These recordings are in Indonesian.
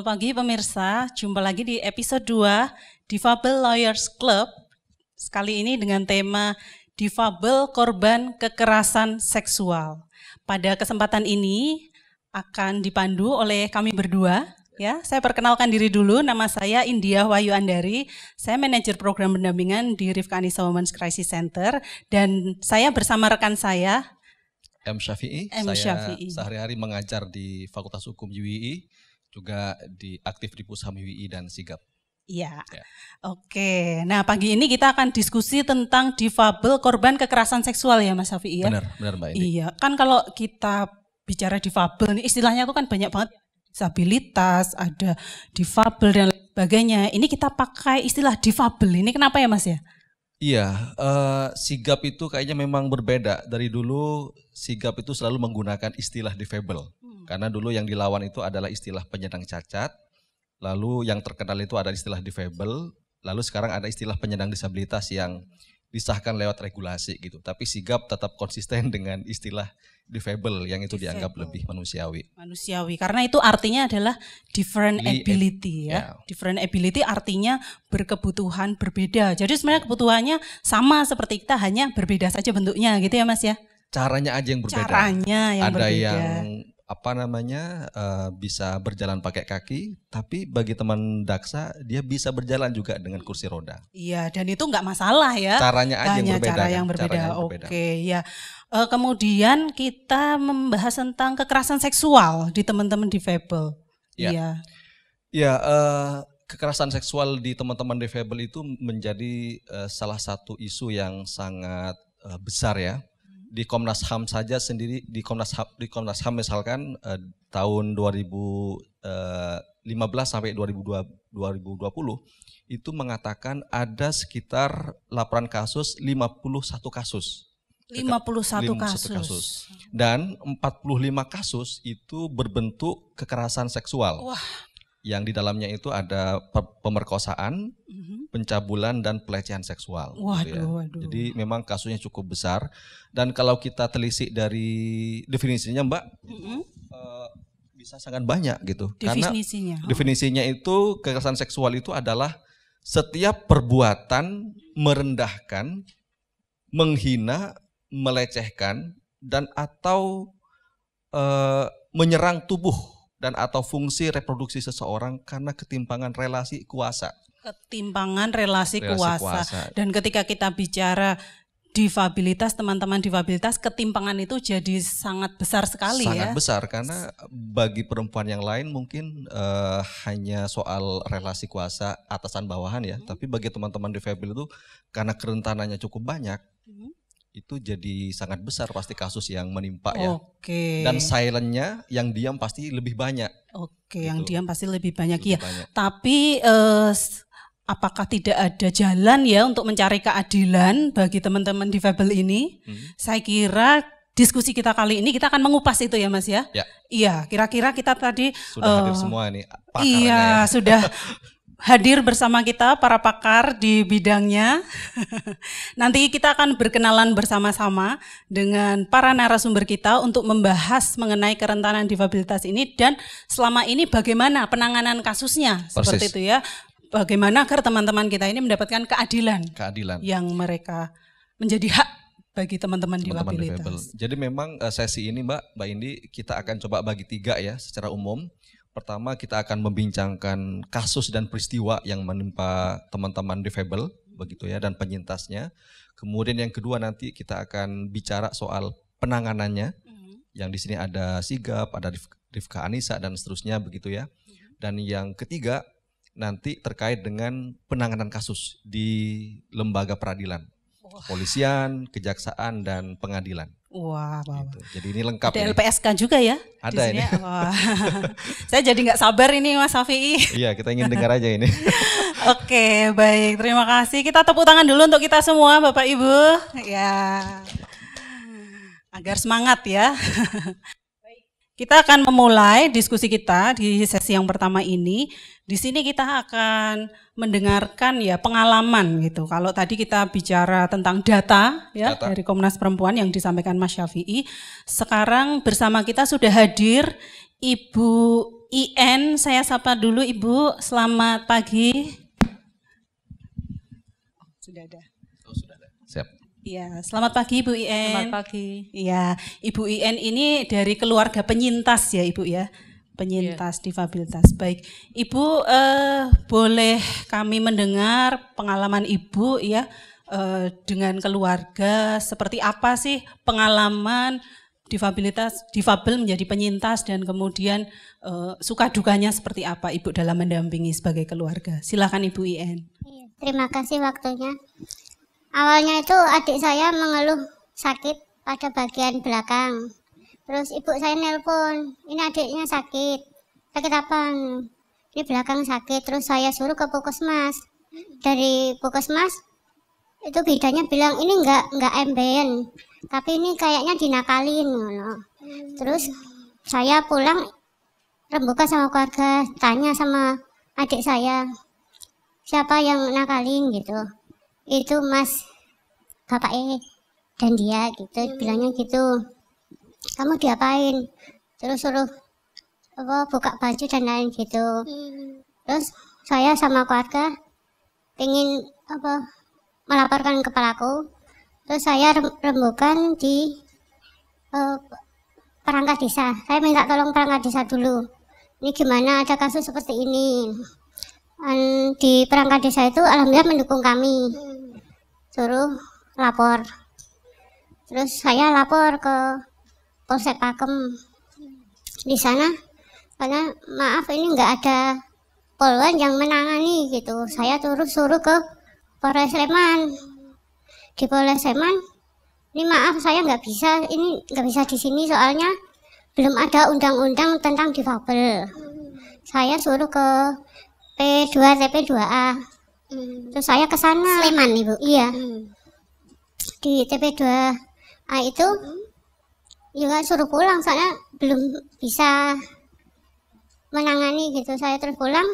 Selamat pagi pemirsa, jumpa lagi di episode 2 Difabel Lawyers Club. Sekali ini dengan tema Difabel Korban Kekerasan Seksual. Pada kesempatan ini akan dipandu oleh kami berdua. Ya, saya perkenalkan diri dulu. Nama saya India Wayu Andari. Saya manajer program pendampingan di Rifka Anissa Women's Crisis Center dan saya bersama rekan saya M. Syafi'i. M. Saya sehari-hari mengajar di Fakultas Hukum UII juga di aktif di Pusham UI dan Sigap. Iya. Ya. Oke. Nah, pagi ini kita akan diskusi tentang difabel korban kekerasan seksual ya Mas Safi ya. Benar, benar Mbak Indi. Iya, kan kalau kita bicara difabel nih istilahnya itu kan banyak banget disabilitas, ada difabel dan lain sebagainya. Ini kita pakai istilah difabel. Ini kenapa ya Mas ya? Iya, uh, sigap itu kayaknya memang berbeda. Dari dulu sigap itu selalu menggunakan istilah difabel. Karena dulu yang dilawan itu adalah istilah penyandang cacat, lalu yang terkenal itu ada istilah defable, lalu sekarang ada istilah penyandang disabilitas yang disahkan lewat regulasi gitu. Tapi sigap tetap konsisten dengan istilah defable yang itu disable. dianggap lebih manusiawi. Manusiawi karena itu artinya adalah different ability ya. Yeah. Different ability artinya berkebutuhan berbeda. Jadi sebenarnya kebutuhannya sama seperti kita hanya berbeda saja bentuknya gitu ya Mas ya. Caranya aja yang berbeda. Caranya yang ada berbeda. yang apa namanya uh, bisa berjalan pakai kaki, tapi bagi teman daksa dia bisa berjalan juga dengan kursi roda. Iya, dan itu nggak masalah ya. Caranya aja yang berbeda. Cara kan, yang berbeda. Caranya berbeda. Oke, ya. Uh, kemudian kita membahas tentang kekerasan seksual di teman-teman difabel. Iya. Ya, ya uh, kekerasan seksual di teman-teman difabel itu menjadi uh, salah satu isu yang sangat uh, besar ya di Komnas HAM saja sendiri di Komnas HAM, di Komnas HAM misalkan eh, tahun 2015 eh, sampai 2020 itu mengatakan ada sekitar laporan kasus 51 kasus. 51, 51 kasus. kasus. Dan 45 kasus itu berbentuk kekerasan seksual. Wah yang di dalamnya itu ada pemerkosaan, mm-hmm. pencabulan dan pelecehan seksual. Waduh, gitu ya. waduh. Jadi memang kasusnya cukup besar. Dan kalau kita telisik dari definisinya, Mbak, mm-hmm. uh, bisa sangat banyak gitu. Definisinya. Karena oh. definisinya itu kekerasan seksual itu adalah setiap perbuatan merendahkan, menghina, melecehkan dan atau uh, menyerang tubuh dan atau fungsi reproduksi seseorang karena ketimpangan relasi kuasa. Ketimpangan relasi, relasi kuasa. kuasa. Dan ketika kita bicara difabilitas teman-teman difabilitas ketimpangan itu jadi sangat besar sekali sangat ya. Sangat besar karena bagi perempuan yang lain mungkin uh, hanya soal relasi kuasa atasan bawahan ya, hmm. tapi bagi teman-teman difabel itu karena kerentanannya cukup banyak. Hmm itu jadi sangat besar pasti kasus yang menimpa ya. Oke. Dan silentnya yang diam pasti lebih banyak. Oke, gitu. yang diam pasti lebih banyak lebih ya. Banyak. Tapi eh, apakah tidak ada jalan ya untuk mencari keadilan bagi teman-teman di difabel ini? Hmm. Saya kira diskusi kita kali ini kita akan mengupas itu ya Mas ya. ya. Iya, kira-kira kita tadi sudah uh, hadir eh, semua ini. Iya, ya. sudah hadir bersama kita para pakar di bidangnya. Nanti kita akan berkenalan bersama-sama dengan para narasumber kita untuk membahas mengenai kerentanan difabilitas ini dan selama ini bagaimana penanganan kasusnya Persis. seperti itu ya. Bagaimana agar teman-teman kita ini mendapatkan keadilan, keadilan yang mereka menjadi hak bagi teman-teman disabilitas. Jadi memang eh, sesi ini Mbak, Mbak Indi kita akan coba bagi tiga ya secara umum Pertama kita akan membincangkan kasus dan peristiwa yang menimpa teman-teman difabel begitu ya dan penyintasnya. Kemudian yang kedua nanti kita akan bicara soal penanganannya. Mm-hmm. Yang di sini ada Sigap, ada Rifka Anisa dan seterusnya begitu ya. Mm-hmm. Dan yang ketiga nanti terkait dengan penanganan kasus di lembaga peradilan. Kepolisian, kejaksaan dan pengadilan. Wah, wow, gitu. jadi ini lengkap. Ada LPSK juga ya? Ada ini. Ya? Saya jadi nggak sabar ini Mas Safi. iya, kita ingin dengar aja ini. Oke, baik. Terima kasih. Kita tepuk tangan dulu untuk kita semua, Bapak Ibu. Ya, agar semangat ya. Kita akan memulai diskusi kita di sesi yang pertama ini. Di sini kita akan mendengarkan ya pengalaman gitu. Kalau tadi kita bicara tentang data ya data. dari Komnas Perempuan yang disampaikan Mas Syafi'i, sekarang bersama kita sudah hadir Ibu IN. Saya sapa dulu Ibu. Selamat pagi. Sudah ada. Iya, selamat pagi Ibu IN. Selamat pagi. Iya, Ibu IN ini dari keluarga penyintas ya Ibu ya, penyintas yeah. difabilitas. Baik, Ibu eh, boleh kami mendengar pengalaman Ibu ya eh, dengan keluarga seperti apa sih pengalaman difabilitas difabel menjadi penyintas dan kemudian eh, suka dukanya seperti apa Ibu dalam mendampingi sebagai keluarga. Silakan Ibu IN. Iya, terima kasih waktunya. Awalnya itu adik saya mengeluh sakit pada bagian belakang. Terus ibu saya nelpon, ini adiknya sakit. Sakit apa? Ini belakang sakit. Terus saya suruh ke puskesmas. Dari puskesmas itu bedanya bilang ini enggak enggak emben, tapi ini kayaknya dinakalin Terus saya pulang rembuka sama keluarga, tanya sama adik saya siapa yang nakalin gitu itu mas Bapak bapaknya dan dia gitu hmm. bilangnya gitu kamu diapain terus suruh apa buka baju dan lain gitu hmm. terus saya sama keluarga pengen apa melaporkan kepalaku. terus saya rembukan di uh, perangkat desa saya minta tolong perangkat desa dulu ini gimana ada kasus seperti ini Dan di perangkat desa itu alhamdulillah mendukung kami hmm suruh lapor terus saya lapor ke Polsek Pakem di sana karena maaf ini nggak ada polwan yang menangani gitu saya terus suruh ke Polres Sleman di Polres Sleman ini maaf saya nggak bisa ini nggak bisa di sini soalnya belum ada undang-undang tentang difabel saya suruh ke P2 TP2A Hmm. Terus saya ke sana. Sleman ibu. Iya. Hmm. Di TP2 A itu hmm. juga ya kan, suruh pulang soalnya belum bisa menangani gitu. Saya terus pulang.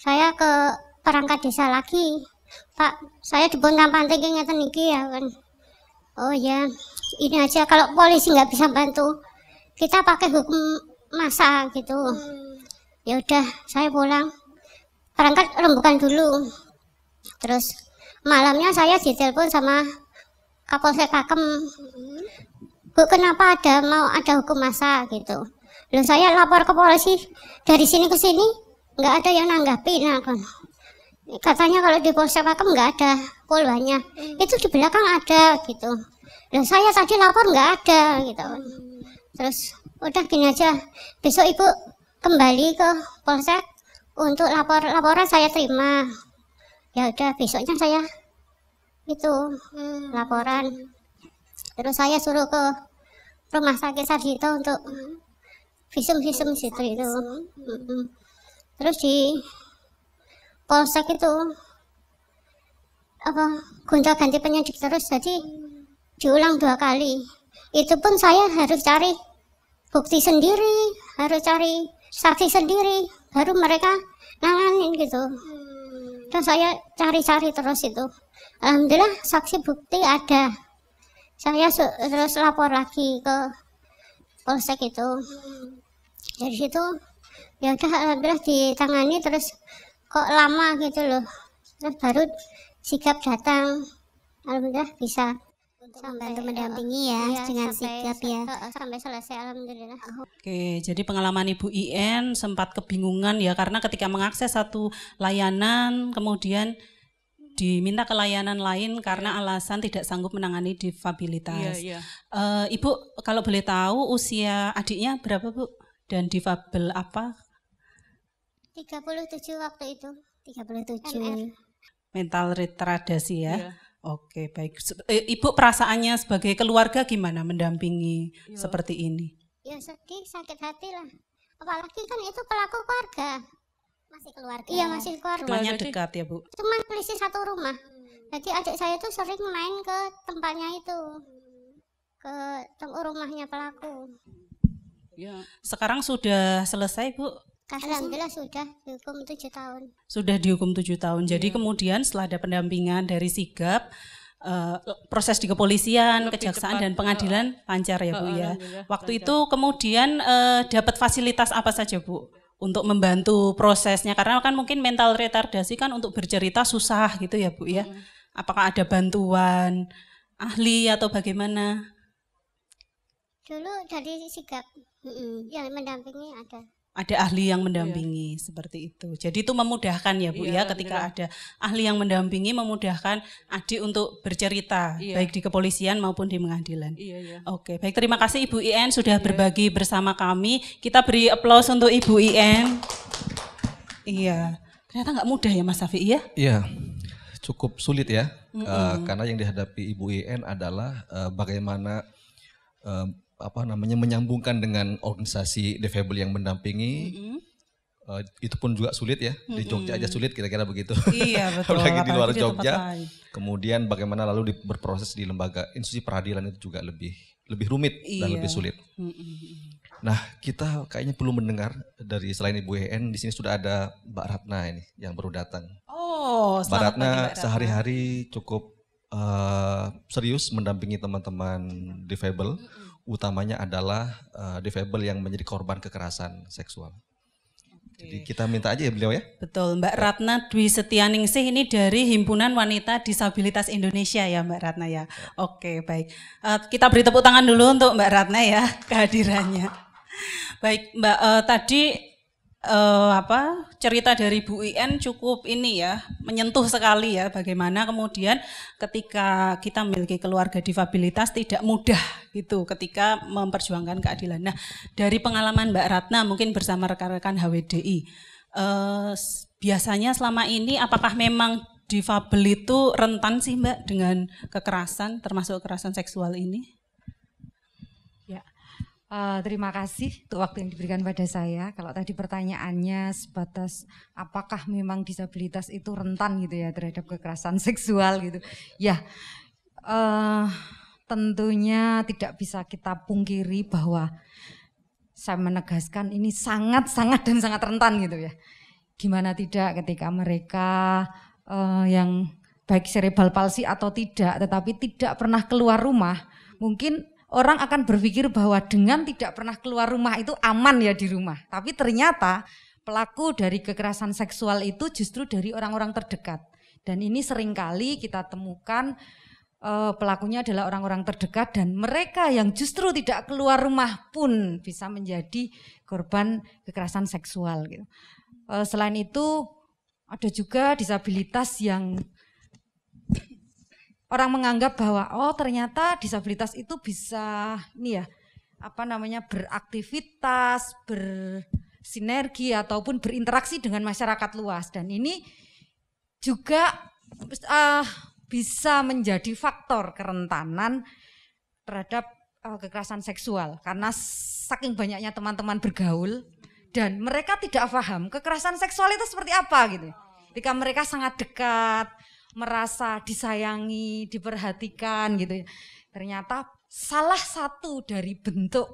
Saya ke perangkat desa lagi. Pak, saya di Bontang Pantai ngeten niki ya kan. Oh ya, ini aja kalau polisi nggak bisa bantu, kita pakai hukum masa gitu. Hmm. Ya udah, saya pulang berangkat rembukan dulu terus malamnya saya ditelepon sama Kapolsek Pakem Bu kenapa ada mau ada hukum masa gitu loh saya lapor ke polisi dari sini ke sini nggak ada yang nanggapi nah kan. katanya kalau di Polsek Pakem nggak ada polwanya itu di belakang ada gitu loh saya tadi lapor nggak ada gitu terus udah gini aja besok ibu kembali ke Polsek untuk lapor laporan saya terima ya udah besoknya saya itu hmm, laporan terus saya suruh ke rumah sakit Sarjito untuk visum visum situ itu terus di polsek itu apa gonta ganti penyidik terus jadi diulang dua kali itu pun saya harus cari bukti sendiri harus cari saksi sendiri baru mereka nanganin gitu dan hmm. terus saya cari-cari terus itu alhamdulillah saksi bukti ada saya terus lapor lagi ke polsek itu hmm. dari situ ya udah alhamdulillah ditangani terus kok lama gitu loh terus baru sikap datang alhamdulillah bisa sampai untuk ya, mendampingi ya iya, dengan sikap ya eh, eh, sampai selesai alhamdulillah. Oke, jadi pengalaman Ibu IN sempat kebingungan ya karena ketika mengakses satu layanan kemudian diminta ke layanan lain iya. karena alasan tidak sanggup menangani difabilitas. Iya, iya. Uh, Ibu kalau boleh tahu usia adiknya berapa Bu? Dan difabel apa? 37 waktu itu. 37. MR. Mental retardasi ya. Iya. Oke, baik. Eh, ibu perasaannya sebagai keluarga gimana mendampingi ya. seperti ini? Ya sedih, sakit hati lah. Apalagi kan itu pelaku keluarga. Masih keluarga. Iya, masih keluarga. Cuman dekat ya, Bu? Cuman selisih satu rumah. Jadi adik saya itu sering main ke tempatnya itu. Ke tempat rumahnya pelaku. Ya. Sekarang sudah selesai, Bu? kasus Alhamdulillah ini? sudah dihukum tujuh tahun. Sudah dihukum tujuh tahun. Jadi iya. kemudian setelah ada pendampingan dari Sigap, uh, proses di kepolisian, Lebih kejaksaan cepat. dan pengadilan oh. lancar ya Bu oh, ya. Waktu lancar. itu kemudian uh, dapat fasilitas apa saja Bu? Untuk membantu prosesnya karena kan mungkin mental retardasi kan untuk bercerita susah gitu ya Bu ya. Hmm. Apakah ada bantuan ahli atau bagaimana? Dulu dari sigap, mm yang mendampingi ada ada ahli yang iya. mendampingi iya. seperti itu. Jadi itu memudahkan ya Bu iya, ya ketika ada ahli yang mendampingi memudahkan adik untuk bercerita iya. baik di kepolisian maupun di pengadilan. Iya, iya. Oke, baik terima kasih Ibu IN sudah iya. berbagi bersama kami. Kita beri aplaus untuk Ibu IN. Iya. Ternyata nggak mudah ya Mas Safi ya? Iya. Cukup sulit ya. Mm -hmm. uh, karena yang dihadapi Ibu IN adalah uh, bagaimana uh, apa namanya menyambungkan dengan organisasi defable yang mendampingi. Mm -hmm. Uh, itu pun juga sulit ya mm -hmm. di Jogja aja sulit kira-kira begitu. Iya betul. Apalagi di luar Apalagi Jogja. Kemudian bagaimana lalu di, berproses di lembaga institusi peradilan itu juga lebih lebih rumit iya. dan lebih sulit. Mm -hmm. Nah kita kayaknya perlu mendengar dari selain Ibu EN di sini sudah ada Mbak Ratna ini yang baru datang. Oh, Mbak Ratna, Ratna. sehari-hari cukup uh, serius mendampingi teman-teman defable. Mm -hmm utamanya adalah uh, eh, difabel yang menjadi korban kekerasan seksual. Jadi kita minta aja ya beliau ya. Betul, Mbak Ratna Dwi Setianingsih ini dari Himpunan Wanita Disabilitas Indonesia ya Mbak Ratna ya. Oke, baik. Uh, kita beri tepuk tangan dulu untuk Mbak Ratna ya kehadirannya. Baik, Mbak uh, tadi eh, apa cerita dari Bu IN cukup ini ya menyentuh sekali ya bagaimana kemudian ketika kita memiliki keluarga difabilitas tidak mudah gitu ketika memperjuangkan keadilan. Nah dari pengalaman Mbak Ratna mungkin bersama rekan-rekan HWDI eh, biasanya selama ini apakah memang difabel itu rentan sih Mbak dengan kekerasan termasuk kekerasan seksual ini? Uh, terima kasih untuk waktu yang diberikan pada saya. Kalau tadi pertanyaannya sebatas apakah memang disabilitas itu rentan gitu ya terhadap kekerasan seksual gitu. Ya, uh, tentunya tidak bisa kita pungkiri bahwa saya menegaskan ini sangat-sangat dan sangat rentan gitu ya. Gimana tidak ketika mereka uh, yang baik cerebral palsi atau tidak, tetapi tidak pernah keluar rumah, mungkin orang akan berpikir bahwa dengan tidak pernah keluar rumah itu aman ya di rumah. Tapi ternyata pelaku dari kekerasan seksual itu justru dari orang-orang terdekat. Dan ini seringkali kita temukan uh, pelakunya adalah orang-orang terdekat dan mereka yang justru tidak keluar rumah pun bisa menjadi korban kekerasan seksual. Gitu. Uh, selain itu ada juga disabilitas yang orang menganggap bahwa oh ternyata disabilitas itu bisa ini ya apa namanya beraktivitas, bersinergi ataupun berinteraksi dengan masyarakat luas dan ini juga uh, bisa menjadi faktor kerentanan terhadap uh, kekerasan seksual karena saking banyaknya teman-teman bergaul dan mereka tidak paham kekerasan seksual itu seperti apa gitu. Ketika mereka sangat dekat, merasa disayangi, diperhatikan gitu ya. Ternyata salah satu dari bentuk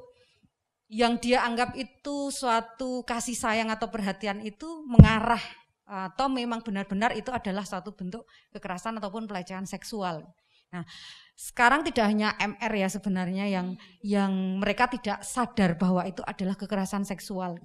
yang dia anggap itu suatu kasih sayang atau perhatian itu mengarah atau memang benar-benar itu adalah suatu bentuk kekerasan ataupun pelecehan seksual. Nah, sekarang tidak hanya MR ya sebenarnya yang yang mereka tidak sadar bahwa itu adalah kekerasan seksual.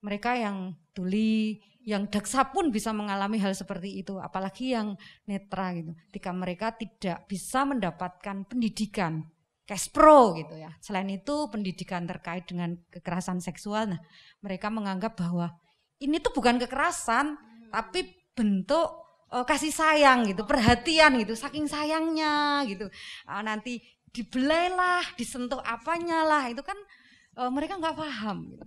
Mereka yang tuli, yang daksa pun bisa mengalami hal seperti itu, apalagi yang netra gitu. Ketika mereka tidak bisa mendapatkan pendidikan Kespro gitu ya. Selain itu pendidikan terkait dengan kekerasan seksual, nah mereka menganggap bahwa ini tuh bukan kekerasan, tapi bentuk uh, kasih sayang gitu, perhatian gitu, saking sayangnya gitu. Uh, nanti dibelailah, disentuh apanya lah, itu kan uh, mereka nggak paham. Gitu.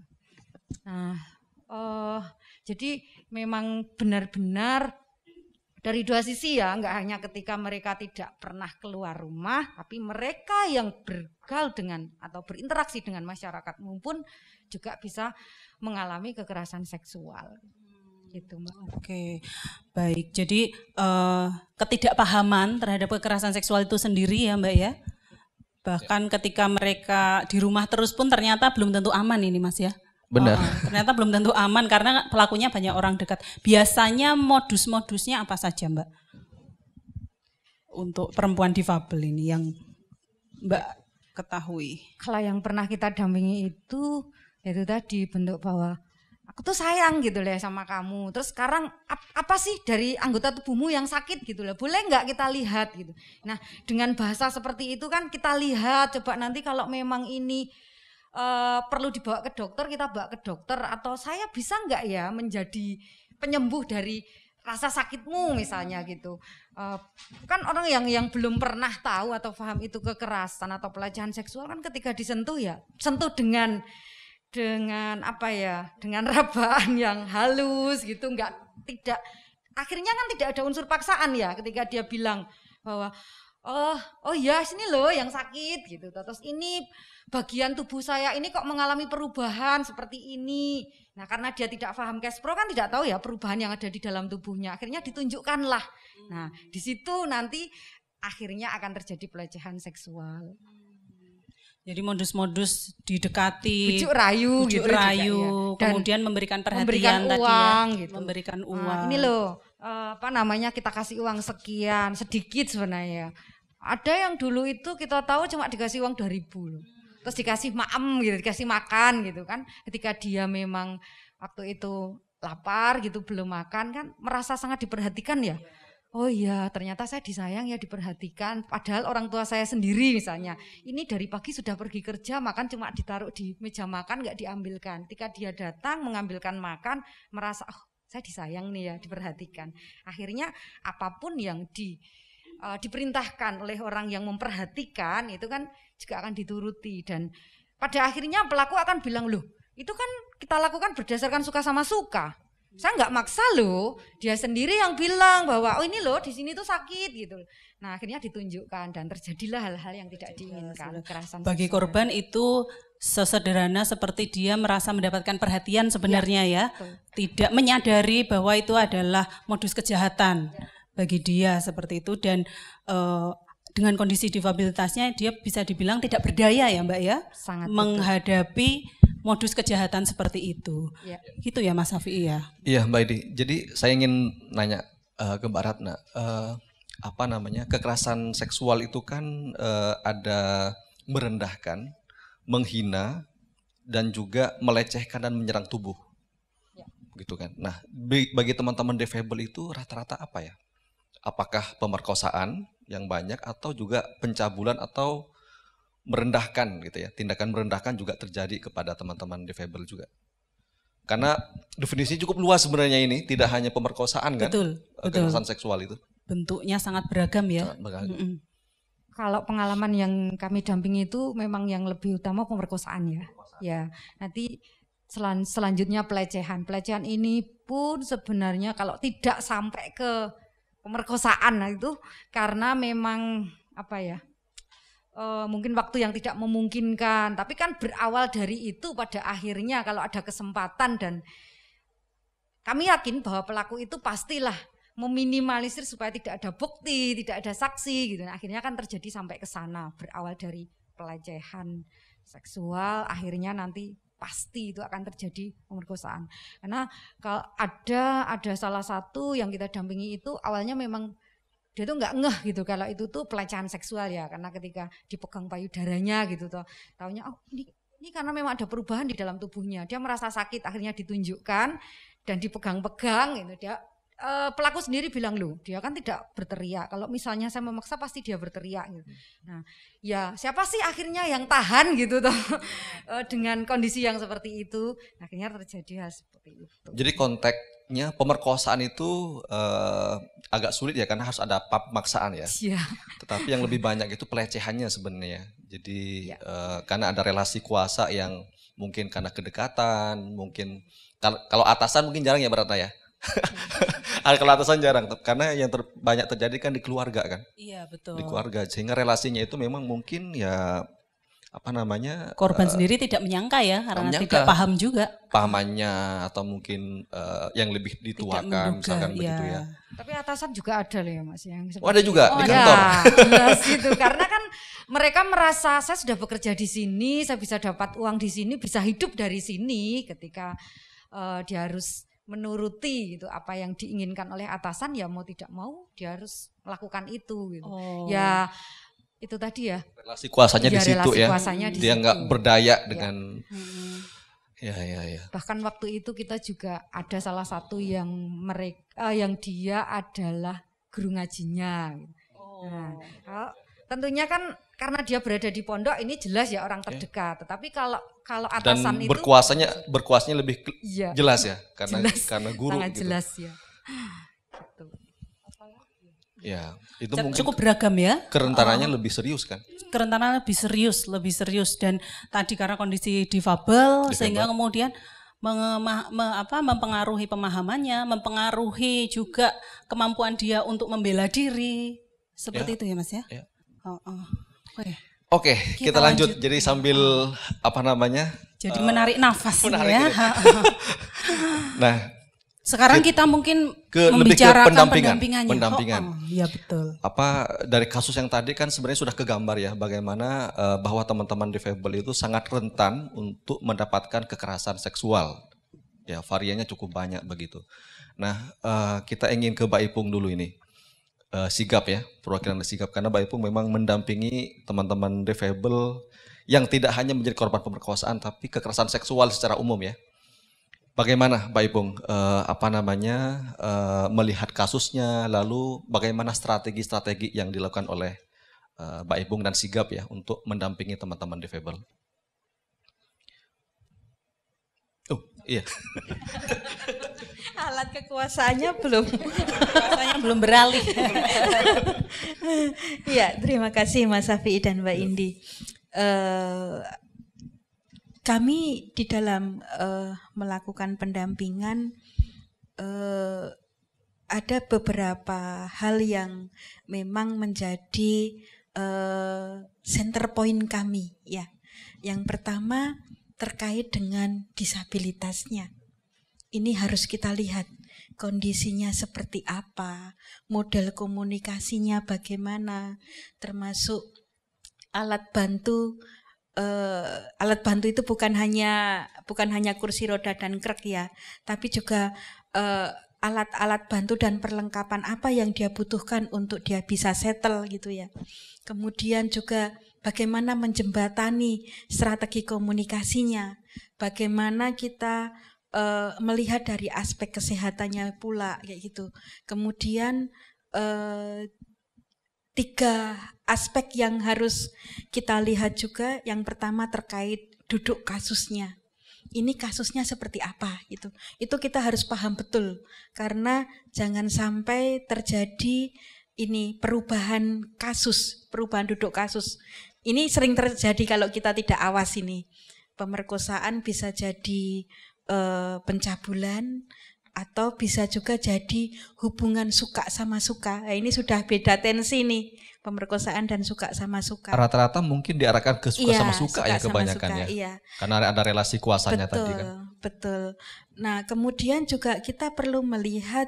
Nah, uh, jadi memang benar-benar dari dua sisi ya, enggak hanya ketika mereka tidak pernah keluar rumah, tapi mereka yang bergaul dengan atau berinteraksi dengan masyarakat pun juga bisa mengalami kekerasan seksual. Gitu, Mbak. Oke, baik. Jadi uh, ketidakpahaman terhadap kekerasan seksual itu sendiri ya, Mbak ya. Bahkan ketika mereka di rumah terus pun ternyata belum tentu aman ini, Mas ya. Benar. Oh, ternyata belum tentu aman karena pelakunya banyak orang dekat. Biasanya modus-modusnya apa saja, Mbak? Untuk perempuan difabel ini yang Mbak ketahui. Kalau yang pernah kita dampingi itu yaitu tadi bentuk bahwa aku tuh sayang gitu loh ya, sama kamu. Terus sekarang apa sih dari anggota tubuhmu yang sakit gitu loh. Boleh nggak kita lihat gitu. Nah, dengan bahasa seperti itu kan kita lihat coba nanti kalau memang ini Eh, perlu dibawa ke dokter kita bawa ke dokter atau saya bisa nggak ya menjadi penyembuh dari rasa sakitmu misalnya gitu uh, kan orang yang yang belum pernah tahu atau paham itu kekerasan atau pelecehan seksual kan ketika disentuh ya sentuh dengan dengan apa ya dengan rabaan yang halus gitu nggak tidak akhirnya kan tidak ada unsur paksaan ya ketika dia bilang bahwa oh oh ya sini loh yang sakit gitu terus ini bagian tubuh saya ini kok mengalami perubahan seperti ini nah karena dia tidak paham Kespro kan tidak tahu ya perubahan yang ada di dalam tubuhnya akhirnya iya. ditunjukkanlah hmm. nah di situ nanti akhirnya akan terjadi pelecehan seksual hmm. jadi modus-modus didekati, bujuk rayu, bujuk gitu rayu, ya. Dan kemudian memberikan perhatian ya. memberikan tadi uang, ya, gitu. memberikan ah, uang. Nah, ini loh, eh, apa namanya kita kasih uang sekian sedikit sebenarnya ada yang dulu itu kita tahu cuma dikasih uang 2000 loh. Terus dikasih maem gitu, dikasih makan gitu kan. Ketika dia memang waktu itu lapar gitu belum makan kan merasa sangat diperhatikan ya. Oh iya, ternyata saya disayang ya diperhatikan. Padahal orang tua saya sendiri misalnya, ini dari pagi sudah pergi kerja, makan cuma ditaruh di meja makan nggak diambilkan. Ketika dia datang mengambilkan makan, merasa oh saya disayang nih ya diperhatikan. Akhirnya apapun yang di uh, diperintahkan oleh orang yang memperhatikan itu kan juga akan dituruti dan pada akhirnya pelaku akan bilang loh itu kan kita lakukan berdasarkan suka sama suka saya nggak maksa loh dia sendiri yang bilang bahwa oh ini loh di sini tuh sakit gitu nah akhirnya ditunjukkan dan terjadilah hal-hal yang tidak diinginkan kekerasan bagi sesuai. korban itu sesederhana seperti dia merasa mendapatkan perhatian sebenarnya iya, ya, ya. tidak menyadari bahwa itu adalah modus kejahatan ya bagi dia seperti itu dan uh, dengan kondisi difabilitasnya dia bisa dibilang tidak berdaya ya Mbak ya Sangat menghadapi betul. modus kejahatan seperti itu. Ya. Gitu ya Mas Safi ya. Iya Mbak Edi. Jadi saya ingin nanya uh, ke Mbak Ratna uh, apa namanya kekerasan seksual itu kan uh, ada merendahkan, menghina dan juga melecehkan dan menyerang tubuh. Ya. Gitu kan. Nah, bagi teman-teman defable itu rata-rata apa ya? apakah pemerkosaan yang banyak atau juga pencabulan atau merendahkan gitu ya. Tindakan merendahkan juga terjadi kepada teman-teman difabel juga. Karena definisinya cukup luas sebenarnya ini, tidak hanya pemerkosaan kan? Betul. Kekerasan seksual itu. Bentuknya sangat beragam ya. Sangat beragam. Mm -mm. Kalau pengalaman yang kami dampingi itu memang yang lebih utama pemerkosaan ya. Pemerkosaan. Ya, nanti selan selanjutnya pelecehan. Pelecehan ini pun sebenarnya kalau tidak sampai ke pemerkosaan nah, itu karena memang apa ya e, mungkin waktu yang tidak memungkinkan tapi kan berawal dari itu pada akhirnya kalau ada kesempatan dan kami yakin bahwa pelaku itu pastilah meminimalisir supaya tidak ada bukti, tidak ada saksi gitu. Nah, akhirnya kan terjadi sampai ke sana berawal dari pelecehan seksual akhirnya nanti pasti itu akan terjadi pemerkosaan. Karena kalau ada ada salah satu yang kita dampingi itu awalnya memang dia tuh nggak ngeh gitu kalau itu tuh pelecehan seksual ya karena ketika dipegang payudaranya gitu tuh taunya oh ini ini karena memang ada perubahan di dalam tubuhnya dia merasa sakit akhirnya ditunjukkan dan dipegang-pegang gitu dia e, pelaku sendiri bilang loh dia kan tidak berteriak kalau misalnya saya memaksa pasti dia berteriak gitu hmm. nah ya siapa sih akhirnya yang tahan gitu toh e, dengan kondisi yang seperti itu akhirnya terjadi hal seperti itu jadi konteksnya pemerkosaan itu uh, agak sulit ya karena harus ada pemaksaan ya iya. tetapi yang lebih banyak itu pelecehannya sebenarnya jadi ya. uh, karena ada relasi kuasa yang mungkin karena kedekatan mungkin kalau atasan mungkin jarang ya berata ya Kelatasan jarang karena yang ter, banyak terjadi kan di keluarga kan. Iya betul. Di keluarga sehingga relasinya itu memang mungkin ya apa namanya korban uh, sendiri tidak menyangka ya karena menyangka. tidak paham juga pahamannya atau mungkin uh, yang lebih dituakan misalkan iya. begitu ya tapi atasan juga ada loh ya mas yang oh, ada juga oh, di kantor ya, jelas gitu karena kan mereka merasa saya sudah bekerja di sini saya bisa dapat uang di sini bisa hidup dari sini ketika uh, dia harus menuruti gitu apa yang diinginkan oleh atasan ya mau tidak mau dia harus melakukan itu gitu. Oh. Ya itu tadi ya. Relasi kuasanya ya, di situ ya. Kuasanya di dia nggak berdaya ya. dengan hmm. ya ya ya. Bahkan waktu itu kita juga ada salah satu yang mereka uh, eh, yang dia adalah guru ngajinya. Oh. Nah, kalau, tentunya kan karena dia berada di pondok ini jelas ya orang terdekat. Okay. Tetapi kalau kalau atasan Dan itu berkuasanya berkuasanya lebih iya. jelas ya karena jelas, karena guru sangat gitu. jelas ya. Gitu. Ya, itu cukup mungkin beragam ya. Kerentanannya uh, lebih serius kan? Kerentanannya lebih serius, lebih serius dan tadi karena kondisi difabel, sehingga kemudian me, apa, mempengaruhi pemahamannya, mempengaruhi juga kemampuan dia untuk membela diri. Seperti ya. itu ya, Mas ya? ya. Oh, oh. Oke, okay, kita, kita lanjut. lanjut. Jadi sambil apa namanya? Jadi uh, menarik nafas menarik ya. ya. nah, sekarang kita mungkin ke, membicarakan ke pendampingan, pendampingannya. Pendampingan. Oh, oh, ya betul. Apa dari kasus yang tadi kan sebenarnya sudah kegambar ya bagaimana uh, bahwa teman-teman difabel itu sangat rentan untuk mendapatkan kekerasan seksual. Ya, variannya cukup banyak begitu. Nah, uh, kita ingin ke Mbak Ipung dulu ini uh, sigap ya perwakilan dari sigap karena pun memang mendampingi teman-teman defable yang tidak hanya menjadi korban pemerkosaan tapi kekerasan seksual secara umum ya. Bagaimana Mbak Ibung, eh, apa namanya eh, melihat kasusnya, lalu bagaimana strategi-strategi yang dilakukan oleh eh, Mbak Ibung dan Sigap ya untuk mendampingi teman-teman defable? Oh iya. alat kekuasaannya belum kekuasaannya belum beralih. Ya, terima kasih Mas Safi dan Mbak iya. Indi. Uh, kami di dalam uh, melakukan pendampingan uh, ada beberapa hal yang memang menjadi uh, center point kami ya. Yang pertama terkait dengan disabilitasnya ini harus kita lihat kondisinya seperti apa, model komunikasinya bagaimana, termasuk alat bantu uh, alat bantu itu bukan hanya bukan hanya kursi roda dan krek ya, tapi juga alat eh, alat-alat bantu dan perlengkapan apa yang dia butuhkan untuk dia bisa settle gitu ya. Kemudian juga bagaimana menjembatani strategi komunikasinya, bagaimana kita uh, melihat dari aspek kesehatannya pula kayak gitu. Kemudian uh, tiga aspek yang harus kita lihat juga. Yang pertama terkait duduk kasusnya. Ini kasusnya seperti apa gitu. Itu kita harus paham betul karena jangan sampai terjadi ini perubahan kasus, perubahan duduk kasus. Ini sering terjadi kalau kita tidak awas ini. Pemerkosaan bisa jadi Eh, pencabulan atau bisa juga jadi hubungan suka sama suka. Nah, ini sudah beda tensi nih pemerkosaan dan suka sama suka. Rata-rata mungkin diarahkan ke suka iya, sama suka, suka ya kebanyakan suka, ya. Iya. Karena ada relasi kuasanya betul, tadi kan. Betul. Nah kemudian juga kita perlu melihat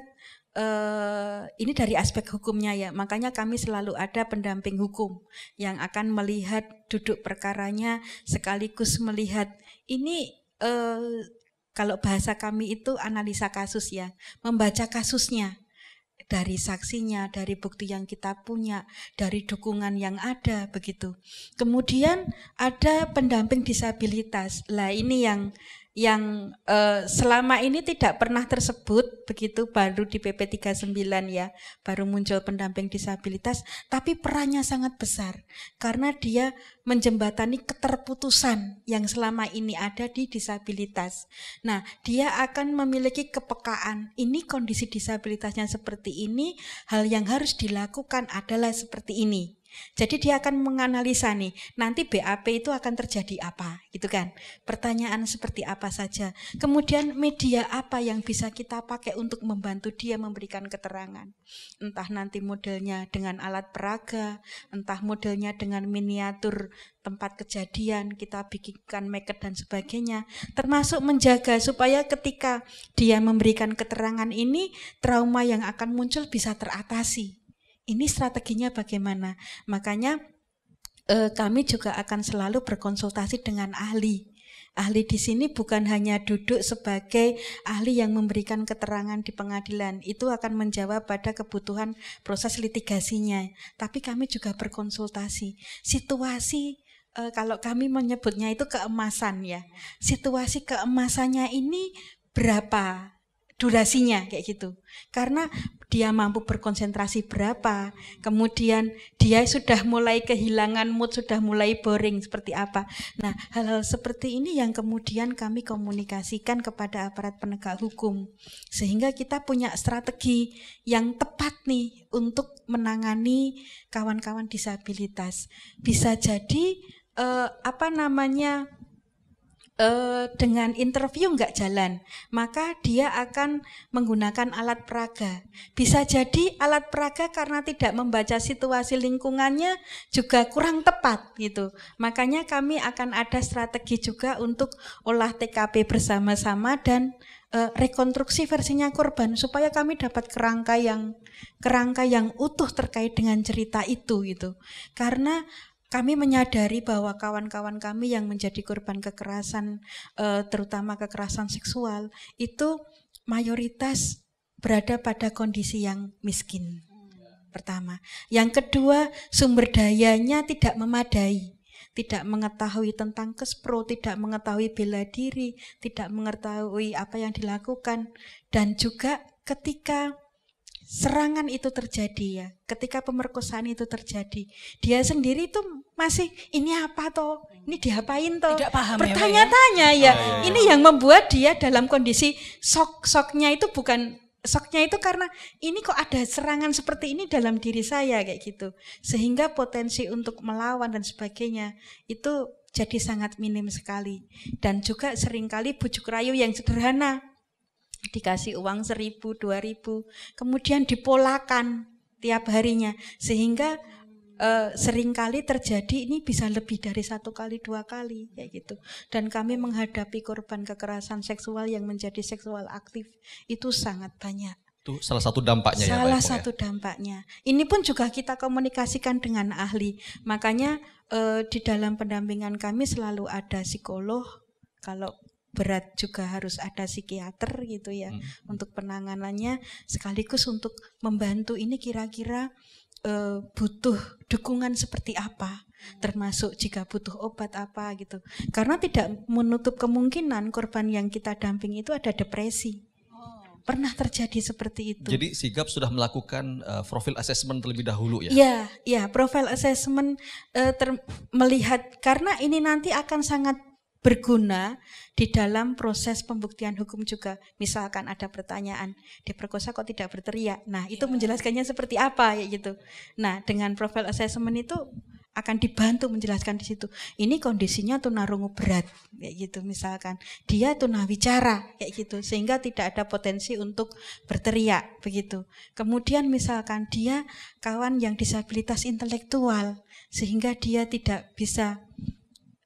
Uh, ini dari aspek hukumnya ya, makanya kami selalu ada pendamping hukum yang akan melihat duduk perkaranya sekaligus melihat ini uh, kalau bahasa kami itu analisa kasus ya, membaca kasusnya dari saksinya, dari bukti yang kita punya, dari dukungan yang ada begitu. Kemudian ada pendamping disabilitas. Lah ini yang yang eh, selama ini tidak pernah tersebut begitu baru di PP 39 ya baru muncul pendamping disabilitas tapi perannya sangat besar karena dia menjembatani keterputusan yang selama ini ada di disabilitas. Nah, dia akan memiliki kepekaan. Ini kondisi disabilitasnya seperti ini, hal yang harus dilakukan adalah seperti ini. Jadi dia akan menganalisa nih, nanti BAP itu akan terjadi apa, gitu kan? Pertanyaan seperti apa saja. Kemudian media apa yang bisa kita pakai untuk membantu dia memberikan keterangan. Entah nanti modelnya dengan alat peraga, entah modelnya dengan miniatur tempat kejadian, kita bikinkan maker dan sebagainya. Termasuk menjaga supaya ketika dia memberikan keterangan ini, trauma yang akan muncul bisa teratasi ini strateginya bagaimana. Makanya eh, kami juga akan selalu berkonsultasi dengan ahli. Ahli di sini bukan hanya duduk sebagai ahli yang memberikan keterangan di pengadilan, itu akan menjawab pada kebutuhan proses litigasinya. Tapi kami juga berkonsultasi. Situasi E, kalau kami menyebutnya itu keemasan ya. Situasi keemasannya ini berapa? durasinya kayak gitu. Karena dia mampu berkonsentrasi berapa, kemudian dia sudah mulai kehilangan mood, sudah mulai boring seperti apa. Nah, hal-hal seperti ini yang kemudian kami komunikasikan kepada aparat penegak hukum sehingga kita punya strategi yang tepat nih untuk menangani kawan-kawan disabilitas. Bisa jadi eh, apa namanya? Eh, dengan interview nggak jalan, maka dia akan menggunakan alat peraga. Bisa jadi alat peraga karena tidak membaca situasi lingkungannya juga kurang tepat gitu. Makanya kami akan ada strategi juga untuk olah TKP bersama-sama dan uh, rekonstruksi versinya korban supaya kami dapat kerangka yang kerangka yang utuh terkait dengan cerita itu gitu. Karena kami menyadari bahwa kawan-kawan kami yang menjadi korban kekerasan, eh, terutama kekerasan seksual, itu mayoritas berada pada kondisi yang miskin. Pertama, yang kedua, sumber dayanya tidak memadai, tidak mengetahui tentang kespro, tidak mengetahui bela diri, tidak mengetahui apa yang dilakukan, dan juga ketika serangan itu terjadi ya, ketika pemerkosaan itu terjadi, dia sendiri itu masih ini apa toh, ini diapain toh, Tidak paham ya, ya? bertanya-tanya ya, ya. Oh, iya, iya. Ini yang membuat dia dalam kondisi sok-soknya itu bukan Soknya itu karena ini kok ada serangan seperti ini dalam diri saya kayak gitu. Sehingga potensi untuk melawan dan sebagainya itu jadi sangat minim sekali. Dan juga seringkali bujuk rayu yang sederhana dikasih uang seribu, dua ribu, kemudian dipolakan tiap harinya sehingga sering eh, seringkali terjadi ini bisa lebih dari satu kali dua kali ya gitu dan kami menghadapi korban kekerasan seksual yang menjadi seksual aktif itu sangat banyak itu salah satu dampaknya ya, ya, salah ya, satu ya? dampaknya ini pun juga kita komunikasikan dengan ahli makanya e, di dalam pendampingan kami selalu ada psikolog kalau berat juga harus ada psikiater gitu ya hmm. untuk penanganannya sekaligus untuk membantu ini kira-kira e, butuh dukungan seperti apa termasuk jika butuh obat apa gitu karena tidak menutup kemungkinan korban yang kita dampingi itu ada depresi oh. pernah terjadi seperti itu. Jadi sigap sudah melakukan uh, profil assessment terlebih dahulu ya? Ya, ya profil assessment uh, ter melihat karena ini nanti akan sangat berguna di dalam proses pembuktian hukum juga. Misalkan ada pertanyaan, diperkosa kok tidak berteriak. Nah, itu iya. menjelaskannya seperti apa ya gitu. Nah, dengan profile assessment itu akan dibantu menjelaskan di situ. Ini kondisinya tunarungu berat, ya gitu misalkan. Dia tunawicara, kayak gitu, sehingga tidak ada potensi untuk berteriak, begitu. Kemudian misalkan dia kawan yang disabilitas intelektual, sehingga dia tidak bisa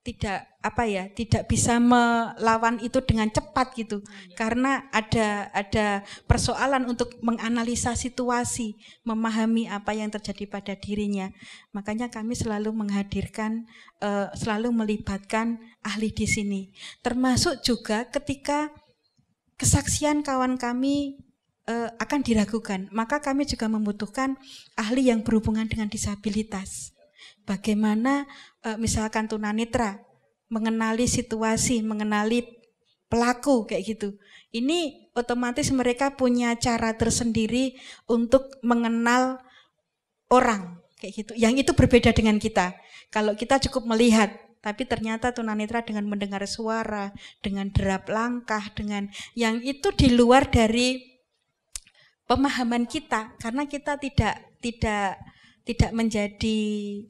tidak apa ya tidak bisa melawan itu dengan cepat gitu hmm, iya. karena ada ada persoalan untuk menganalisa situasi memahami apa yang terjadi pada dirinya makanya kami selalu menghadirkan eh, selalu melibatkan ahli di sini termasuk juga ketika kesaksian kawan kami eh, akan diragukan maka kami juga membutuhkan ahli yang berhubungan dengan disabilitas bagaimana Eh, misalkan tunanetra mengenali situasi, mengenali pelaku kayak gitu. Ini otomatis mereka punya cara tersendiri untuk mengenal orang kayak gitu. Yang itu berbeda dengan kita. Kalau kita cukup melihat, tapi ternyata tunanetra dengan mendengar suara, dengan derap langkah, dengan yang itu di luar dari pemahaman kita karena kita tidak tidak tidak menjadi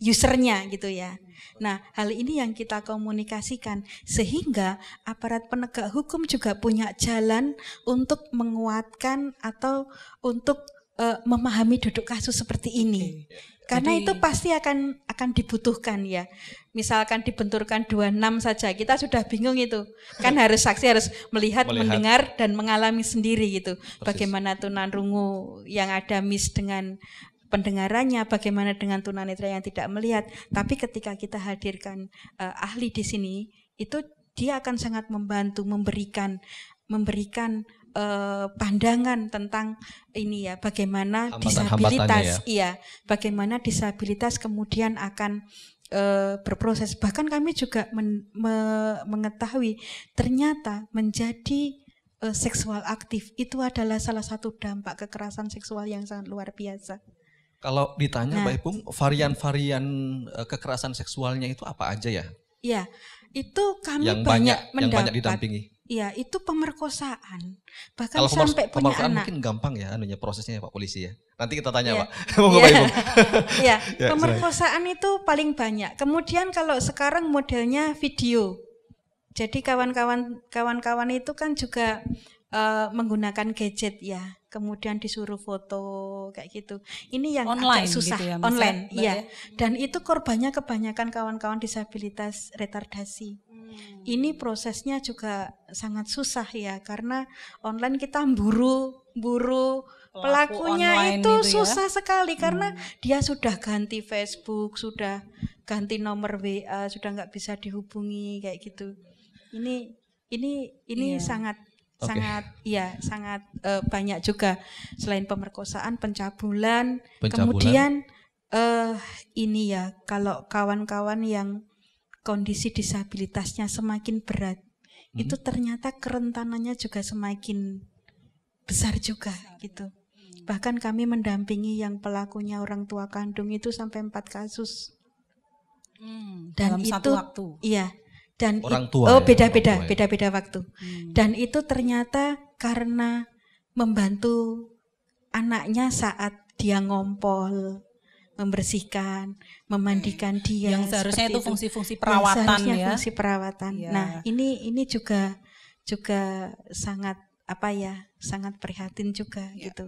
usernya gitu ya. Nah, hal ini yang kita komunikasikan sehingga aparat penegak hukum juga punya jalan untuk menguatkan atau untuk uh, memahami duduk kasus seperti ini. Karena itu pasti akan akan dibutuhkan ya. Misalkan dibenturkan 26 saja, kita sudah bingung itu. Kan iya. harus saksi harus melihat, melihat. mendengar dan mengalami sendiri gitu. Persis. Bagaimana rungu yang ada miss dengan pendengarannya, bagaimana dengan tunanetra yang tidak melihat. Tapi ketika kita hadirkan uh, ahli di sini, itu dia akan sangat membantu memberikan memberikan uh, pandangan tentang ini ya, bagaimana Hambatan disabilitas, ya. iya, bagaimana disabilitas kemudian akan eh, berproses. Bahkan kami juga men, me, mengetahui ternyata menjadi uh, seksual aktif itu adalah salah satu dampak kekerasan seksual yang sangat luar biasa. Kalau ditanya nah, Mbak varian-varian eh, kekerasan seksualnya itu apa aja ya? Iya, itu kami yang banyak, banyak mendapat. Yang banyak didampingi. Iya, itu pemerkosaan. Bahkan Kalau sampai sampai punya pemerkosaan anak. mungkin gampang ya anunya prosesnya ya, Pak polisi ya. Nanti kita tanya, iya. iya. iya, ya. Pak. Pak Iya, ya, pemerkosaan itu paling banyak. Kemudian kalau sekarang modelnya video. Jadi kawan-kawan kawan-kawan itu kan juga uh, menggunakan gadget ya kemudian disuruh foto kayak gitu. Ini yang online agak gitu susah gitu ya, online, iya. Ya? Dan itu korbannya kebanyakan kawan-kawan disabilitas retardasi. Hmm. Ini prosesnya juga sangat susah ya karena online kita buru buru Pelaku pelakunya itu, itu ya? susah sekali karena hmm. dia sudah ganti Facebook, sudah ganti nomor WA, sudah nggak bisa dihubungi kayak gitu. Ini ini ini yeah. sangat Okay. Sangat ya sangat uh, banyak juga selain pemerkosaan, pencabulan, pencabulan. kemudian uh, ini ya kalau kawan-kawan yang kondisi disabilitasnya semakin berat, hmm. itu ternyata kerentanannya juga semakin besar juga gitu. Bahkan kami mendampingi yang pelakunya orang tua kandung itu sampai empat kasus. Hmm, Dan dalam itu, satu waktu. Iya dan orang tua oh beda-beda ya, beda-beda ya. waktu hmm. dan itu ternyata karena membantu anaknya saat dia ngompol membersihkan memandikan hmm. dia yang seharusnya itu fungsi-fungsi perawatan yang seharusnya ya fungsi perawatan ya. nah ini ini juga juga sangat apa ya sangat prihatin juga ya. gitu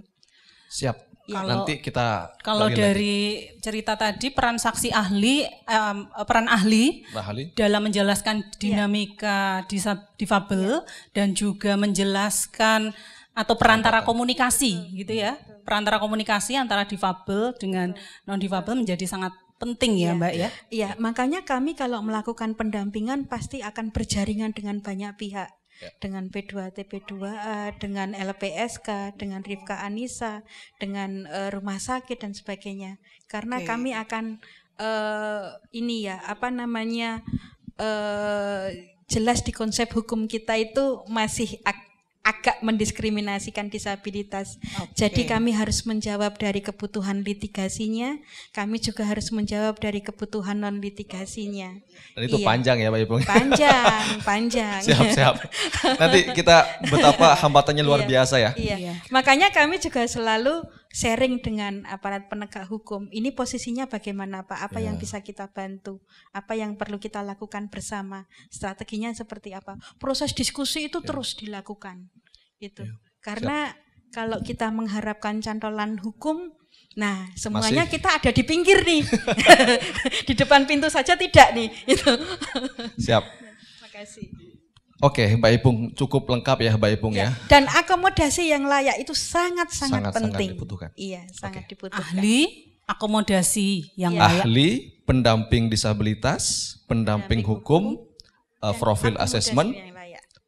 siap Ya. Nanti kita kalau dari lagi. cerita tadi peran saksi ahli um, peran ahli, ahli dalam menjelaskan iya. dinamika yeah. difabel iya. dan juga menjelaskan atau perantara komunikasi gitu ya perantara komunikasi antara difabel dengan non difabel menjadi sangat penting ya, ya Mbak ya. Iya, makanya kami kalau melakukan pendampingan pasti akan berjaringan dengan banyak pihak. Ya. dengan P2T P2A, dengan LPSK, dengan Rifka Anisa dengan uh, rumah sakit dan sebagainya. Karena okay. kami akan uh, ini ya, apa namanya uh, jelas di konsep hukum kita itu masih ak agak mendiskriminasikan disabilitas. Okay. Jadi kami harus menjawab dari kebutuhan litigasinya, kami juga harus menjawab dari kebutuhan non litigasinya. Dan itu iya. panjang ya Pak Ibu. Panjang, panjang. siap, siap. Nanti kita betapa hambatannya luar iya, biasa ya. Iya. iya. Makanya kami juga selalu sharing dengan aparat penegak hukum. Ini posisinya bagaimana Pak? Apa ya. yang bisa kita bantu? Apa yang perlu kita lakukan bersama? Strateginya seperti apa? Proses diskusi itu ya. terus dilakukan. Itu. Ya. Karena Siap. kalau kita mengharapkan cantolan hukum Nah, semuanya Masih. kita ada di pinggir nih. di depan pintu saja tidak nih, itu. Siap. Terima kasih. Oke, okay, Mbak Ipung cukup lengkap ya Mbak Ipung ya. ya. Dan akomodasi yang layak itu sangat-sangat sangat, penting. Sangat dibutuhkan. Iya, sangat okay. dibutuhkan. Ahli akomodasi yang ya. layak. Ahli pendamping disabilitas, pendamping, hukum, hukum uh, profil assessment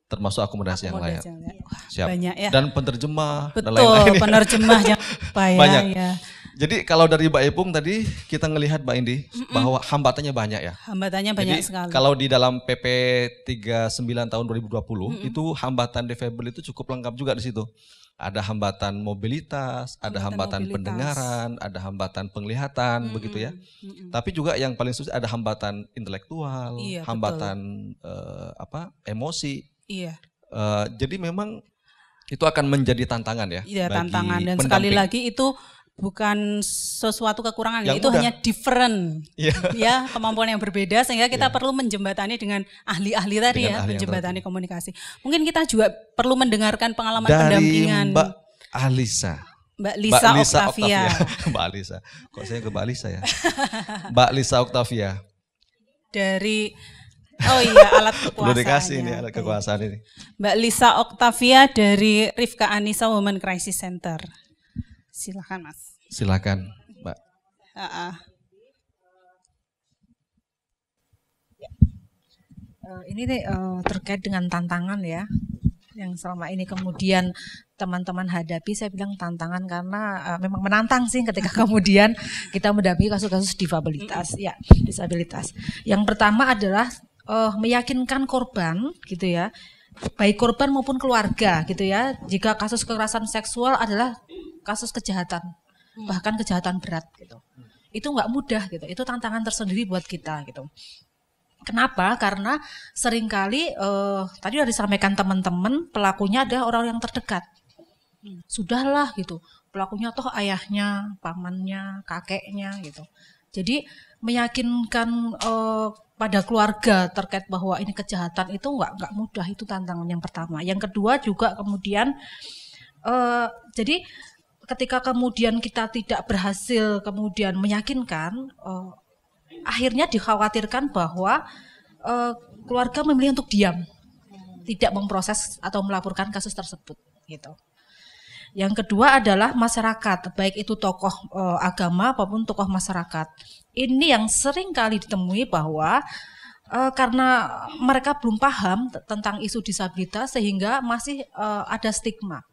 termasuk akomodasi, akomodasi yang layak. Yang layak. Siap. Banyak ya. Dan penerjemah Betul, dan penerjemah yang Banyak. Ya. ya. Jadi kalau dari Mbak Ipung tadi kita melihat Mbak Indi mm -mm. bahwa hambatannya banyak ya. Hambatannya banyak Jadi, sekali. Kalau di dalam PP 39 tahun 2020 mm -mm. itu hambatan defable itu cukup lengkap juga di situ. Ada hambatan mobilitas, hambatan ada hambatan mobilitas. pendengaran, ada hambatan penglihatan mm -mm. begitu ya. Mm -mm. Tapi juga yang paling susah ada hambatan intelektual, iya, hambatan uh, apa? emosi. Iya. Uh, jadi memang itu akan menjadi tantangan ya. Iya, tantangan dan pendamping. sekali lagi itu bukan sesuatu kekurangan yang itu mudah. hanya different yeah. ya kemampuan yang berbeda sehingga kita yeah. perlu menjembatani dengan ahli-ahli tadi dengan ya ahli menjembatani komunikasi mungkin kita juga perlu mendengarkan pengalaman Dari pendampingan Mbak Alisa Mbak Lisa, Mbak Lisa Octavia, Octavia. Mbak Alisa. kok saya ke Mbak Lisa ya Mbak Lisa Octavia dari Oh iya, alat kekuasaan. ini alat kekuasaan ini. Mbak Lisa Octavia dari Rifka Anisa Women Crisis Center. Silakan Mas. Silakan Mbak. Uh, uh. ini uh, terkait dengan tantangan ya yang selama ini kemudian teman-teman hadapi saya bilang tantangan karena uh, memang menantang sih ketika kemudian kita mendampingi kasus-kasus difabilitas ya disabilitas yang pertama adalah uh, meyakinkan korban gitu ya baik korban maupun keluarga gitu ya jika kasus kekerasan seksual adalah kasus kejahatan hmm. bahkan kejahatan berat gitu hmm. itu nggak mudah gitu itu tantangan tersendiri buat kita gitu Kenapa? Karena seringkali uh, tadi sudah disampaikan teman-teman pelakunya ada orang yang terdekat. Hmm. Sudahlah gitu. Pelakunya toh ayahnya, pamannya, kakeknya gitu. Jadi meyakinkan uh, pada keluarga terkait bahwa ini kejahatan itu nggak nggak mudah itu tantangan yang pertama. Yang kedua juga kemudian uh, jadi ketika kemudian kita tidak berhasil kemudian meyakinkan uh, akhirnya dikhawatirkan bahwa uh, keluarga memilih untuk diam tidak memproses atau melaporkan kasus tersebut gitu yang kedua adalah masyarakat baik itu tokoh uh, agama maupun tokoh masyarakat ini yang sering kali ditemui bahwa uh, karena mereka belum paham tentang isu disabilitas sehingga masih uh, ada stigma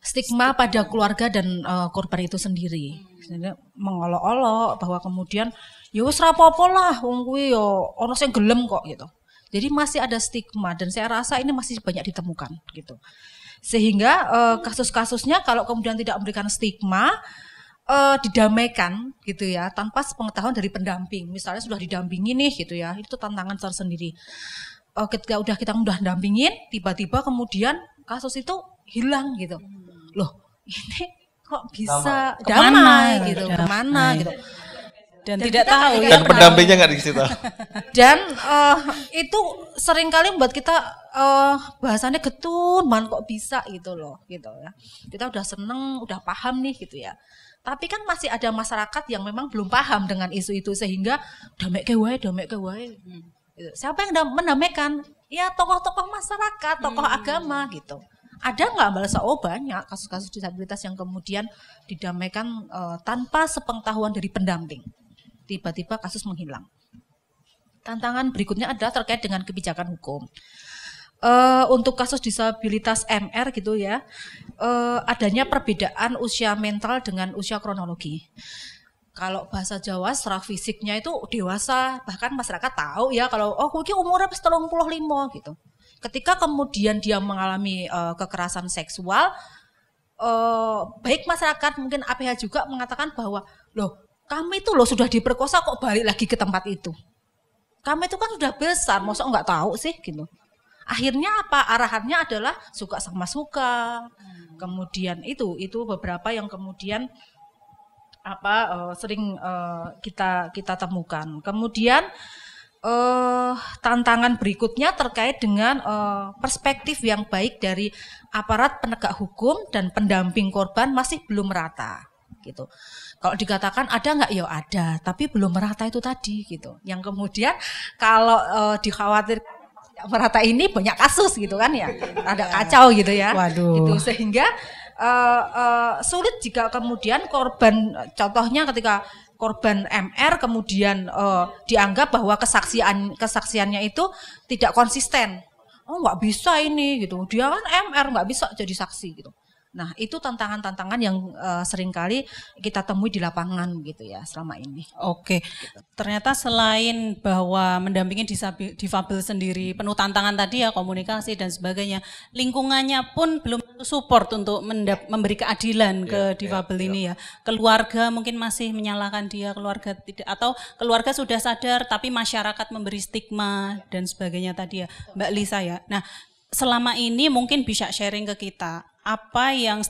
stigma pada keluarga dan uh, korban itu sendiri. sehingga mengolok-olok bahwa kemudian ya wis rapopo lah wong kuwi yo ya ono sing gelem kok gitu. Jadi masih ada stigma dan saya rasa ini masih banyak ditemukan gitu. Sehingga uh, kasus-kasusnya kalau kemudian tidak memberikan stigma uh, didamaikan gitu ya tanpa pengetahuan dari pendamping. Misalnya sudah didampingi nih gitu ya. Itu tantangan tersendiri. Uh, ketika udah kita udah dampingin tiba-tiba kemudian kasus itu hilang gitu loh ini kok bisa damai, damai ya? gitu, damai. kemana gitu, iya. Iya. gitu. Dan, dan tidak tahu ya. Dan pendampingnya nggak di situ dan uh, itu seringkali buat kita uh, bahasannya getun, man kok bisa gitu loh, gitu ya. Kita udah seneng, udah paham nih gitu ya. Tapi kan masih ada masyarakat yang memang belum paham dengan isu itu sehingga damai kewai damai kewai Hmm. Gitu. Siapa yang mendamaikan? Ya tokoh-tokoh masyarakat, tokoh hmm. agama gitu. Ada nggak Mbak Lesa? Oh banyak kasus-kasus disabilitas yang kemudian didamaikan uh, tanpa sepengetahuan dari pendamping. Tiba-tiba kasus menghilang. Tantangan berikutnya adalah terkait dengan kebijakan hukum. Uh, untuk kasus disabilitas MR gitu ya, uh, adanya perbedaan usia mental dengan usia kronologi kalau bahasa Jawa secara fisiknya itu dewasa bahkan masyarakat tahu ya kalau oh kuki umurnya pas telung puluh lima gitu Ketika kemudian dia mengalami uh, kekerasan seksual, uh, baik masyarakat mungkin APH juga mengatakan bahwa loh kami itu loh sudah diperkosa kok balik lagi ke tempat itu. Kami itu kan sudah besar, masa nggak tahu sih gitu. Akhirnya apa? Arahannya adalah suka sama suka. Hmm. Kemudian itu itu beberapa yang kemudian apa eh, sering kita kita temukan. Kemudian uh, tantangan berikutnya terkait dengan uh, perspektif yang baik dari aparat penegak hukum dan pendamping korban masih belum merata gitu. Kalau dikatakan ada nggak? Ya ada, tapi belum merata itu tadi gitu. Yang kemudian kalau uh, dikhawatir merata ini banyak kasus gitu kan ya, ada iya. kacau gitu ya. Waduh. Gitu sehingga uh, uh, sulit jika kemudian korban, contohnya ketika korban MR kemudian uh, dianggap bahwa kesaksian kesaksiannya itu tidak konsisten. Oh nggak bisa ini gitu. Dia kan MR nggak bisa jadi saksi gitu. Nah, itu tantangan-tantangan yang uh, seringkali kita temui di lapangan gitu ya selama ini. Oke. Gitu. Ternyata selain bahwa mendampingi disabil, difabel sendiri penuh tantangan tadi ya komunikasi dan sebagainya, lingkungannya pun belum support untuk mendap, memberi keadilan yeah, ke iya, difabel yeah, ini yeah. ya. Keluarga mungkin masih menyalahkan dia, keluarga tidak atau keluarga sudah sadar tapi masyarakat memberi stigma dan sebagainya tadi ya. Mbak Lisa ya. Nah, selama ini mungkin bisa sharing ke kita apa yang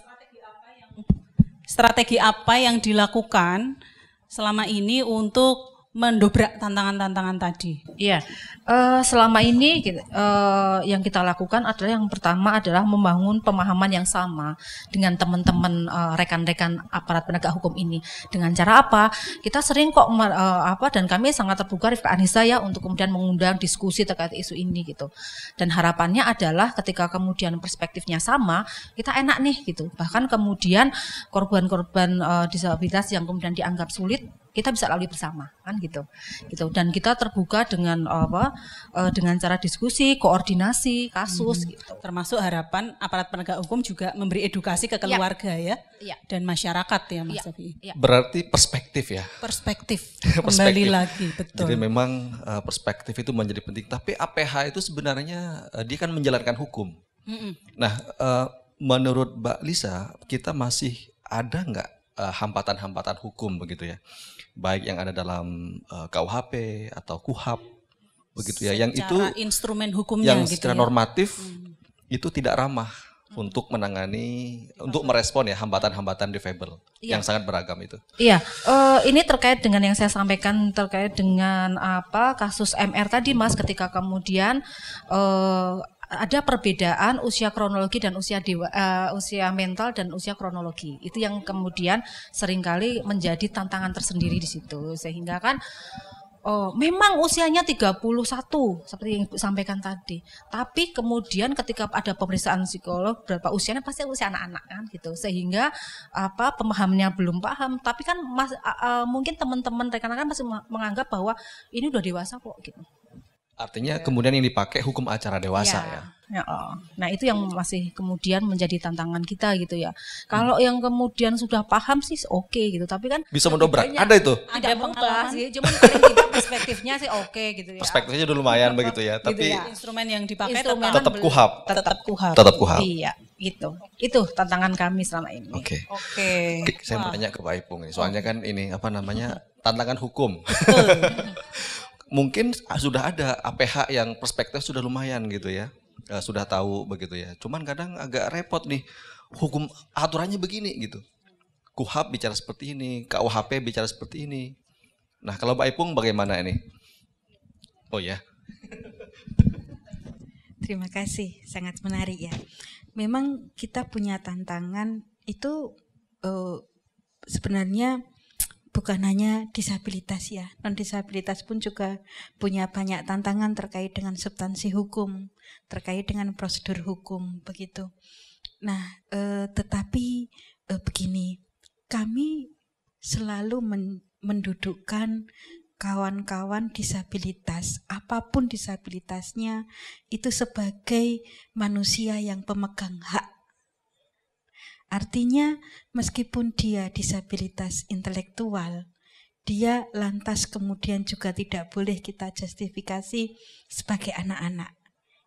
strategi apa yang dilakukan selama ini untuk mendobrak tantangan-tantangan tadi? Iya, uh, selama ini uh, yang kita lakukan adalah yang pertama adalah membangun pemahaman yang sama dengan teman-teman uh, rekan-rekan aparat penegak hukum ini. Dengan cara apa? Kita sering kok uh, apa dan kami sangat terbuka Rifka Anissa ya untuk kemudian mengundang diskusi terkait isu ini gitu. Dan harapannya adalah ketika kemudian perspektifnya sama, kita enak nih gitu. Bahkan kemudian korban-korban uh, disabilitas yang kemudian dianggap sulit kita bisa lalui bersama kan gitu gitu dan kita terbuka dengan apa eh, dengan cara diskusi koordinasi kasus hmm. gitu termasuk harapan aparat penegak hukum juga memberi edukasi ke iya. keluarga ya, ya, dan masyarakat ya Mas ya, ya. berarti perspektif ya perspektif kembali perspektif. lagi betul jadi memang eh, perspektif itu menjadi penting tapi APH itu sebenarnya eh, dia kan menjalankan hukum mm nah menurut Mbak Lisa kita masih ada nggak hambatan-hambatan hukum begitu ya? baik yang ada dalam eh, KUHP atau KUHAP begitu ya yang itu instrumen hukumnya yang gitu secara ya? normatif hmm. itu tidak ramah hmm. untuk menangani hmm. untuk merespon ya hambatan-hambatan defable ya. yang sangat beragam itu. Iya, uh, ini terkait dengan yang saya sampaikan terkait dengan apa kasus MR tadi Mas ketika kemudian uh, ada perbedaan usia kronologi dan usia dewa, uh, usia mental dan usia kronologi. Itu yang kemudian seringkali menjadi tantangan tersendiri di situ. Sehingga kan oh, memang usianya 31 seperti yang Ibu sampaikan tadi. Tapi kemudian ketika ada pemeriksaan psikolog berapa usianya pasti usia anak-anak kan gitu. Sehingga apa pemahamannya belum paham, tapi kan mas, uh, uh, mungkin teman-teman rekan-rekan masih menganggap bahwa ini udah dewasa kok gitu. Artinya iya. kemudian yang dipakai hukum acara dewasa iya. ya. ya. Oh. Nah itu yang masih kemudian menjadi tantangan kita gitu ya. Kalau hmm. yang kemudian sudah paham sih oke okay, gitu, tapi kan bisa mendobrak. Ada itu. Ada pengalaman sih, cuman paling perspektifnya sih oke okay, gitu ya. Perspektifnya udah lumayan begitu ya. Gitu tapi ya. instrumen yang dipakai instrumen tetap, tetap kuhab. Tetap kuhap. Tetap kuhap. Iya gitu. Itu tantangan kami selama ini. Oke. Okay. Oke. Okay. Saya tanya ke Pak Ipung ini. Soalnya kan ini apa namanya tantangan hukum. mungkin sudah ada APH yang perspektif sudah lumayan gitu ya, eh, sudah tahu begitu ya. Cuman kadang agak repot nih hukum aturannya begini gitu. KUHAP bicara seperti ini, KUHP bicara seperti ini. Nah kalau Pak Ipung bagaimana ini? Oh ya. Terima kasih, sangat menarik ya. Memang kita punya tantangan itu uh, sebenarnya bukan hanya disabilitas ya. Non disabilitas pun juga punya banyak tantangan terkait dengan substansi hukum, terkait dengan prosedur hukum begitu. Nah, eh, tetapi eh, begini, kami selalu men mendudukkan kawan-kawan disabilitas, apapun disabilitasnya, itu sebagai manusia yang pemegang hak Artinya, meskipun dia disabilitas intelektual, dia lantas kemudian juga tidak boleh kita justifikasi sebagai anak-anak.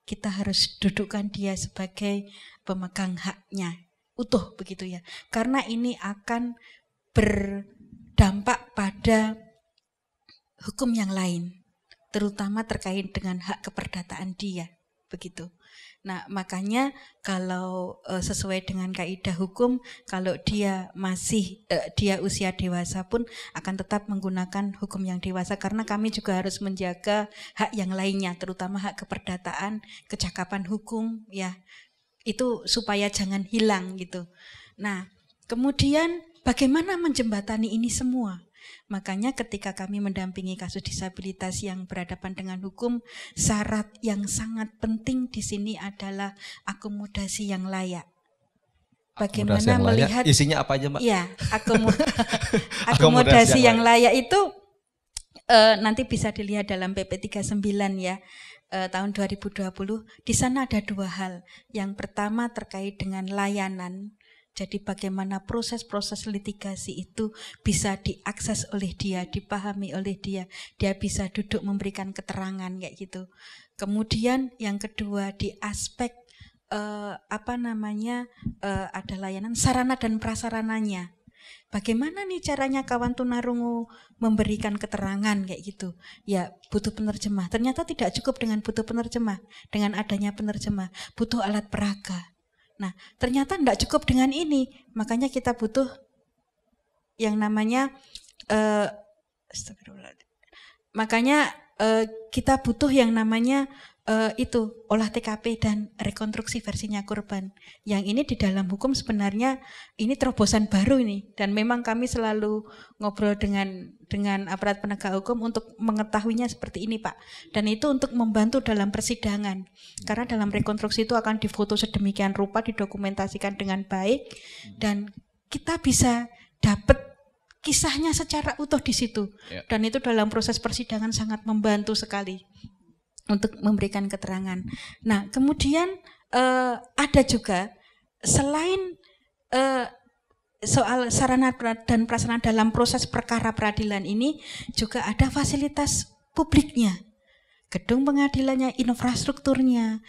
Kita harus dudukkan dia sebagai pemegang haknya utuh begitu ya. Karena ini akan berdampak pada hukum yang lain, terutama terkait dengan hak keperdataan dia begitu. Nah, makanya kalau uh, sesuai dengan kaidah hukum, kalau dia masih uh, dia usia dewasa pun akan tetap menggunakan hukum yang dewasa karena kami juga harus menjaga hak yang lainnya, terutama hak keperdataan, kecakapan hukum, ya itu supaya jangan hilang gitu. Nah, kemudian bagaimana menjembatani ini semua? Makanya ketika kami mendampingi kasus disabilitas yang berhadapan dengan hukum, syarat yang sangat penting di sini adalah akomodasi yang layak. Bagaimana yang layak, melihat isinya apa aja, Mbak? Ya, akomodasi, yang layak, itu uh, nanti bisa dilihat dalam PP 39 ya eh, tahun 2020 di sana ada dua hal. Yang pertama terkait dengan layanan jadi bagaimana proses-proses litigasi itu bisa diakses oleh dia, dipahami oleh dia. Dia bisa duduk memberikan keterangan kayak gitu. Kemudian yang kedua di aspek eh, apa namanya eh, ada layanan sarana dan prasarananya. Bagaimana nih caranya kawan tunarungu memberikan keterangan kayak gitu? Ya butuh penerjemah. Ternyata tidak cukup dengan butuh penerjemah. Dengan adanya penerjemah, butuh alat peraga Nah, ternyata tidak cukup dengan ini. Makanya kita butuh yang namanya uh, makanya uh, kita butuh yang namanya uh, itu olah TKP dan rekonstruksi versinya korban. Yang ini di dalam hukum sebenarnya ini terobosan baru ini dan memang kami selalu ngobrol dengan dengan aparat penegak hukum untuk mengetahuinya seperti ini Pak. Dan itu untuk membantu dalam persidangan karena dalam rekonstruksi itu akan difoto sedemikian rupa didokumentasikan dengan baik dan kita bisa dapat kisahnya secara utuh di situ ya. dan itu dalam proses persidangan sangat membantu sekali untuk memberikan keterangan. Nah, kemudian eh, ada juga selain eh, soal sarana dan prasarana dalam proses perkara peradilan ini juga ada fasilitas publiknya. Gedung pengadilannya, infrastrukturnya,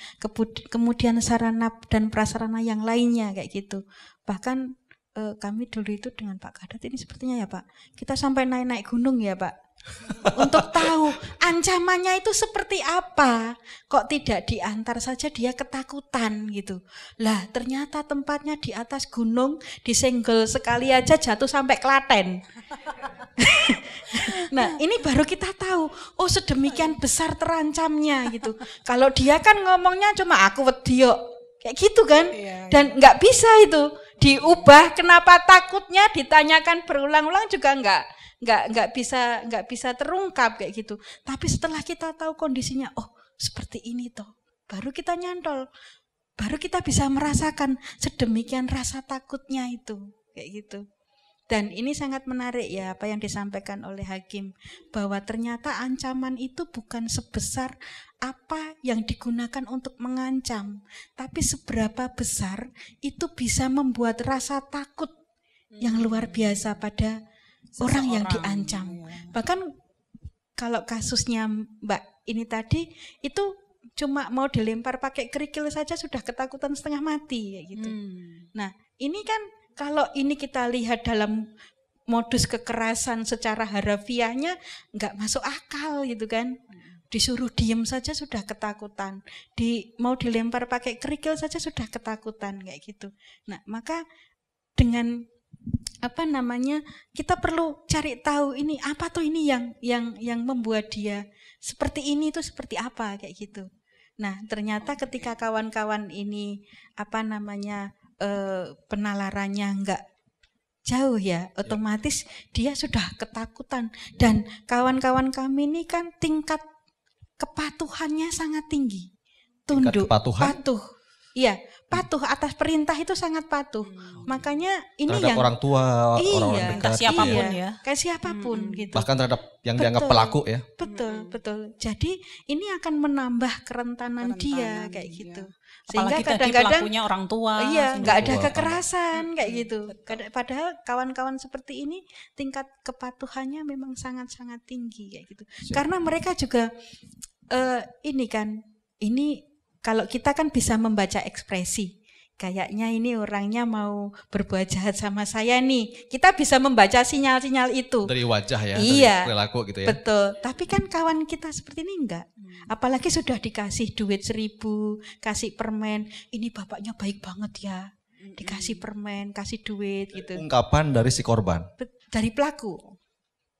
kemudian sarana dan prasarana yang lainnya kayak gitu. Bahkan eh, kami dulu itu dengan Pak Kadat ini sepertinya ya Pak, kita sampai naik-naik gunung ya Pak untuk tahu ancamannya itu seperti apa. Kok tidak diantar saja dia ketakutan gitu. Lah ternyata tempatnya di atas gunung, disenggol sekali aja jatuh sampai Klaten. nah ini baru kita tahu, oh sedemikian besar terancamnya gitu. Kalau dia kan ngomongnya cuma aku wedio, kayak gitu kan. Iya, iya. Dan nggak bisa itu diubah kenapa takutnya ditanyakan berulang-ulang juga nggak nggak nggak bisa nggak bisa terungkap kayak gitu. Tapi setelah kita tahu kondisinya, oh seperti ini toh, baru kita nyantol, baru kita bisa merasakan sedemikian rasa takutnya itu kayak gitu. Dan ini sangat menarik ya apa yang disampaikan oleh hakim bahwa ternyata ancaman itu bukan sebesar apa yang digunakan untuk mengancam, tapi seberapa besar itu bisa membuat rasa takut yang luar hmm. biasa pada orang yang diancam. Iya. Bahkan kalau kasusnya Mbak ini tadi itu cuma mau dilempar pakai kerikil saja sudah ketakutan setengah mati ya gitu. Hmm. Nah, ini kan kalau ini kita lihat dalam modus kekerasan secara harafiahnya nggak masuk akal gitu kan. Hmm. Disuruh diem saja sudah ketakutan, di mau dilempar pakai kerikil saja sudah ketakutan kayak gitu. Nah, maka dengan apa namanya kita perlu cari tahu ini apa tuh ini yang yang yang membuat dia seperti ini tuh seperti apa kayak gitu nah ternyata ketika kawan-kawan ini apa namanya eh, penalarannya enggak jauh ya iya. otomatis dia sudah ketakutan dan kawan-kawan kami ini kan tingkat kepatuhannya sangat tinggi tunduk kepatuhan? patuh Iya, patuh atas perintah itu sangat patuh. Hmm, Makanya ini terhadap yang orang tua, iya, orang dekat, ke siapapun iya, ya. Kayak siapapun hmm, gitu. Bahkan terhadap yang betul, dianggap pelaku ya. Betul, betul. Jadi ini akan menambah kerentanan, kerentanan dia iya. kayak iya. gitu. Sehingga kadang-kadang pelakunya orang tua. Iya, nggak ada kekerasan kayak iya, gitu. Betul. Padahal kawan-kawan seperti ini tingkat kepatuhannya memang sangat-sangat tinggi kayak gitu. Siap. Karena mereka juga uh, ini kan ini kalau kita kan bisa membaca ekspresi, kayaknya ini orangnya mau berbuat jahat sama saya nih. Kita bisa membaca sinyal-sinyal itu. Dari wajah ya, iya, dari perilaku gitu ya. Betul. Tapi kan kawan kita seperti ini enggak. Hmm. Apalagi sudah dikasih duit seribu, kasih permen. Ini bapaknya baik banget ya. Hmm. Dikasih permen, kasih duit gitu. Ungkapan dari si korban. Dari pelaku.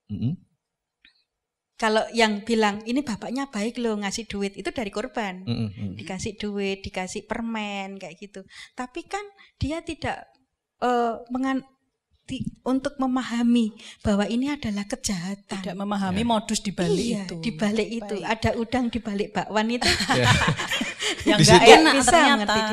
Mm -hmm kalau yang bilang ini bapaknya baik loh ngasih duit itu dari korban mm -hmm. dikasih duit dikasih permen kayak gitu tapi kan dia tidak uh, mengan di, untuk memahami bahwa ini adalah kejahatan. Tidak memahami ya. modus di balik iya, itu. Di balik itu Baik. ada udang di balik bakwan itu. Ya. yang di situ, enak bisa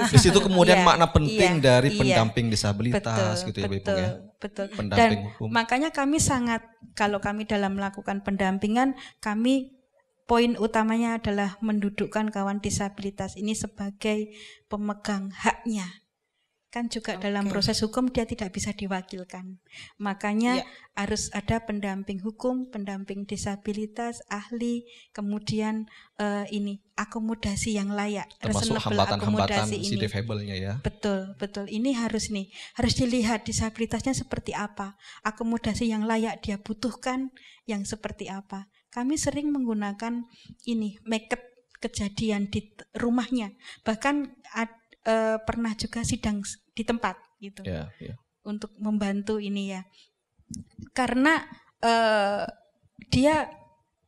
Di situ kemudian iya, makna penting iya, dari iya, pendamping disabilitas betul, gitu ya, betul, ya. Betul. Pendamping Dan hukum. makanya kami sangat kalau kami dalam melakukan pendampingan kami poin utamanya adalah mendudukkan kawan disabilitas ini sebagai pemegang haknya kan juga okay. dalam proses hukum dia tidak bisa diwakilkan. Makanya yeah. harus ada pendamping hukum, pendamping disabilitas, ahli, kemudian uh, ini akomodasi yang layak, termasuk hambatan-hambatan si ya. Betul, betul. Ini harus nih, harus dilihat disabilitasnya seperti apa, akomodasi yang layak dia butuhkan yang seperti apa. Kami sering menggunakan ini make up kejadian di rumahnya. Bahkan ada uh, pernah juga sidang di tempat gitu yeah, yeah. untuk membantu ini ya karena uh, dia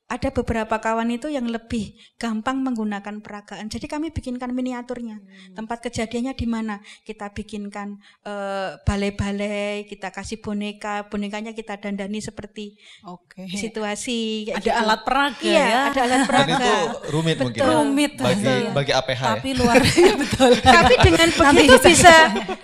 ada beberapa kawan itu yang lebih gampang menggunakan peragaan. Jadi kami bikinkan miniaturnya. Hmm. Tempat kejadiannya di mana? Kita bikinkan balai eh, balai-balai, kita kasih boneka, bonekanya kita dandani seperti Oke. situasi. Ada gitu. alat peraga iya, ya. ada alat peraga. Dan itu rumit betul. Ya. mungkin. bagi bagi APH. Ya. Tapi ya? luar iya, betul. Tapi dengan begitu bisa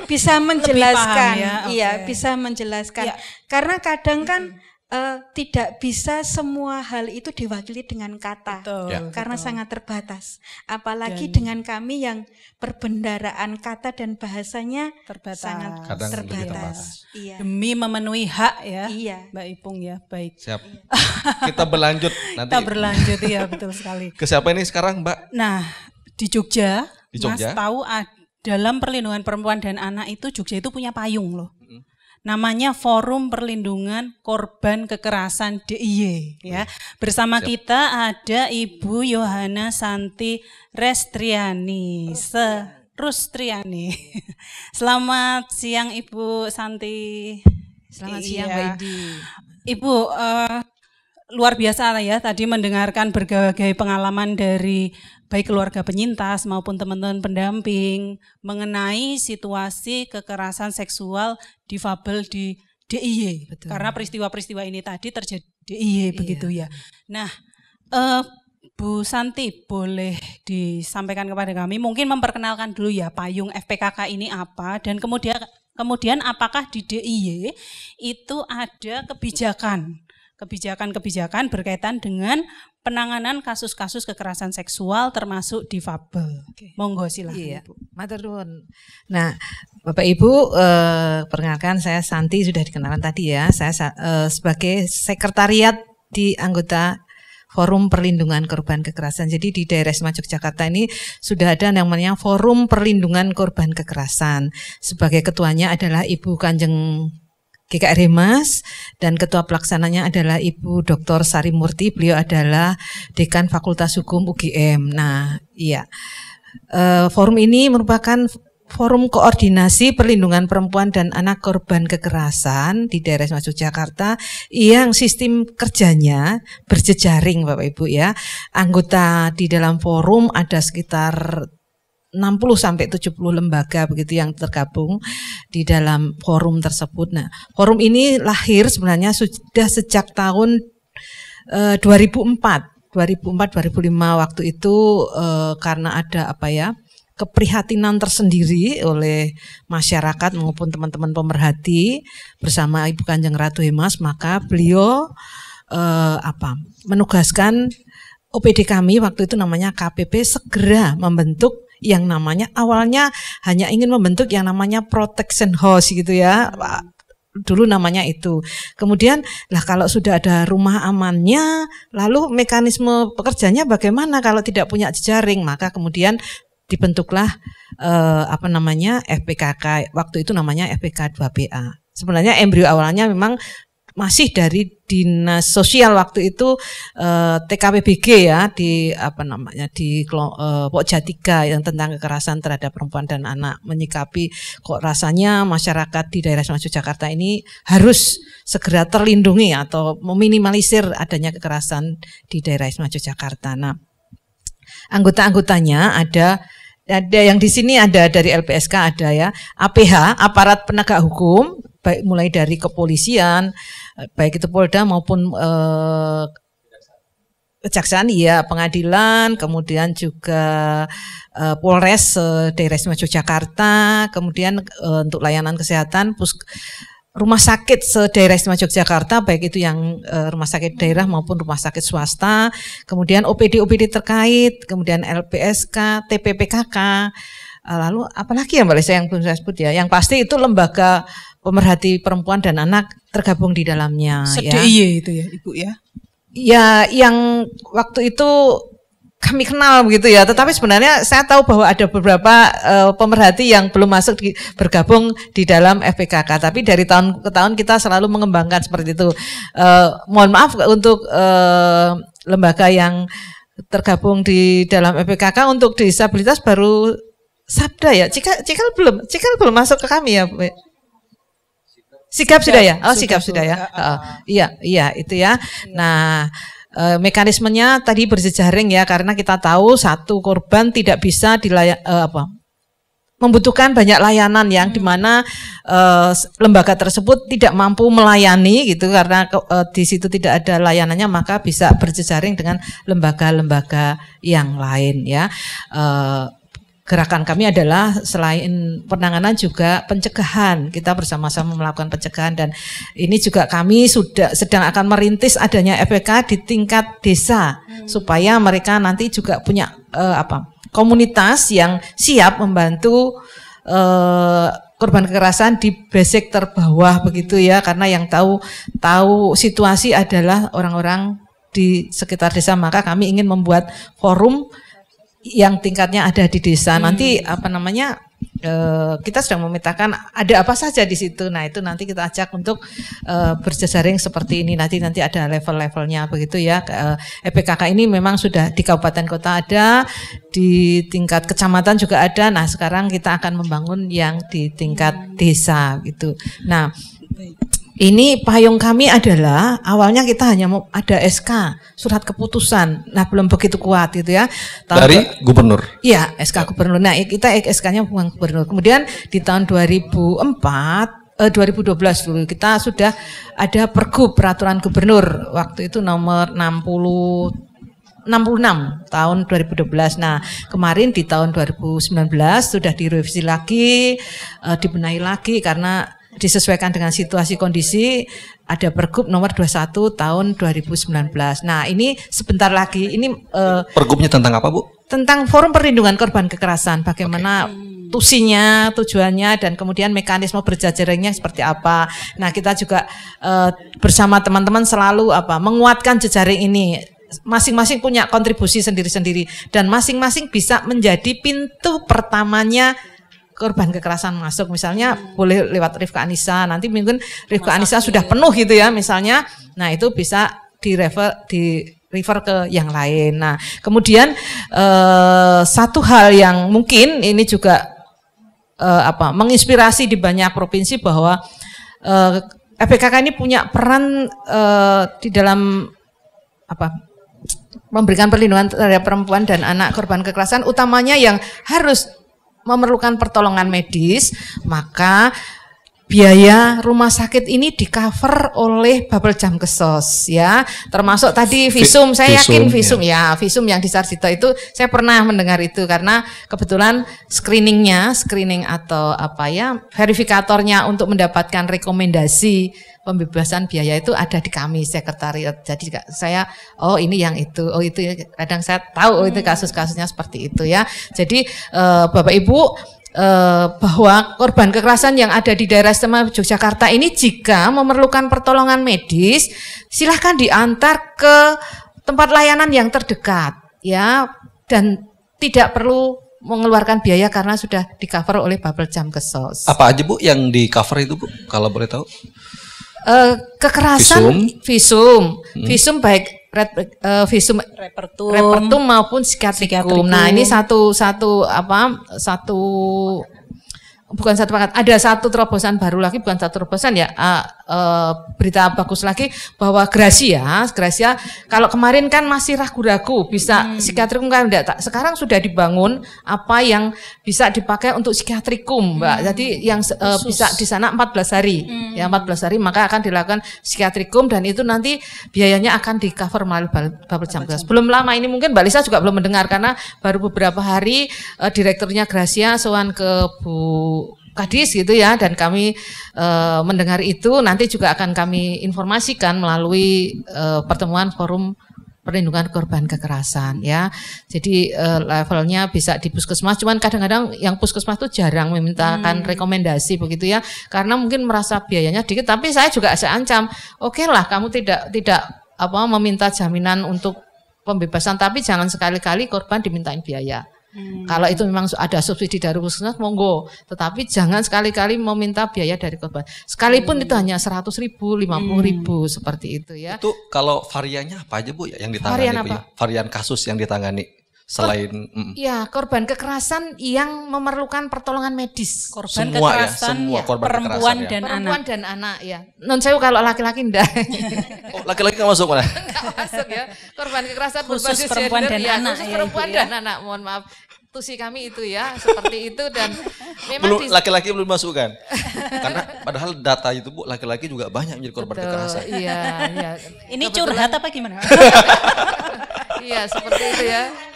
bisa menjelaskan. ya. Okay. Iya, bisa menjelaskan. Ya. Karena kadang kan hmm uh, tidak bisa semua hal itu diwakili dengan kata betul, ya. karena betul. sangat terbatas apalagi dan, dengan kami yang perbendaraan kata dan bahasanya terbatas sangat Kadang terbatas, terbatas. Iya. demi memenuhi hak ya iya. Mbak Ipung ya baik siap iya. kita berlanjut nanti kita berlanjut ya betul sekali ke siapa ini sekarang Mbak nah di Jogja, di Jogja. Mas tahu ada ah, dalam perlindungan perempuan dan anak itu Jogja itu punya payung loh mm -hmm namanya Forum Perlindungan Korban Kekerasan DIY ya. Bersama Siap. kita ada Ibu Yohana Santi Restriani. Se Rustriani. Selamat siang Ibu Santi. Selamat iya. siang Mbak Idi. Iya. Ibu uh, luar biasa lah ya tadi mendengarkan berbagai pengalaman dari baik keluarga penyintas maupun teman-teman pendamping mengenai situasi kekerasan seksual difabel di DIY karena peristiwa-peristiwa ini tadi terjadi DIY iya. begitu ya. Nah, uh, Bu Santi boleh disampaikan kepada kami mungkin memperkenalkan dulu ya payung FPKK ini apa dan kemudian kemudian apakah di DIY itu ada kebijakan kebijakan-kebijakan berkaitan dengan penanganan kasus-kasus kekerasan seksual termasuk difabel. Fabel. Monggo silahkan iya. Ibu. Matur nuwun. Nah, Bapak Ibu eh, perkenalkan saya Santi sudah dikenalan tadi ya. Saya eh, sebagai sekretariat di anggota Forum Perlindungan Korban Kekerasan. Jadi di daerah Semajuk Jakarta ini sudah ada yang namanya Forum Perlindungan Korban Kekerasan. Sebagai ketuanya adalah Ibu Kanjeng GKR Remas dan ketua pelaksananya adalah Ibu Dr. Sari Murti. Beliau adalah Dekan Fakultas Hukum UGM. Nah, iya. E, forum ini merupakan forum koordinasi perlindungan perempuan dan anak korban kekerasan di daerah Masuk Jakarta yang sistem kerjanya berjejaring Bapak Ibu ya. Anggota di dalam forum ada sekitar 60 sampai 70 lembaga begitu yang tergabung di dalam forum tersebut. Nah, forum ini lahir sebenarnya sudah sejak tahun eh, 2004, 2004 2005 waktu itu eh, karena ada apa ya? keprihatinan tersendiri oleh masyarakat maupun teman-teman pemerhati bersama Ibu Kanjeng Ratu Hemas maka beliau eh, apa menugaskan OPD kami waktu itu namanya KPP segera membentuk yang namanya awalnya hanya ingin membentuk yang namanya protection house gitu ya dulu namanya itu. Kemudian lah kalau sudah ada rumah amannya, lalu mekanisme pekerjanya bagaimana kalau tidak punya jejaring? Maka kemudian dibentuklah eh, apa namanya FPKK. Waktu itu namanya FPK 2BA. Sebenarnya embrio awalnya memang masih dari dinas sosial waktu itu eh, TKPBG ya di apa namanya di eh, Pokja yang tentang kekerasan terhadap perempuan dan anak menyikapi kok rasanya masyarakat di daerah Semaju Jakarta ini harus segera terlindungi atau meminimalisir adanya kekerasan di daerah Semaju Jakarta. Nah, anggota-anggotanya ada ada yang di sini ada dari LPSK ada ya APH aparat penegak hukum baik mulai dari kepolisian, eh, baik itu Polda maupun eh, kejaksaan iya pengadilan kemudian juga uh, Polres uh, Daerah Yogyakarta kemudian uh, untuk layanan kesehatan pus rumah sakit se daerah istimewa Yogyakarta baik itu yang uh, rumah sakit daerah maupun rumah sakit swasta kemudian OPD OPD terkait kemudian LPSK TPPKK uh, lalu apalagi yang boleh saya yang belum saya sebut ya yang pasti itu lembaga pemerhati perempuan dan anak tergabung di dalamnya. Sedih ya. Iya itu ya, Ibu ya. Ya, yang waktu itu kami kenal begitu ya. Tetapi sebenarnya saya tahu bahwa ada beberapa uh, pemerhati yang belum masuk di, bergabung di dalam FPKK. Tapi dari tahun ke tahun kita selalu mengembangkan seperti itu. Uh, mohon maaf untuk uh, lembaga yang tergabung di dalam FPKK untuk disabilitas baru Sabda ya. Cikal, Cikal belum, Cikal belum masuk ke kami ya. ya? Sikap, sudah ya. Oh, sikap sudah, ya. Ah, ah. iya, iya itu ya. Iya. Nah, e, mekanismenya tadi berjejaring ya karena kita tahu satu korban tidak bisa dilayak e, eh, apa? membutuhkan banyak layanan yang hmm. dimana uh, lembaga tersebut tidak mampu melayani gitu karena uh, di situ tidak ada layanannya maka bisa berjejaring dengan lembaga-lembaga yang lain ya. Uh, gerakan kami adalah selain penanganan juga pencegahan. Kita bersama-sama melakukan pencegahan dan ini juga kami sudah sedang akan merintis adanya FPK di tingkat desa hmm. supaya mereka nanti juga punya uh, apa komunitas yang siap membantu uh, korban kekerasan di basic terbawah begitu ya karena yang tahu tahu situasi adalah orang-orang di sekitar desa maka kami ingin membuat forum yang tingkatnya ada di desa. Hmm. Nanti apa namanya eh, kita sedang memetakan ada apa saja di situ. Nah itu nanti kita ajak untuk eh, berjejaring seperti ini. Nanti nanti ada level-levelnya begitu ya. EPKK eh, e ini memang sudah di kabupaten kota ada, di tingkat kecamatan juga ada. Nah sekarang kita akan membangun yang di tingkat desa gitu. Nah ini payung kami adalah awalnya kita hanya mau ada SK surat keputusan, nah belum begitu kuat itu ya. Tahun Dari gubernur. Iya SK gubernur. Nah kita SK-nya bukan gubernur. Kemudian di tahun 2004 eh, 2012 dulu kita sudah ada pergub peraturan gubernur waktu itu nomor 60 66 tahun 2012. Nah, kemarin di tahun 2019 sudah direvisi lagi, e, dibenahi lagi karena disesuaikan dengan situasi kondisi ada Pergub nomor 21 tahun 2019. Nah, ini sebentar lagi ini uh, Pergubnya tentang apa, Bu? Tentang Forum Perlindungan Korban Kekerasan. Bagaimana okay tusinya, tujuannya, dan kemudian mekanisme berjajarannya seperti apa. Nah, kita juga uh, bersama teman-teman selalu apa menguatkan jejaring ini. Masing-masing punya kontribusi sendiri-sendiri dan masing-masing bisa menjadi pintu pertamanya korban kekerasan masuk misalnya hmm. boleh lewat Rifka Anissa nanti mungkin Rifka Anissa sudah penuh gitu ya misalnya nah itu bisa di refer di refer ke yang lain nah kemudian eh, satu hal yang mungkin ini juga eh, apa menginspirasi di banyak provinsi bahwa eh, FPKK ini punya peran eh, di dalam apa memberikan perlindungan terhadap perempuan dan anak korban kekerasan utamanya yang harus memerlukan pertolongan medis, maka biaya rumah sakit ini di cover oleh bubble Jam Kesos ya termasuk tadi visum saya yakin ya. visum ya, ya visum yang di Sarjito itu saya pernah mendengar itu karena kebetulan screeningnya screening atau apa ya verifikatornya untuk mendapatkan rekomendasi pembebasan biaya itu ada di kami sekretariat. Jadi saya oh ini yang itu, oh itu ya. kadang saya tahu oh itu hmm. kasus-kasusnya seperti itu ya. Jadi eh, Bapak Ibu eh, bahwa korban kekerasan yang ada di daerah Sema Yogyakarta ini jika memerlukan pertolongan medis silahkan diantar ke tempat layanan yang terdekat ya dan tidak perlu mengeluarkan biaya karena sudah di cover oleh bubble jam kesos. Apa aja bu yang di cover itu bu kalau boleh tahu? uh, kekerasan visum visum, hmm. visum baik red, uh, eh, visum repertum, repertum maupun psikiatrikum. psikiatrikum. Nah, ini satu satu apa? satu bukan satu pangkat, ada satu terobosan baru lagi, bukan satu terobosan ya, uh, uh, berita bagus lagi bahwa Gracia, Gracia kalau kemarin kan masih ragu-ragu bisa hmm. psikiatrikum kan enggak, sekarang sudah dibangun apa yang bisa dipakai untuk psikiatrikum, hmm. Mbak. Hmm. Jadi yang uh, bisa di sana 14 hari. Hmm. Ya 14 hari maka akan dilakukan psikiatrikum dan itu nanti biayanya akan di cover melalui bapak Jamkes. Belum lama ini mungkin Mbak Lisa juga belum mendengar karena baru beberapa hari uh, direkturnya Gracia soan ke Bu Kadis gitu ya dan kami e, mendengar itu nanti juga akan kami informasikan melalui e, pertemuan forum perlindungan korban kekerasan ya. Jadi e, levelnya bisa di puskesmas, cuman kadang-kadang yang puskesmas itu jarang memintakan hmm. rekomendasi begitu ya, karena mungkin merasa biayanya dikit. Tapi saya juga saya ancam, oke okay lah kamu tidak tidak apa meminta jaminan untuk pembebasan, tapi jangan sekali-kali korban dimintain biaya. Kalau itu memang ada subsidi dari puskesmas monggo, tetapi jangan sekali-kali meminta biaya dari korban. Sekalipun hmm. itu hanya seratus ribu, lima puluh ribu hmm. seperti itu ya. Itu kalau variannya apa aja bu yang ditangani? Varian ya? apa? Varian kasus yang ditangani? selain Kor mm. ya korban kekerasan yang memerlukan pertolongan medis korban semua ya, kekerasan ya, semua ya, korban perempuan kekerasan, ya. dan ya. perempuan anak. dan anak ya non saya kalau laki-laki enggak oh, laki-laki nggak masuk mana nggak masuk ya korban kekerasan khusus perempuan gender, ya. dan ya, anak khusus ya, perempuan ya. dan anak mohon maaf tusi kami itu ya seperti itu dan memang belum laki-laki belum masuk kan karena padahal data itu bu laki-laki juga banyak menjadi korban Betul, kekerasan iya, iya. ini Kebetulan, curhat apa gimana iya seperti itu ya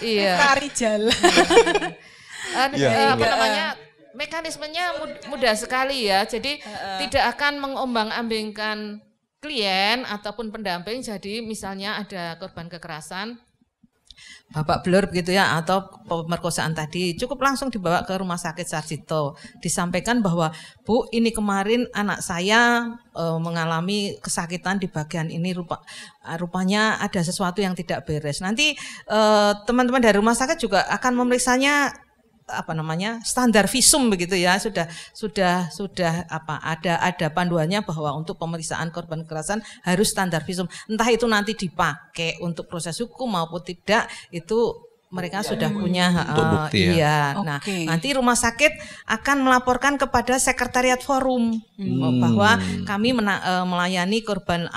iya. Tari jalan. uh, yeah, uh, apa iya. namanya? Mekanismenya mudah sekali ya. Jadi uh, uh. tidak akan mengombang-ambingkan klien ataupun pendamping. Jadi misalnya ada korban kekerasan, Bapak blur begitu ya atau pemerkosaan tadi cukup langsung dibawa ke rumah sakit Sarjito disampaikan bahwa Bu ini kemarin anak saya e, mengalami kesakitan di bagian ini rupa rupanya ada sesuatu yang tidak beres nanti e, teman-teman dari rumah sakit juga akan memeriksanya apa namanya standar visum begitu ya sudah sudah sudah apa ada ada panduannya bahwa untuk pemeriksaan korban kekerasan harus standar visum entah itu nanti dipakai untuk proses hukum maupun tidak itu mereka ya, sudah iya. punya untuk eh, bukti ya. iya okay. nah nanti rumah sakit akan melaporkan kepada sekretariat forum hmm. bahwa hmm. kami mena, eh, melayani korban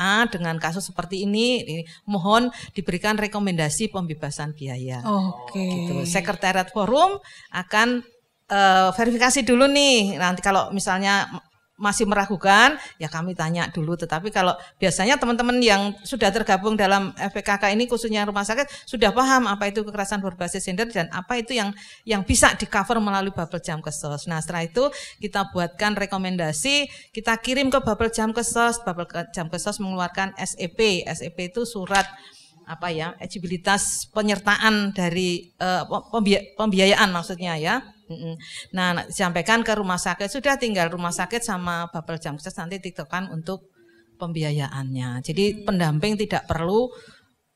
A dengan kasus seperti ini, ini mohon diberikan rekomendasi pembebasan biaya. Oke. Okay. Gitu. Sekretariat forum akan uh, verifikasi dulu nih. Nanti kalau misalnya masih meragukan, ya kami tanya dulu. Tetapi kalau biasanya teman-teman yang sudah tergabung dalam FPKK ini khususnya rumah sakit sudah paham apa itu kekerasan berbasis gender dan apa itu yang yang bisa di cover melalui bubble Jam Kesos. Nah setelah itu kita buatkan rekomendasi, kita kirim ke bubble Jam Kesos, bubble Jam Kesos mengeluarkan SEP, SEP itu surat apa ya, eligibilitas penyertaan dari uh, pembiayaan maksudnya ya Nah, sampaikan ke rumah sakit sudah tinggal rumah sakit sama Bapel Jamkes nanti tiktokan untuk pembiayaannya. Jadi hmm. pendamping tidak perlu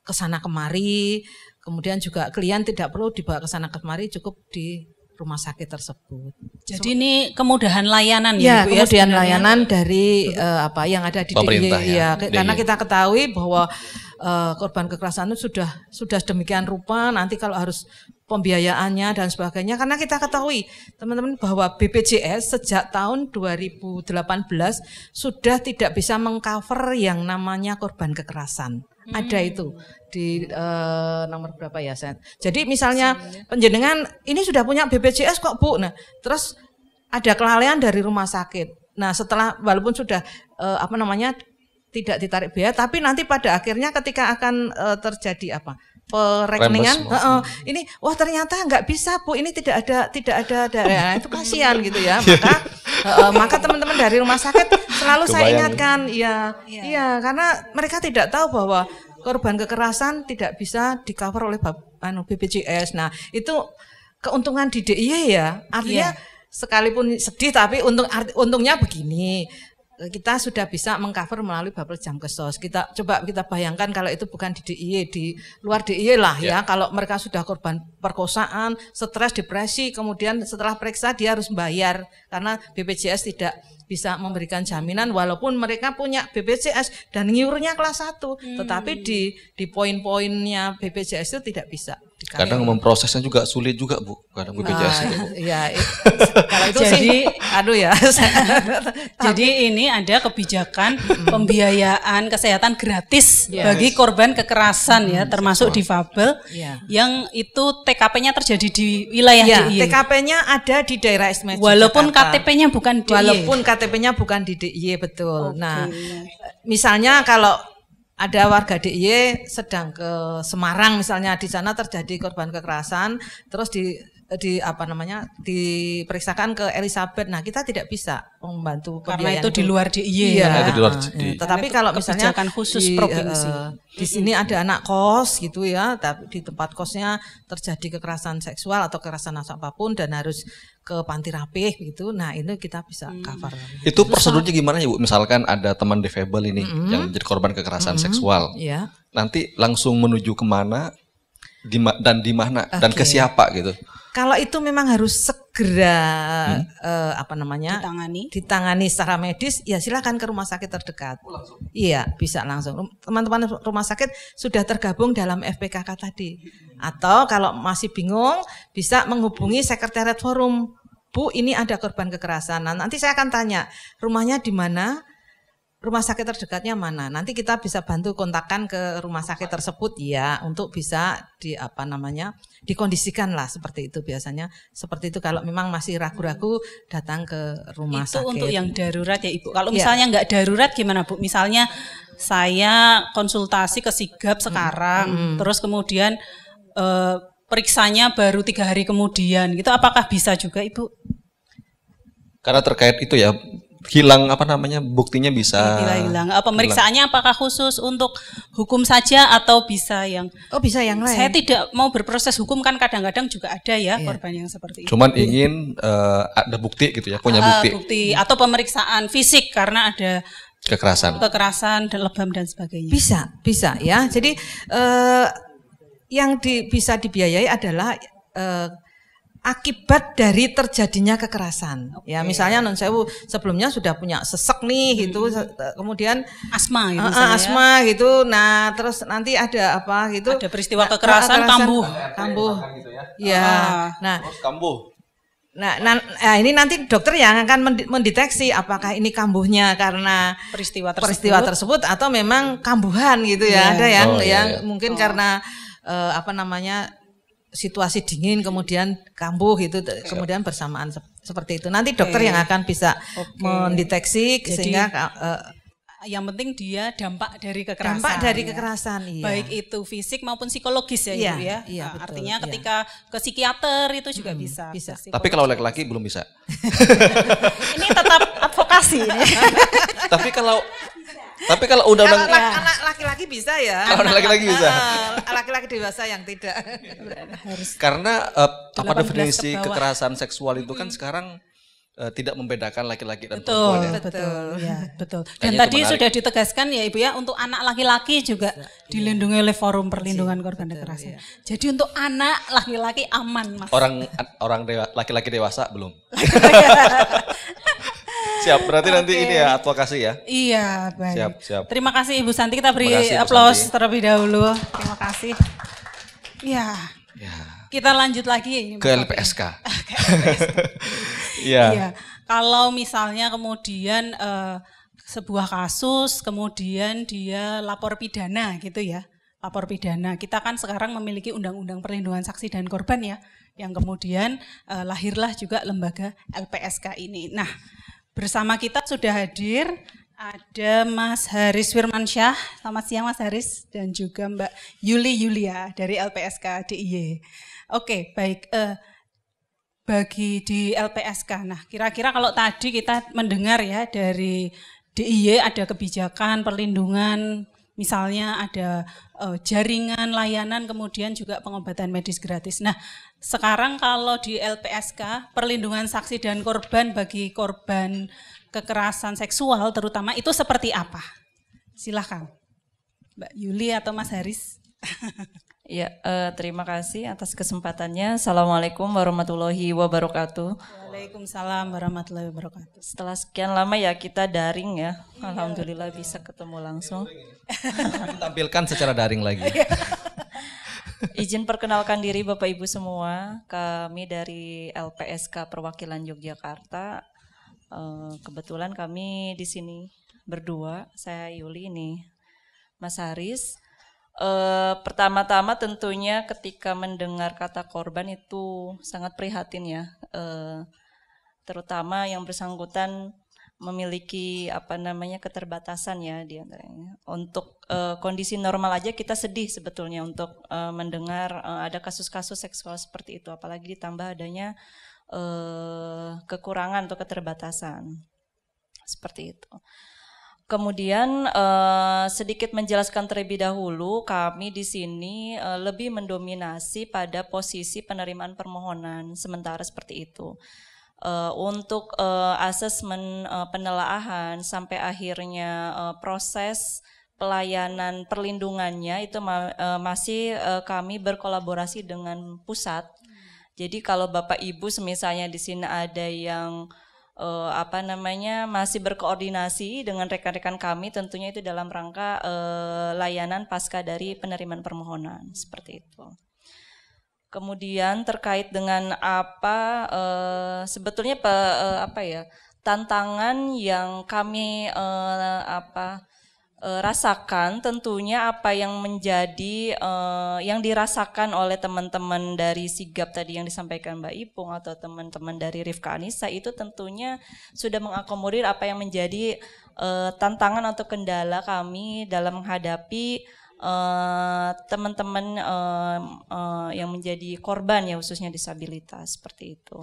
ke sana kemari, kemudian juga klien tidak perlu dibawa ke sana kemari, cukup di rumah sakit tersebut. Jadi so, ini kemudahan layanan ya, ya ya, layanan dari uh, apa yang ada di pemerintah ya. ya. Karena kita ketahui bahwa uh, korban kekerasan itu sudah sudah demikian rupa nanti kalau harus pembiayaannya dan sebagainya karena kita ketahui teman-teman bahwa BPJS sejak tahun 2018 sudah tidak bisa mengcover yang namanya korban kekerasan. Hmm. Ada itu di uh, nomor berapa ya, saya Jadi misalnya penjenengan ini sudah punya BPJS kok, Bu. Nah, terus ada kelalaian dari rumah sakit. Nah, setelah walaupun sudah uh, apa namanya tidak ditarik biaya, tapi nanti pada akhirnya ketika akan uh, terjadi apa? perekeningan uh, uh, ini wah ternyata nggak bisa bu ini tidak ada tidak ada daerah nah, itu kasihan gitu ya maka uh, maka teman-teman dari rumah sakit selalu Kebayang. saya ingatkan ya iya ya, karena mereka tidak tahu bahwa korban kekerasan tidak bisa di cover oleh anu, BPJS nah itu keuntungan di DIY ya artinya yeah. sekalipun sedih tapi untung untungnya begini Eh, kita sudah bisa mengcover melalui bubble jam kesos. Kita coba kita bayangkan kalau itu bukan di DIY di luar DIY lah ya. ya. Kalau mereka sudah korban perkosaan, stres, depresi, kemudian setelah periksa dia harus bayar karena BPJS tidak bisa memberikan jaminan walaupun mereka punya BPJS dan ngiurnya kelas 1, hmm. tetapi di di poin-poinnya BPJS itu tidak bisa. Kadang memprosesnya juga sulit juga bu, kadang BPJS nah, itu. Bu. Ya, kalau itu jadi, sih, aduh ya. jadi ini ada kebijakan pembiayaan kesehatan gratis yes. bagi korban kekerasan ya, termasuk difabel, ya. yang itu TKP-nya terjadi di wilayah ya, DIY. TKP-nya ada di daerah SMJ. Walaupun KTP-nya bukan DIY. Walaupun KTP-nya bukan di DIY betul. Okay. Nah, misalnya kalau ada warga DIY sedang ke Semarang misalnya di sana terjadi korban kekerasan terus di di apa namanya diperiksakan ke Elizabeth. Nah kita tidak bisa membantu karena itu, di luar DIY. Iya. Ya. di luar ah, di, iya. Tetapi kalau misalnya akan khusus di, provinsi eh, uh, di sini ada anak kos gitu ya, tapi di tempat kosnya terjadi kekerasan seksual atau kekerasan apapun dan harus ke panti rapih gitu. Nah, ini kita bisa hmm. cover. Hmm. Itu prosedurnya gimana ya, Bu? Misalkan ada teman defable ini mm-hmm. yang jadi korban kekerasan mm-hmm. seksual. Yeah. Nanti langsung menuju kemana di, dan di mana okay. dan ke siapa gitu kalau itu memang harus segera hmm. uh, apa namanya ditangani ditangani secara medis ya silahkan ke rumah sakit terdekat oh, langsung. iya bisa langsung teman-teman rumah sakit sudah tergabung dalam FPKK tadi atau kalau masih bingung bisa menghubungi sekretariat forum Bu ini ada korban kekerasan nah, nanti saya akan tanya rumahnya di mana rumah sakit terdekatnya mana? Nanti kita bisa bantu kontakkan ke rumah sakit tersebut ya untuk bisa di apa namanya dikondisikan lah seperti itu biasanya seperti itu kalau memang masih ragu-ragu datang ke rumah itu sakit. Itu untuk yang darurat ya Ibu. Kalau ya. misalnya ya. nggak darurat gimana Bu? Misalnya saya konsultasi ke sigap hmm. sekarang hmm. Hmm. terus kemudian eh, periksanya baru tiga hari kemudian gitu apakah bisa juga Ibu? Karena terkait itu ya hilang apa namanya buktinya bisa iya, hilang apa pemeriksaannya apakah khusus untuk hukum saja atau bisa yang oh bisa yang lain saya tidak mau berproses hukum kan kadang-kadang juga ada ya iya. korban yang seperti itu cuman ingin uh, ada bukti gitu ya punya eh, bukti uh, bukti atau pemeriksaan fisik karena ada kekerasan kekerasan dan lebam dan sebagainya bisa bisa ya jadi uh, yang di, bisa dibiayai adalah uh, akibat dari terjadinya kekerasan. Okay. Ya, misalnya non sewu sebelumnya sudah punya sesek nih hmm. gitu, hmm. kemudian asma gitu uh, uh, asma ya. gitu. Nah, terus nanti ada apa gitu? Ada peristiwa nah, kekerasan, kambuh. Kambuh. Gitu ya. Iya. Ah. Nah, kambuh. Nah, nah, ini nanti dokter yang akan mendeteksi apakah ini kambuhnya karena peristiwa tersebut, peristiwa tersebut atau memang kambuhan gitu ya. Yeah. Ada yang oh, iya, yang iya. mungkin oh. karena uh, apa namanya situasi dingin iya. kemudian kambuh itu iya. kemudian bersamaan seperti itu. Nanti dokter okay. yang akan bisa okay. mendeteksi Jadi, sehingga uh, yang penting dia dampak dari kekerasan. Dampak dari ya. kekerasan, iya. Baik itu fisik maupun psikologis ya, iya, Ibu ya. Iya, nah, betul, artinya iya. ketika ke psikiater itu juga hmm, bisa. Bisa. Tapi kalau laki-laki belum bisa. ini tetap advokasi. Tapi kalau tapi kalau undang-undang anak laki-laki bisa ya. Kalau laki-laki bisa. Eh, laki-laki dewasa yang tidak. Karena uh, apa definisi kekerasan seksual itu kan sekarang eh, tidak membedakan laki-laki dan betul, perempuan. Ya. Betul, ya, betul. Dan Kayaknya tadi sudah ditegaskan ya Ibu ya untuk anak laki-laki juga ya, dilindungi oleh Forum Perlindungan iya, Korban Kekerasan. Ya. Jadi untuk anak laki-laki aman, Mas. Orang orang dewa, laki-laki dewasa belum. siap, berarti okay. nanti ini ya advokasi ya. Iya, baik. Siap, siap. Terima kasih Ibu Santi, kita beri aplaus terlebih dahulu. Terima kasih. Iya. Ya. Kita lanjut lagi ya, ini. Ke LPSK. Iya. ya. Kalau misalnya kemudian uh, sebuah kasus kemudian dia lapor pidana gitu ya lapor pidana. Kita kan sekarang memiliki Undang-Undang Perlindungan Saksi dan Korban ya, yang kemudian uh, lahirlah juga lembaga LPSK ini. Nah, Bersama kita sudah hadir ada Mas Haris Firmansyah, selamat siang Mas Haris, dan juga Mbak Yuli Yulia dari LPSK DIY. Oke, baik. Eh, bagi di LPSK, nah kira-kira kalau tadi kita mendengar ya dari DIY ada kebijakan perlindungan, misalnya ada uh, jaringan layanan kemudian juga pengobatan medis gratis. Nah, sekarang kalau di LPSK perlindungan saksi dan korban bagi korban kekerasan seksual terutama itu seperti apa? Silahkan. Mbak Yuli atau Mas Haris. Ya, uh, terima kasih atas kesempatannya. Assalamualaikum warahmatullahi wabarakatuh. Waalaikumsalam warahmatullahi wabarakatuh. Setelah sekian lama ya kita daring ya. Iya, Alhamdulillah iya. bisa ketemu langsung. Tampilkan secara daring lagi. Iya. Izin perkenalkan diri Bapak Ibu semua. Kami dari LPSK Perwakilan Yogyakarta. Uh, kebetulan kami di sini berdua. Saya Yuli ini, Mas Haris Uh, pertama-tama tentunya ketika mendengar kata korban itu sangat prihatin ya, uh, terutama yang bersangkutan memiliki apa namanya keterbatasan ya di antaranya. Untuk uh, kondisi normal aja kita sedih sebetulnya untuk uh, mendengar uh, ada kasus-kasus seksual seperti itu, apalagi ditambah adanya uh, kekurangan atau keterbatasan seperti itu. Kemudian eh, sedikit menjelaskan terlebih dahulu, kami di sini eh, lebih mendominasi pada posisi penerimaan permohonan sementara seperti itu. Eh, untuk eh, asesmen eh, penelaahan sampai akhirnya eh, proses pelayanan perlindungannya itu ma eh, masih eh, kami berkolaborasi dengan pusat. Hmm. Jadi kalau Bapak Ibu semisalnya di sini ada yang uh, apa namanya masih berkoordinasi dengan rekan-rekan kami tentunya itu dalam rangka uh, layanan pasca dari penerimaan permohonan seperti itu. Kemudian terkait dengan apa uh, sebetulnya pe, uh, apa ya tantangan yang kami uh, apa E, rasakan tentunya apa yang menjadi uh, yang dirasakan oleh teman-teman dari Sigap tadi yang disampaikan Mbak Ipung atau teman-teman dari Rifka Anissa itu tentunya sudah mengakomodir apa yang menjadi uh, tantangan atau kendala kami dalam menghadapi teman-teman uh, uh, uh, yang menjadi korban ya khususnya disabilitas seperti itu.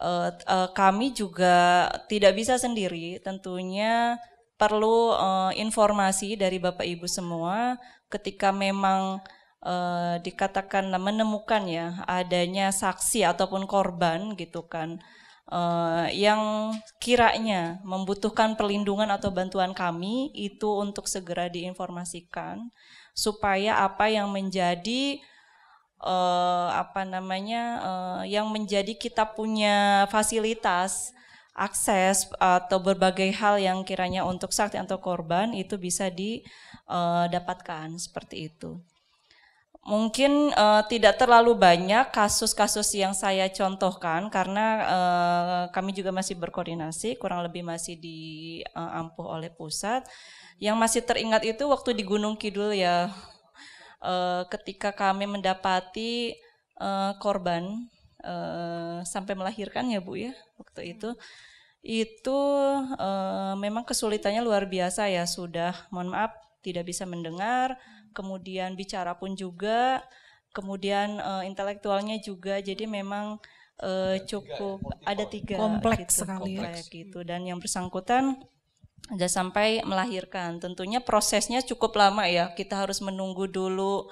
Uh, uh, kami juga tidak bisa sendiri tentunya perlu uh, informasi dari Bapak Ibu semua ketika memang uh, dikatakan menemukan ya adanya saksi ataupun korban gitu kan uh, yang kiranya membutuhkan perlindungan atau bantuan kami itu untuk segera diinformasikan supaya apa yang menjadi uh, apa namanya uh, yang menjadi kita punya fasilitas akses eh, atau berbagai hal yang kiranya untuk sakti atau korban itu bisa didapatkan eh, seperti itu. Mungkin uh, tidak terlalu banyak kasus-kasus yang saya contohkan karena uh, kami juga masih berkoordinasi, kurang lebih masih diampuh uh, oleh pusat. Yang masih teringat itu waktu di Gunung Kidul ya, uh, ketika kami mendapati uh, korban Eh, sampai melahirkan ya Bu ya waktu hmm. itu itu e, memang kesulitannya luar biasa ya sudah mohon maaf tidak bisa mendengar kemudian bicara pun juga kemudian e, intelektualnya juga jadi memang e, cukup ada tiga, kompleks gitu, sekali ya. kompleks hmm. gitu dan yang bersangkutan ada sampai melahirkan tentunya prosesnya cukup lama ya kita harus menunggu dulu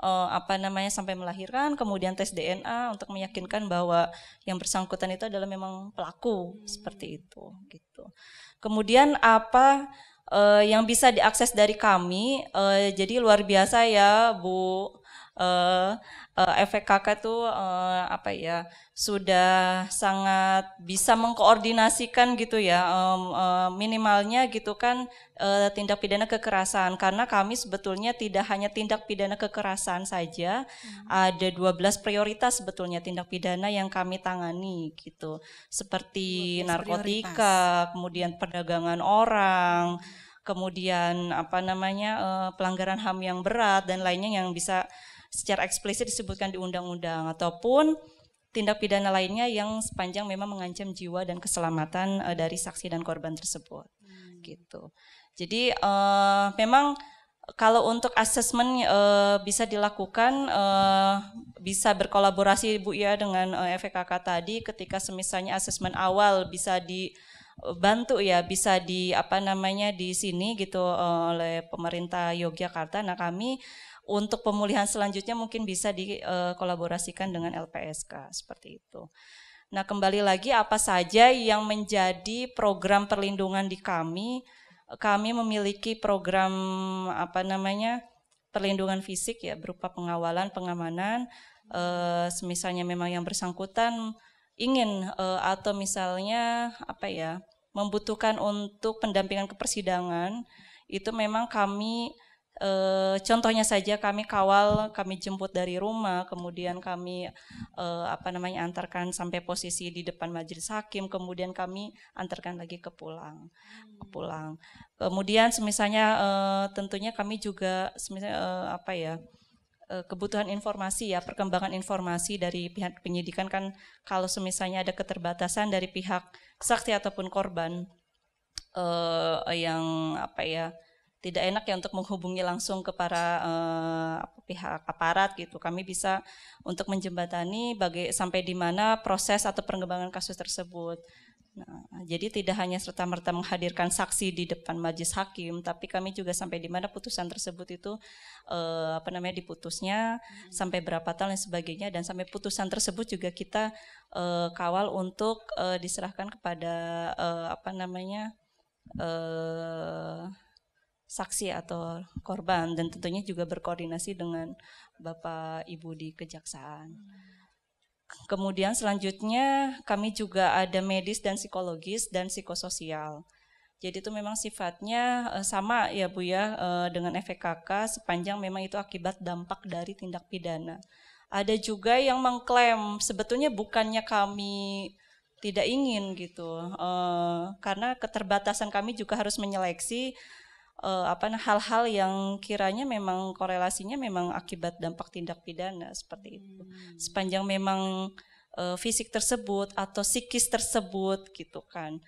uh, apa namanya sampai melahirkan, kemudian tes DNA untuk meyakinkan bahwa yang bersangkutan itu adalah memang pelaku hmm. seperti itu gitu. Kemudian apa uh, yang bisa diakses dari kami? Uh, jadi luar biasa ya Bu uh, uh, efek kakak tuh uh, apa ya sudah sangat bisa mengkoordinasikan gitu ya um, uh, minimalnya gitu kan uh, tindak pidana kekerasan karena kami sebetulnya tidak hanya tindak pidana kekerasan saja hmm. ada 12 prioritas sebetulnya tindak pidana yang kami tangani gitu seperti narkotika prioritas. kemudian perdagangan orang kemudian apa namanya uh, pelanggaran HAM yang berat dan lainnya yang bisa secara eksplisit disebutkan di undang-undang ataupun tindak pidana lainnya yang sepanjang memang mengancam jiwa dan keselamatan uh, dari saksi dan korban tersebut. Hmm. Gitu. Jadi uh, memang kalau untuk asesmen uh, eh, bisa dilakukan uh, bisa berkolaborasi Bu ya dengan uh, FKK tadi ketika semisalnya asesmen awal bisa di bantu ya bisa di apa namanya di sini gitu oleh pemerintah Yogyakarta. Nah kami untuk pemulihan selanjutnya mungkin bisa dikolaborasikan eh, dengan LPSK seperti itu. Nah, kembali lagi apa saja yang menjadi program perlindungan di kami? Kami memiliki program apa namanya? perlindungan fisik ya berupa pengawalan, pengamanan. E, eh, semisalnya memang yang bersangkutan ingin e, atau misalnya apa ya? membutuhkan untuk pendampingan ke persidangan, itu memang kami e, contohnya saja kami kawal, kami jemput dari rumah, kemudian kami e, apa namanya antarkan sampai posisi di depan majelis hakim, kemudian kami antarkan lagi ke pulang, ke hmm. pulang. Kemudian semisalnya e, tentunya kami juga semisalnya apa ya kebutuhan informasi ya perkembangan informasi dari pihak penyidikan kan kalau semisalnya ada keterbatasan dari pihak saksi ataupun korban yang apa ya tidak enak ya untuk menghubungi langsung ke para eh, pihak aparat gitu. Kami bisa untuk menjembatani bagi sampai di mana proses atau perkembangan kasus tersebut. Nah, jadi tidak hanya serta-merta menghadirkan saksi di depan majelis hakim, tapi kami juga sampai di mana putusan tersebut itu eh, apa namanya diputusnya hmm. sampai berapa tahun dan sebagainya dan sampai putusan tersebut juga kita eh, kawal untuk eh, diserahkan kepada eh, apa namanya eh, saksi atau korban dan tentunya juga berkoordinasi dengan Bapak Ibu di kejaksaan. Kemudian selanjutnya kami juga ada medis dan psikologis dan psikososial. Jadi itu memang sifatnya eh, sama ya Bu ya eh, dengan FKK sepanjang memang itu akibat dampak dari tindak pidana. Ada juga yang mengklaim sebetulnya bukannya kami tidak ingin gitu eh, karena keterbatasan kami juga harus menyeleksi uh, apa nah, hal-hal yang kiranya memang korelasinya memang akibat dampak tindak pidana seperti itu. Hmm. Sepanjang memang uh, fisik tersebut atau psikis tersebut gitu kan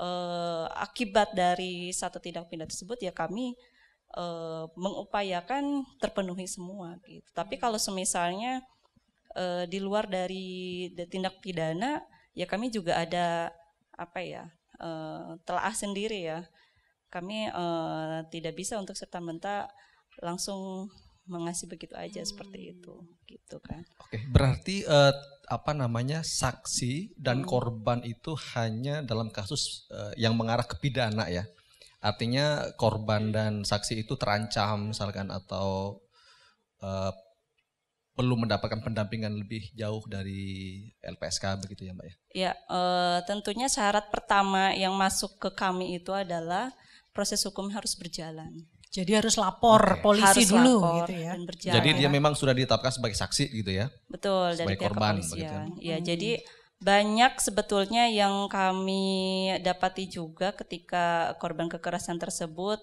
uh, akibat dari satu tindak pidana tersebut ya kami uh, mengupayakan terpenuhi semua gitu. Tapi hmm. kalau semisalnya uh, di luar dari tindak pidana ya kami juga ada apa ya uh, telah sendiri ya kami uh, tidak bisa untuk serta merta langsung mengasih begitu aja hmm. seperti itu gitu kan. Oke, okay. berarti uh, apa namanya saksi dan hmm. korban itu hanya dalam kasus uh, yang mengarah ke pidana ya. Artinya korban hmm. dan saksi itu terancam misalkan atau uh, perlu mendapatkan pendampingan lebih jauh dari LPSK begitu ya Mbak ya. Ya, uh, tentunya syarat pertama yang masuk ke kami itu adalah proses hukum harus berjalan. Jadi harus lapor okay. polisi harus dulu lapor gitu ya. Dan berjalan. Jadi dia memang sudah ditetapkan sebagai saksi gitu ya. Betul sebagai dari korban Begitu. Ya, iya, hmm. jadi banyak sebetulnya yang kami dapati juga ketika korban kekerasan tersebut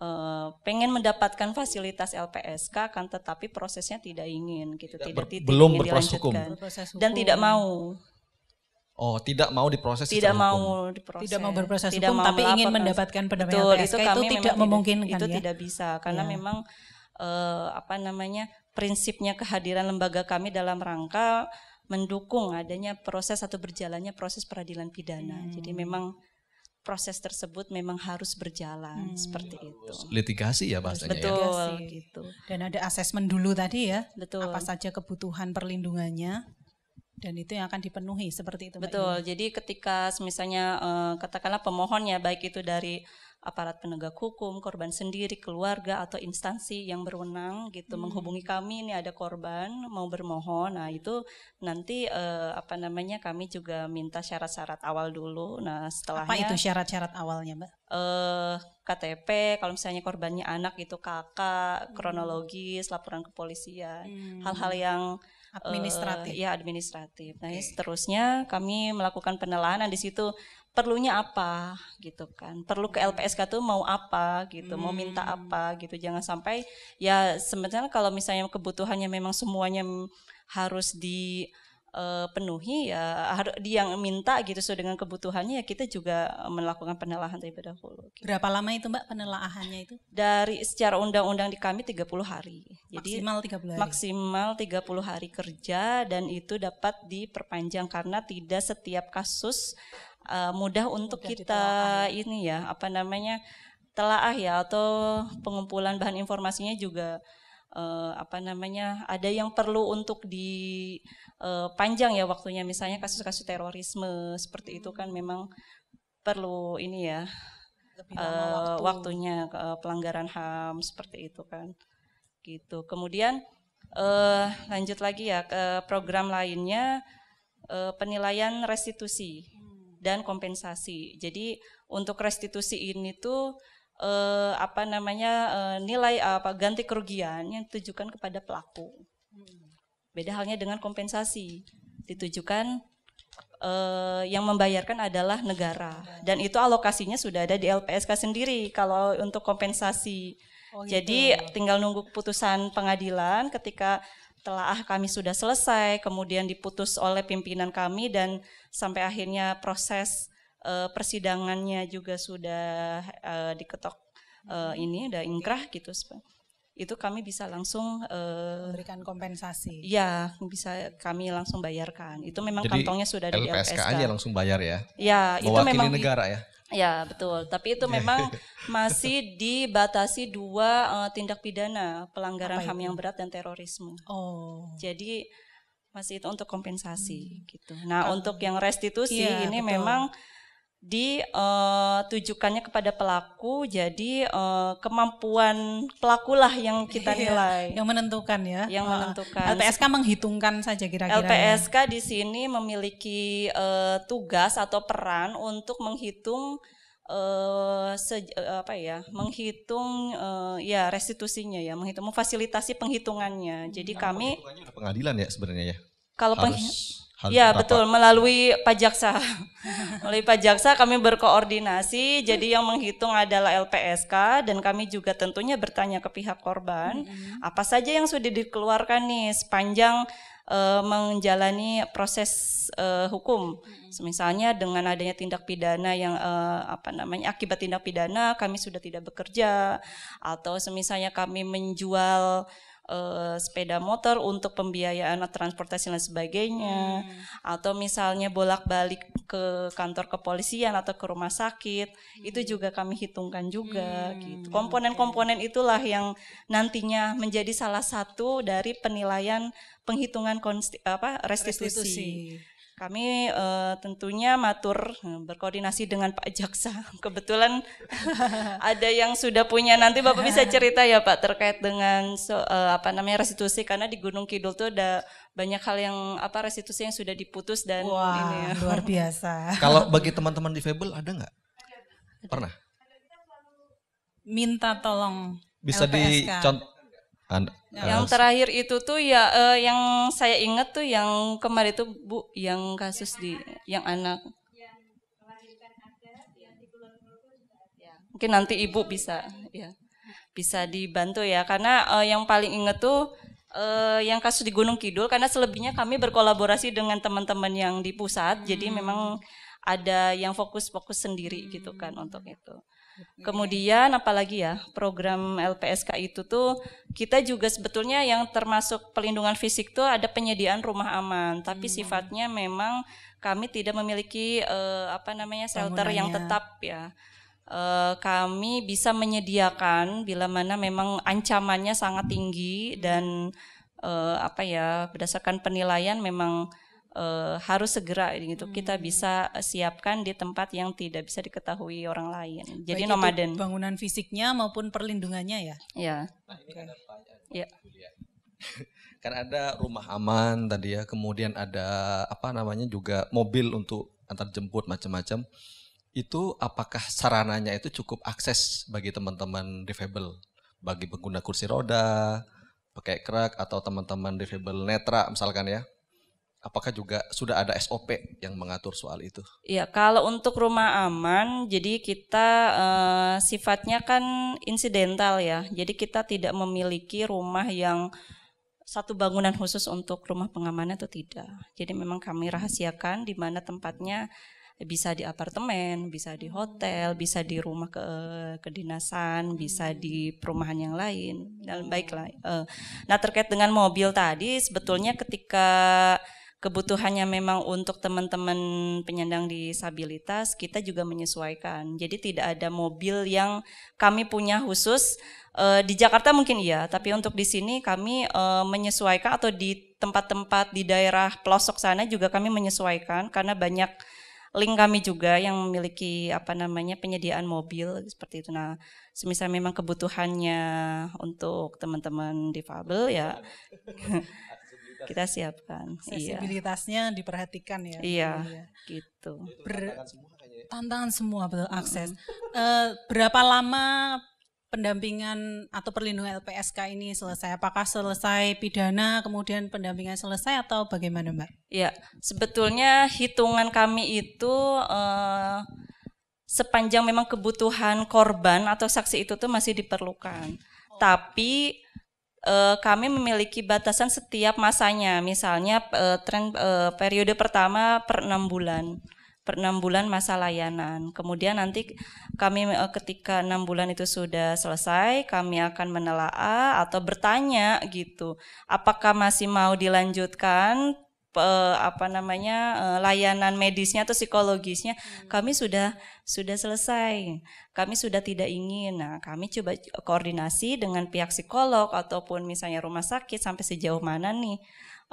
eh, pengen mendapatkan fasilitas LPSK kan tetapi prosesnya tidak ingin gitu tidak, tidak, tidak belum ingin berproses hukum dan tidak mau Oh, tidak mau diproses Tidak mau hukum. diproses. Tidak mau berproses tidak hukum, mau tapi ingin mendapatkan pendamaian PSK itu, itu tidak memungkinkan itu ya. tidak bisa karena ya. memang eh, apa namanya? prinsipnya kehadiran lembaga kami dalam rangka mendukung adanya proses atau berjalannya proses peradilan pidana. Hmm. Jadi memang proses tersebut memang harus berjalan hmm. seperti itu. Litigasi ya bahasanya Betul, ya. Betul gitu. Dan ada asesmen dulu tadi ya. Betul. Apa saja kebutuhan perlindungannya dan itu yang akan dipenuhi seperti itu. Betul. Jadi ketika misalnya uh, katakanlah pemohonnya baik itu dari aparat penegak hukum, korban sendiri, keluarga atau instansi yang berwenang gitu hmm. menghubungi kami ini ada korban mau bermohon. Nah, itu nanti eh, apa namanya kami juga minta syarat-syarat awal dulu. Nah, setelah Apa itu syarat-syarat awalnya, Mbak? Eh KTP, kalau misalnya korbannya anak itu kakak, hmm. kronologis, laporan kepolisian, hmm. hal-hal hmm. Hal -hal yang administratif. Uh, ya administratif. Nah, okay. seterusnya kami melakukan penelaanan di situ perlunya apa gitu kan. Perlu ke hmm. LPSK tuh mau apa gitu, hmm. mau minta hmm. apa gitu. Jangan sampai ya sebenarnya kalau misalnya kebutuhannya memang semuanya harus di uh, penuhi ya harus dia yang minta gitu sesuai so, dengan kebutuhannya ya kita juga melakukan penelaahan terlebih dahulu. Gitu. Berapa lama itu Mbak penelaahannya itu? Dari secara undang-undang di kami 30 hari. Jadi maksimal 30 hari. Maksimal 30 hari kerja dan itu dapat diperpanjang karena tidak setiap kasus uh, mudah untuk mudah kita ya. ini ya apa namanya telaah ya atau pengumpulan bahan informasinya juga uh, apa namanya ada yang perlu untuk dipanjang eh, ya waktunya misalnya kasus-kasus terorisme seperti itu kan memang perlu ini ya uh, waktu. waktunya uh, pelanggaran ham seperti itu kan gitu kemudian uh, lanjut lagi ya ke program lainnya uh, penilaian restitusi hmm. dan kompensasi jadi untuk restitusi ini tuh eh, apa namanya eh, nilai eh, apa ganti kerugian yang ditujukan kepada pelaku. Hmm. Beda halnya dengan kompensasi ditujukan eh, yang membayarkan adalah negara dan itu alokasinya sudah ada di LPSK sendiri kalau untuk kompensasi. Oh, gitu. Jadi tinggal nunggu keputusan pengadilan ketika telah ah, kami sudah selesai, kemudian diputus oleh pimpinan kami dan sampai akhirnya proses Eh, persidangannya juga sudah eh, diketok eh, mm-hmm. ini udah iya. ingkrah gitu itu kami bisa langsung berikan kompensasi. Ya, bisa kami langsung bayarkan. Itu memang Jadi, kantongnya sudah LPSK di LPSK. aja langsung bayar ya. Ya, itu memang negara ya. Ya betul, tapi itu iya. memang masih dibatasi dua uh, tindak pidana pelanggaran HAM yang berat dan terorisme. Oh. Jadi masih itu untuk kompensasi hmm. gitu. Nah, Kalo, untuk yang restitusi iya, ini betul. memang ditujukannya eh, uh, kepada pelaku jadi eh, kemampuan pelakulah yang kita iya, nilai yang menentukan ya yang menentukan LPSK menghitungkan saja kira-kira LPSK ya. di sini memiliki eh, tugas atau peran untuk menghitung apa ya menghitung ya restitusinya ya menghitung memfasilitasi penghitungannya jadi nah, kami pengadilan ya sebenarnya ya kalau Harus. Hal ya apa? betul melalui pajaksa. melalui pajaksa kami berkoordinasi. jadi yang menghitung adalah LPSK dan kami juga tentunya bertanya ke pihak korban mm-hmm. apa saja yang sudah dikeluarkan nih sepanjang uh, menjalani proses uh, hukum. mm Misalnya dengan adanya tindak pidana yang uh, apa namanya akibat tindak pidana kami sudah tidak bekerja atau semisalnya kami menjual Eh, sepeda motor untuk pembiayaan transportasi dan sebagainya hmm. atau misalnya bolak-balik ke kantor kepolisian atau ke rumah sakit hmm. itu juga kami hitungkan juga hmm. gitu komponen-komponen itulah yang nantinya menjadi salah satu dari penilaian penghitungan konsti, apa restitusi, restitusi. Kami uh, tentunya matur eh, berkoordinasi dengan Pak Jaksa. Kebetulan ada yang sudah punya nanti Bapak bisa cerita ya Pak terkait dengan so, uh, apa namanya restitusi karena di Gunung Kidul tuh ada banyak hal yang apa restitusi yang sudah diputus dan ini ya. luar biasa. Kalau bagi teman-teman difabel ada nggak? Pernah? Minta tolong. Bisa LPSK. Nah, yang terakhir itu tuh ya uh, yang saya ingat tuh yang kemarin itu Bu yang kasus yang di anak. yang anak. Mungkin nanti Ibu bisa ya. Bisa dibantu ya karena uh, yang paling ingat tuh uh, yang kasus di Gunung Kidul karena selebihnya kami berkolaborasi dengan teman-teman yang di pusat hmm. jadi memang ada yang fokus-fokus sendiri hmm. gitu kan untuk itu. Kemudian apalagi ya program LPSK itu tuh kita juga sebetulnya yang termasuk pelindungan fisik tuh ada penyediaan rumah aman, tapi hmm. sifatnya memang kami tidak memiliki uh, apa namanya shelter yang tetap ya. Uh, kami bisa menyediakan bila mana memang ancamannya sangat tinggi dan uh, apa ya berdasarkan penilaian memang uh, harus segera gitu hmm. kita bisa eh, siapkan di tempat yang tidak bisa diketahui orang lain. Jadi Baik nomaden. bangunan fisiknya maupun perlindungannya ya. Ya. Nah, okay. Iya. kan ada rumah aman tadi ya, kemudian ada apa namanya juga mobil untuk antar jemput macam-macam. Itu apakah sarananya itu cukup akses bagi teman-teman difabel, bagi pengguna kursi roda, pakai kerak atau teman-teman difabel netra misalkan ya? Apakah juga sudah ada SOP yang mengatur soal itu? Iya, kalau untuk rumah aman, jadi kita uh, sifatnya kan insidental ya. Jadi kita tidak memiliki rumah yang satu bangunan khusus untuk rumah pengamanan itu tidak. Jadi memang kami rahasiakan di mana tempatnya bisa di apartemen, bisa di hotel, bisa di rumah ke kedinasan, bisa di perumahan yang lain. Dan baiklah. Eh, nah terkait dengan mobil tadi, sebetulnya ketika kebutuhannya memang untuk teman-teman penyandang disabilitas, kita juga menyesuaikan. Jadi tidak ada mobil yang kami punya khusus e, di Jakarta mungkin iya, tapi untuk di sini kami e, menyesuaikan atau di tempat-tempat di daerah pelosok sana juga kami menyesuaikan karena banyak link kami juga yang memiliki apa namanya penyediaan mobil seperti itu. Nah, semisal memang kebutuhannya untuk teman-teman difabel ya kita siapkan sensibilitasnya iya. diperhatikan ya iya, gitu Ber tantangan semua ya. betul akses uh, berapa lama pendampingan atau perlindungan LPSK ini selesai? Apakah selesai pidana kemudian pendampingan selesai atau bagaimana Mbak? Ya, sebetulnya hitungan kami itu eh, sepanjang memang kebutuhan korban atau saksi itu tuh masih diperlukan. Oh. Tapi Eh, kami memiliki batasan setiap masanya. Misalnya eh, tren eh, periode pertama per enam bulan per enam bulan masa layanan. Kemudian nanti kami ketika enam bulan itu sudah selesai, kami akan menelaah atau bertanya gitu, apakah masih mau dilanjutkan uh, apa namanya uh, layanan medisnya atau psikologisnya hmm. kami sudah sudah selesai. Kami sudah tidak ingin. Nah, kami coba koordinasi dengan pihak psikolog ataupun misalnya rumah sakit sampai sejauh mana nih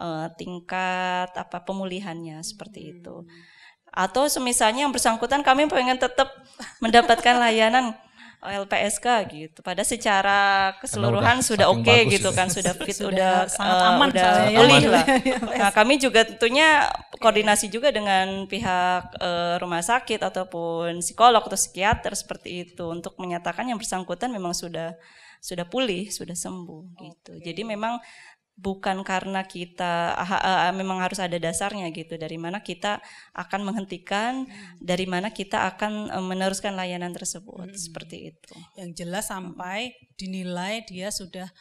uh, tingkat apa pemulihannya seperti itu. Hmm. Atau semisalnya yang bersangkutan kami pengen tetap mendapatkan layanan LPSK gitu. Pada secara keseluruhan udah sudah oke okay, gitu kan, sudah fit, sudah, udah sangat eh, aman, sudah ya. aman lah. Iya, iya. nah, kami juga tentunya koordinasi juga dengan pihak uh, rumah sakit ataupun psikolog atau psikiater seperti itu untuk menyatakan yang bersangkutan memang sudah sudah pulih, sudah sembuh gitu. Jadi memang bukan karena kita ha, ha, memang harus ada dasarnya gitu dari mana kita akan menghentikan hmm. dari mana kita akan e, meneruskan layanan tersebut hmm. seperti itu yang jelas sampai dinilai dia sudah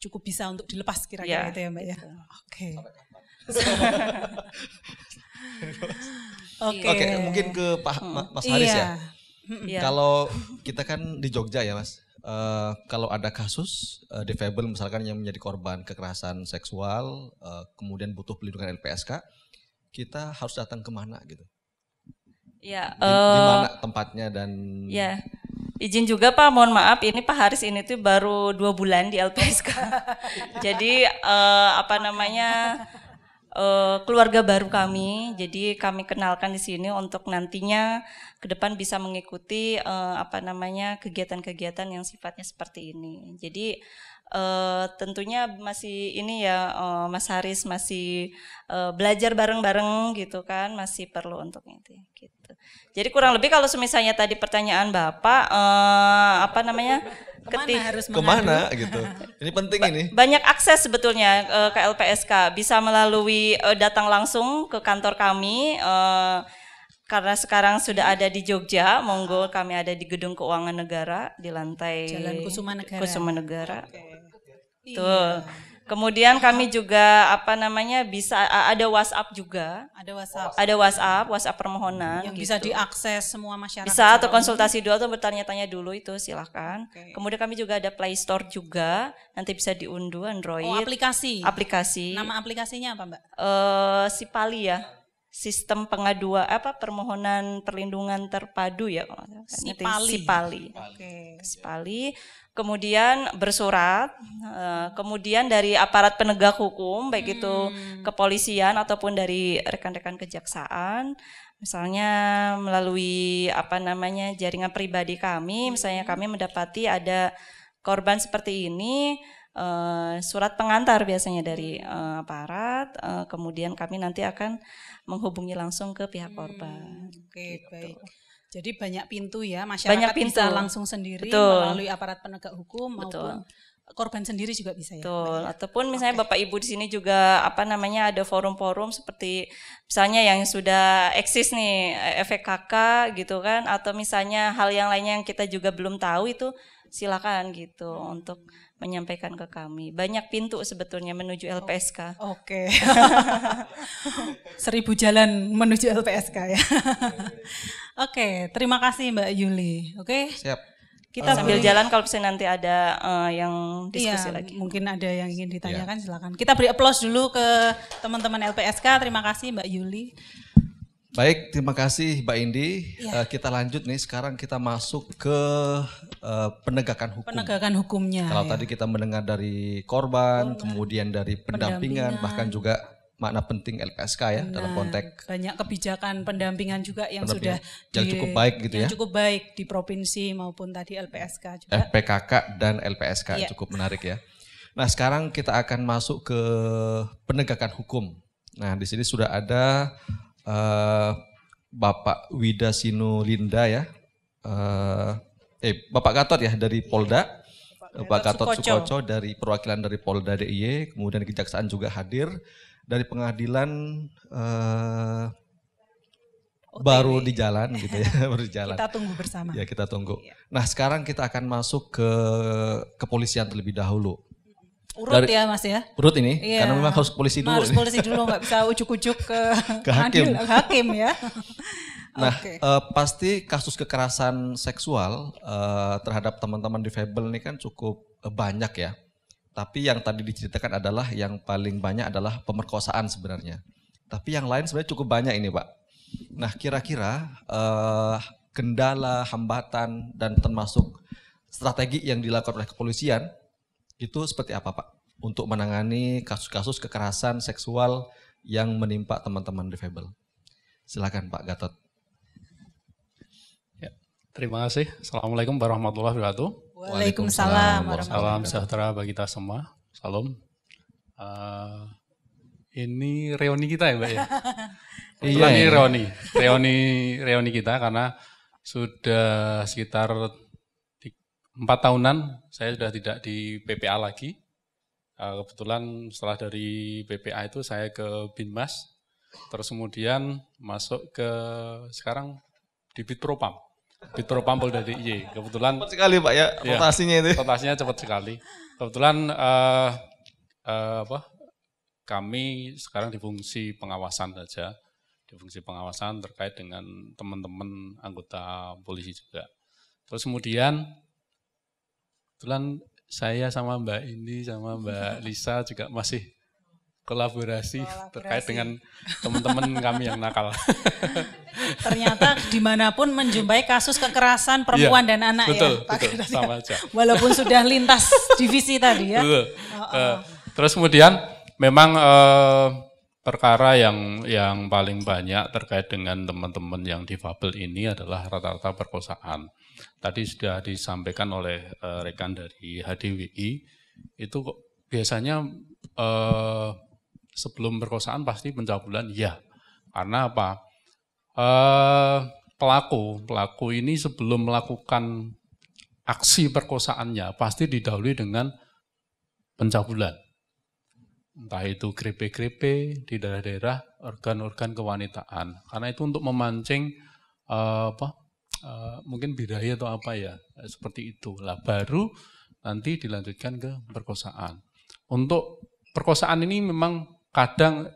cukup bisa untuk dilepas kira-kira ya, itu ya mbak ya oke Oke. Oke, mungkin ke Pak Mas Haris ya. iya. ya. Kalau kita kan di Jogja ya, Mas. Eh, kalau ada kasus uh, defable misalkan yang menjadi korban kekerasan seksual, uh, kemudian butuh pelindungan LPSK, kita harus datang kemana gitu? Ya, Di, uh, tempatnya dan? Ya, izin juga Pak, mohon maaf, ini Pak Haris ini tuh baru dua bulan di LPSK, jadi uh, apa namanya? uh, keluarga baru kami. Jadi kami kenalkan di sini untuk nantinya ke depan bisa mengikuti uh, apa namanya kegiatan-kegiatan yang sifatnya seperti ini. Jadi uh, tentunya masih ini ya uh, Mas Haris masih uh, belajar bareng-bareng gitu kan, masih perlu untuk itu gitu. Jadi kurang lebih kalau misalnya tadi pertanyaan Bapak uh, apa namanya? kemana harus kemana gitu ini penting ba ini banyak akses sebetulnya uh, ke LPSK bisa melalui uh, datang langsung ke kantor kami uh, karena sekarang sudah ada di Jogja, monggo kami ada di Gedung Keuangan Negara di lantai Jalan Kusuma Negara. Kusuma Negara. Okay. Tuh. Kemudian kami juga apa namanya bisa ada WhatsApp juga. Ada WhatsApp. Ada WhatsApp, WhatsApp permohonan. Yang gitu. bisa diakses semua masyarakat. Bisa atau konsultasi dulu atau bertanya-tanya dulu itu silahkan. Okay. Kemudian kami juga ada Play Store juga. Nanti bisa diunduh Android. Oh aplikasi. Aplikasi. Nama aplikasinya apa Mbak? Uh, Sipali ya. Sistem pengaduan apa permohonan perlindungan terpadu ya kalau Sipali. Sipali. Sipali. Okay. Sipali kemudian bersurat, eh, kemudian dari aparat penegak hukum, baik itu hmm. kepolisian ataupun dari rekan-rekan kejaksaan, misalnya melalui apa namanya jaringan pribadi kami, misalnya hmm. kami mendapati ada korban seperti ini, eh, surat pengantar biasanya dari eh, aparat. kemudian kami nanti akan menghubungi langsung ke pihak korban. Hmm, Oke, okay, gitu. baik. Jadi banyak pintu ya masyarakat banyak pintu. bisa langsung sendiri Betul. melalui aparat penegak hukum Betul. maupun korban sendiri juga bisa ya. Betul. Ataupun misalnya okay. Bapak Ibu di sini juga apa namanya ada forum-forum seperti misalnya yang sudah eksis nih eh, FKK gitu kan atau misalnya hal yang lainnya yang kita juga belum tahu itu silakan gitu hmm. untuk menyampaikan ke kami. Banyak pintu sebetulnya menuju oh, LPSK. Oke. Okay. Seribu jalan menuju LPSK ya. Oke, okay, terima kasih Mbak Yuli. Oke. Okay? Siap. Kita sambil beri, jalan kalau misalnya nanti ada uh, yang diskusi iya, lagi. Mungkin ada yang ingin ditanyakan yeah. silakan. Kita beri aplaus dulu ke teman-teman LPSK. Terima kasih Mbak Yuli. Baik, terima kasih Mbak Indi. Ya. Uh, kita lanjut nih, sekarang kita masuk ke uh, penegakan hukum. Penegakan hukumnya. Kalau ya. tadi kita mendengar dari korban, korban. kemudian dari pendampingan, bahkan juga makna penting LPSK ya Benar. dalam konteks. Banyak kebijakan pendampingan juga yang pendampingan sudah yang di, cukup baik gitu ya. yang ya. cukup baik di provinsi maupun tadi LPSK juga. FPKK eh, dan LPSK ya. cukup menarik ya. Nah, sekarang kita akan masuk ke penegakan hukum. Nah, di sini sudah ada uh, Bapak Wida Linda ya, uh, eh Bapak Gatot ya dari Polda, Bapak, Bapak Gatot Sukoco. Sukoco dari perwakilan dari Polda DIY, kemudian kejaksaan juga hadir dari pengadilan uh, baru di jalan gitu ya, baru di jalan. Kita tunggu bersama. Ya, kita tunggu. Iya. Nah, sekarang kita akan masuk ke kepolisian terlebih dahulu urut dari, ya mas ya urut ini iya. karena memang harus polisi dulu harus polisi dulu nggak bisa ujuk-ujuk ke, ke hakim hakim ya nah okay. uh, eh, pasti kasus kekerasan seksual uh, terhadap teman-teman difabel ini kan cukup eh, banyak ya tapi yang tadi diceritakan adalah yang paling banyak adalah pemerkosaan sebenarnya tapi yang lain sebenarnya cukup banyak ini pak nah kira-kira uh, kendala hambatan dan termasuk strategi yang dilakukan oleh kepolisian itu seperti apa Pak? Untuk menangani kasus-kasus kekerasan seksual yang menimpa teman-teman difabel. Silakan Pak Gatot. Ya, terima kasih. Assalamualaikum warahmatullahi wabarakatuh. Waalaikumsalam. Salam sejahtera bagi kita semua. Salam. Uh, ini reuni kita ya Mbak ya? iya, ini iya. reuni. Reuni, reuni kita karena sudah sekitar empat tahunan saya sudah tidak di PPA lagi. Eh, kebetulan setelah dari PPA itu saya ke Binmas, terus kemudian masuk ke sekarang di Bitpropam. Bitpropam Polda DIY. Kebetulan cepat sekali Pak ya iya, rotasinya ya, itu. Rotasinya cepat sekali. Kebetulan uh, uh, apa? Kami sekarang di fungsi pengawasan saja, di fungsi pengawasan terkait dengan teman-teman anggota polisi juga. Terus kemudian Kebetulan saya sama Mbak Indi sama Mbak Lisa juga masih kolaborasi, terkait dengan teman-teman kami yang nakal. Ternyata dimanapun menjumpai kasus kekerasan iya, perempuan ya, dan anak betul, ya. betul, sama aja. Walaupun sudah lintas divisi tadi ya. Oh, oh. Eh, terus kemudian memang uh, perkara yang yang paling banyak terkait dengan teman-teman yang difabel ini adalah rata-rata perkosaan tadi sudah disampaikan oleh uh, rekan dari HDWI itu kok biasanya uh, sebelum perkosaan pasti pencabulan ya karena apa uh, pelaku pelaku ini sebelum melakukan aksi perkosaannya pasti didahului dengan pencabulan entah itu kripe kripe di daerah-daerah organ-organ kewanitaan karena itu untuk memancing uh, apa Eh, mungkin bidaya atau apa ya eh, seperti itu lah baru nanti dilanjutkan ke perkosaan untuk perkosaan ini memang kadang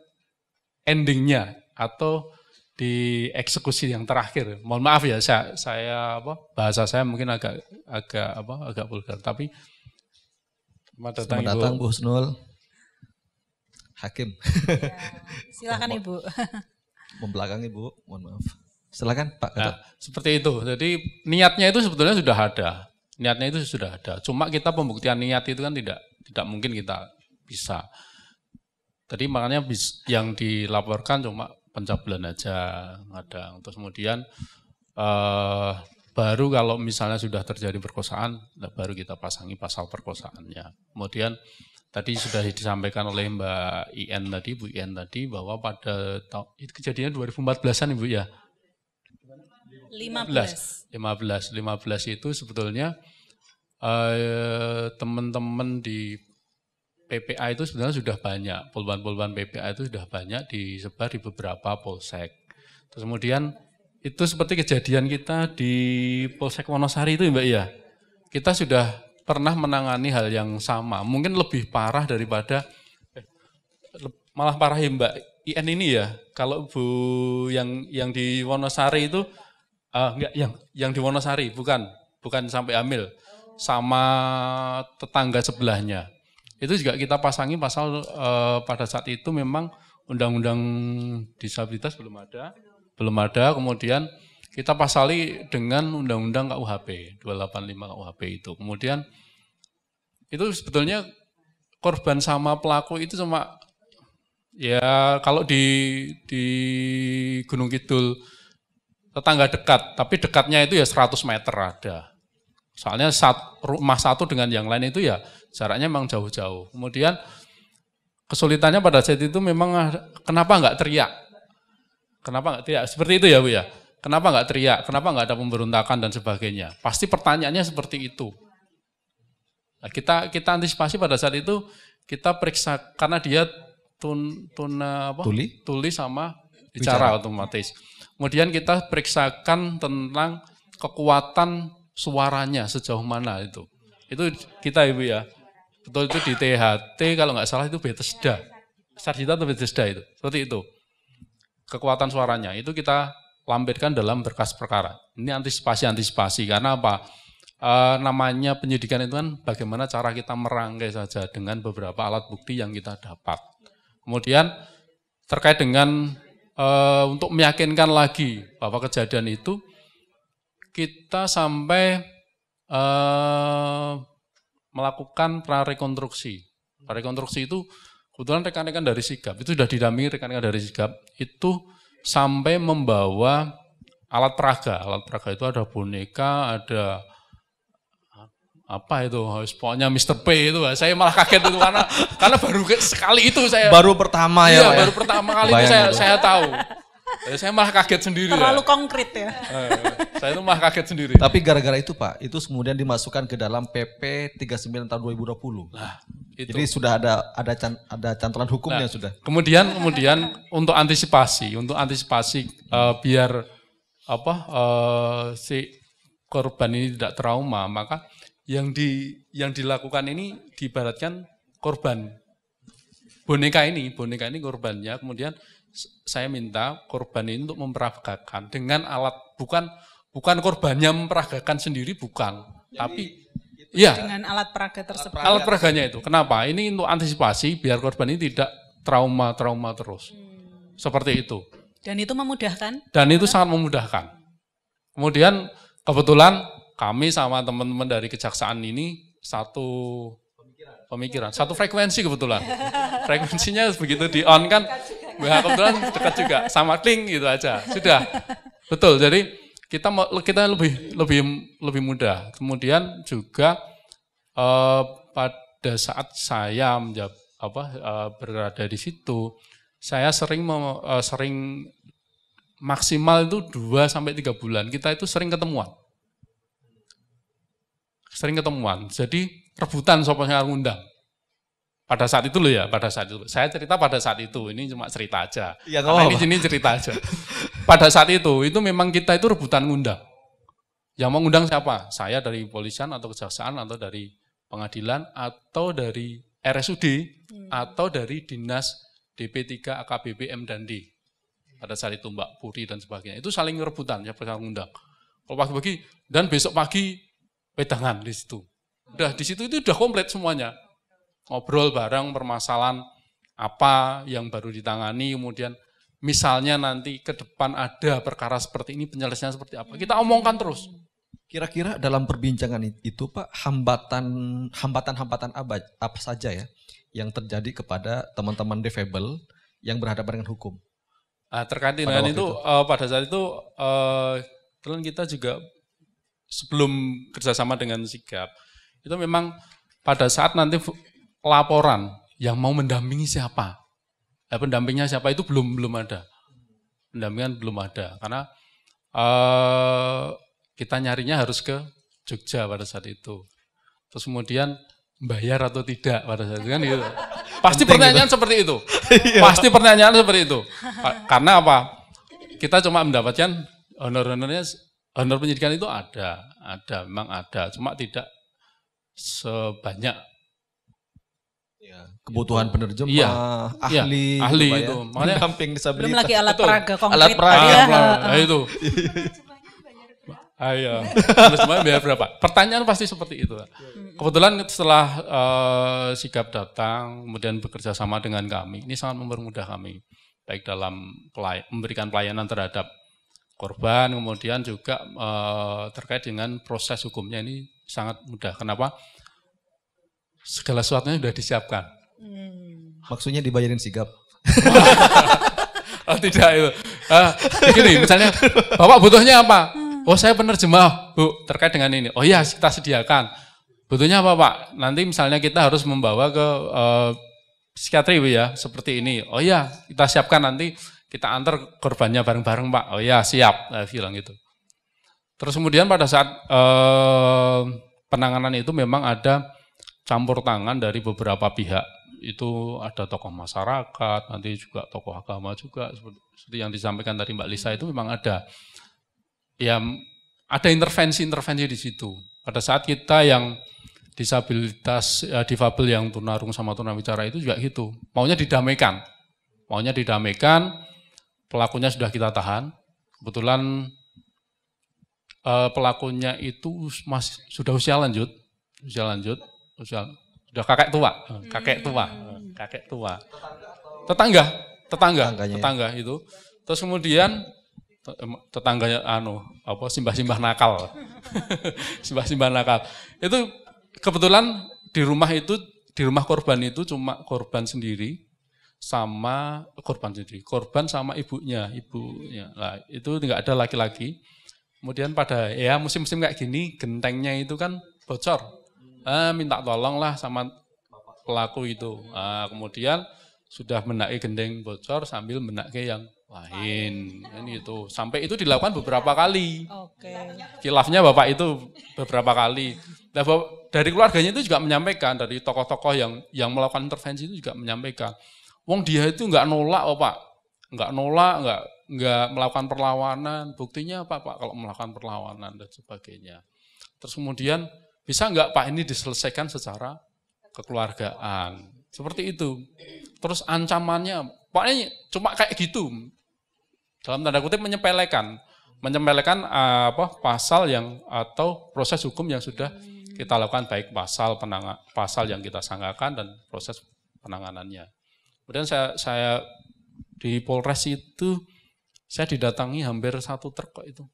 endingnya atau di eksekusi yang terakhir mohon maaf ya saya, saya apa bahasa saya mungkin agak agak apa agak vulgar tapi selamat datang, selamat datang Bu Husnul Hakim ya, silakan Ibu membelakangi Bu mohon maaf Silakan Pak. Nah, seperti itu. Jadi niatnya itu sebetulnya sudah ada. Niatnya itu sudah ada. Cuma kita pembuktian niat itu kan tidak tidak mungkin kita bisa. Tadi makanya yang dilaporkan cuma pencabulan aja kadang. Terus kemudian eh, baru kalau misalnya sudah terjadi perkosaan, nah baru kita pasangi pasal perkosaannya. Kemudian tadi sudah disampaikan oleh Mbak IN tadi, Bu IN tadi bahwa pada kejadian 2014-an Ibu ya, 15. 15. 15 itu sebetulnya eh, teman-teman di PPA itu sebenarnya sudah banyak, polban polban PPA itu sudah banyak disebar di beberapa polsek. Terus kemudian itu seperti kejadian kita di Polsek Wonosari itu Mbak ya. Kita sudah pernah menangani hal yang sama, mungkin lebih parah daripada eh, malah parah ya Mbak IN ini ya. Kalau Bu yang yang di Wonosari itu Uh, enggak, yang yang di Wonosari, bukan, bukan sampai hamil, sama tetangga sebelahnya. Itu juga kita pasangi pasal uh, pada saat itu memang undang-undang disabilitas belum ada, belum ada. Kemudian kita pasali dengan undang-undang KUHP 285 KUHP itu. Kemudian itu sebetulnya korban sama pelaku itu cuma ya kalau di di Gunung Kidul tetangga dekat, tapi dekatnya itu ya 100 meter ada. Soalnya sat, rumah satu dengan yang lain itu ya jaraknya memang jauh-jauh. Kemudian kesulitannya pada saat itu memang ah, kenapa nggak teriak? Kenapa nggak teriak? Seperti itu ya Bu ya. Kenapa nggak teriak? Kenapa nggak ada pemberontakan dan sebagainya? Pasti pertanyaannya seperti itu. Nah, kita kita antisipasi pada saat itu kita periksa karena dia tun tuna apa? Tuli, tuli sama bicara, bicara. otomatis. Kemudian kita periksakan tentang kekuatan suaranya sejauh mana itu. Itu kita Ibu ya. Betul itu di THT kalau nggak salah itu Bethesda. Sarjita atau Bethesda itu. Seperti itu. Kekuatan suaranya itu kita lampirkan dalam berkas perkara. Ini antisipasi-antisipasi karena apa? E, namanya penyidikan itu kan bagaimana cara kita merangkai saja dengan beberapa alat bukti yang kita dapat. Kemudian terkait dengan uh, untuk meyakinkan lagi bahwa kejadian itu kita sampai uh, melakukan prarekonstruksi. Prarekonstruksi itu kebetulan rekan-rekan dari Sigap itu sudah didampingi rekan-rekan dari Sigap itu sampai membawa alat peraga. Alat peraga itu ada boneka, ada apa itu oh, pokoknya Mr. P itu saya malah kaget itu karena karena baru sekali itu saya baru pertama ya iya, ya? baru pertama kali itu saya itu. saya tahu eh, saya malah kaget sendiri ya. terlalu ya. konkret ya eh, eh, saya itu malah kaget sendiri tapi gara-gara itu Pak itu kemudian dimasukkan ke dalam PP 39 tahun 2020 nah, itu. jadi sudah ada ada can, ada cantolan hukumnya nah, sudah kemudian kemudian untuk antisipasi untuk antisipasi uh, biar apa uh, si korban ini tidak trauma maka yang di yang dilakukan ini diibaratkan korban. Boneka ini, boneka ini korbannya. Kemudian saya minta korban ini untuk memperagakan dengan alat bukan bukan korbannya memperagakan sendiri bukan, Jadi, tapi ya Dengan alat peraga tersebut. Alat peraganya itu. Kenapa? Ini untuk antisipasi biar korban ini tidak trauma-trauma terus. Hmm. Seperti itu. Dan itu memudahkan? Dan itu sangat memudahkan. Kemudian kebetulan kami sama teman-teman dari kejaksaan ini satu pemikiran, satu frekuensi kebetulan. Frekuensinya begitu di on kan, ya, kebetulan dekat juga, sama kling gitu aja. Sudah, betul. Jadi kita kita lebih lebih lebih mudah. Kemudian juga eh, pada saat saya menjawab, apa eh, berada di situ, saya sering mem, eh, sering maksimal itu 2 sampai tiga bulan kita itu sering ketemuan sering ketemuan. Jadi rebutan siapa yang ngundang. Pada saat itu loh ya, pada saat itu. Saya cerita pada saat itu, ini cuma cerita aja. Ya, Karena oh. ini, ini cerita aja. pada saat itu, itu memang kita itu rebutan ngundang. Yang mau ngundang siapa? Saya dari polisian atau kejaksaan atau dari pengadilan atau dari RSUD hmm. atau dari dinas DP3 AKBP M dan D. Pada saat itu Mbak Puri dan sebagainya. Itu saling rebutan, siapa yang ngundang. Kalau pagi-pagi, dan besok pagi wedangan di situ. Udah di situ itu udah komplit semuanya. Ngobrol bareng permasalahan apa yang baru ditangani, kemudian misalnya nanti ke depan ada perkara seperti ini, penyelesaiannya seperti apa. Kita omongkan terus. Kira-kira dalam perbincangan itu Pak, hambatan hambatan-hambatan apa, apa saja ya yang terjadi kepada teman-teman defable yang berhadapan dengan hukum? Nah, terkait dengan itu, itu. Uh, pada saat itu uh, kalian kita juga sebelum kerjasama dengan Sigap, itu memang pada saat nanti laporan yang mau mendampingi siapa, eh, pendampingnya siapa itu belum belum ada, pendampingan belum ada karena eh, kita nyarinya harus ke Jogja pada saat itu. Terus kemudian bayar atau tidak pada saat itu kan gitu. Pasti Penting pertanyaan gitu. seperti itu. Iya. Pasti pertanyaan seperti itu. Karena apa? Kita cuma mendapatkan honor-honornya honor penyidikan itu ada, ada, memang ada, cuma tidak sebanyak ya, kebutuhan penerjemah, ya, ahli, ya, ahli itu, itu. makanya pendamping disabilitas. Belum lagi alat peraga konkret. Alat iya. peraga, ya. ya. itu. Ayo, penerjemahnya biar berapa? Pertanyaan pasti seperti itu. Kebetulan setelah uh, eh, sikap datang, kemudian bekerja sama dengan kami, ini sangat mempermudah kami, baik dalam pelay memberikan pelayanan terhadap korban, kemudian juga e, terkait dengan proses hukumnya ini sangat mudah. Kenapa? Segala sesuatunya sudah disiapkan. Hmm. Maksudnya dibayarin sigap? oh, tidak itu. Uh, begini, misalnya Bapak butuhnya apa? Hmm. Oh saya penerjemah Bu terkait dengan ini. Oh iya kita sediakan. Butuhnya apa Pak? Nanti misalnya kita harus membawa ke uh, psikiatri Bu ya seperti ini. Oh iya kita siapkan nanti kita antar korbannya bareng-bareng Pak. Oh ya siap, saya bilang gitu. Terus kemudian pada saat eh, penanganan itu memang ada campur tangan dari beberapa pihak. Itu ada tokoh masyarakat, nanti juga tokoh agama juga. Seperti yang disampaikan tadi Mbak Lisa itu memang ada. Ya ada intervensi-intervensi di situ. Pada saat kita yang disabilitas ya, difabel yang tunarung sama tunawicara itu juga gitu. Maunya didamaikan. Maunya didamaikan pelakunya sudah kita tahan. Kebetulan uh, pelakunya itu masih sudah usia lanjut, usia lanjut, usia sudah kakek tua, kakek tua, hmm. kakek tua. Tetangga, tetangga, Tetangganya. Ya. tetangga itu. Terus kemudian tetangganya anu apa simbah-simbah nakal. simbah-simbah nakal. Itu kebetulan di rumah itu di rumah korban itu cuma korban sendiri sama korban sendiri. Korban sama ibunya, ibunya. lah itu tidak ada laki-laki. Kemudian pada ya musim-musim kayak gini, gentengnya itu kan bocor. Hmm. Ah, minta tolonglah sama pelaku itu. Ah, kemudian sudah menaiki gendeng bocor sambil menaiki yang lain. Ini itu sampai itu dilakukan beberapa kali. Kilafnya bapak itu beberapa kali. dari keluarganya itu juga menyampaikan dari tokoh-tokoh yang yang melakukan intervensi itu juga menyampaikan Wong dia itu nggak nolak oh Pak. Nggak nolak, nggak nggak melakukan perlawanan. Buktinya apa Pak kalau melakukan perlawanan dan sebagainya. Terus kemudian bisa nggak Pak ini diselesaikan secara kekeluargaan. Seperti itu. Terus ancamannya, Pak ini cuma kayak gitu. Dalam tanda kutip menyepelekan. Menyepelekan eh, apa pasal yang atau proses hukum yang sudah kita lakukan baik pasal penangan pasal yang kita sangkakan dan proses penanganannya. Kemudian saya, saya di Polres itu saya didatangi hampir satu truk itu.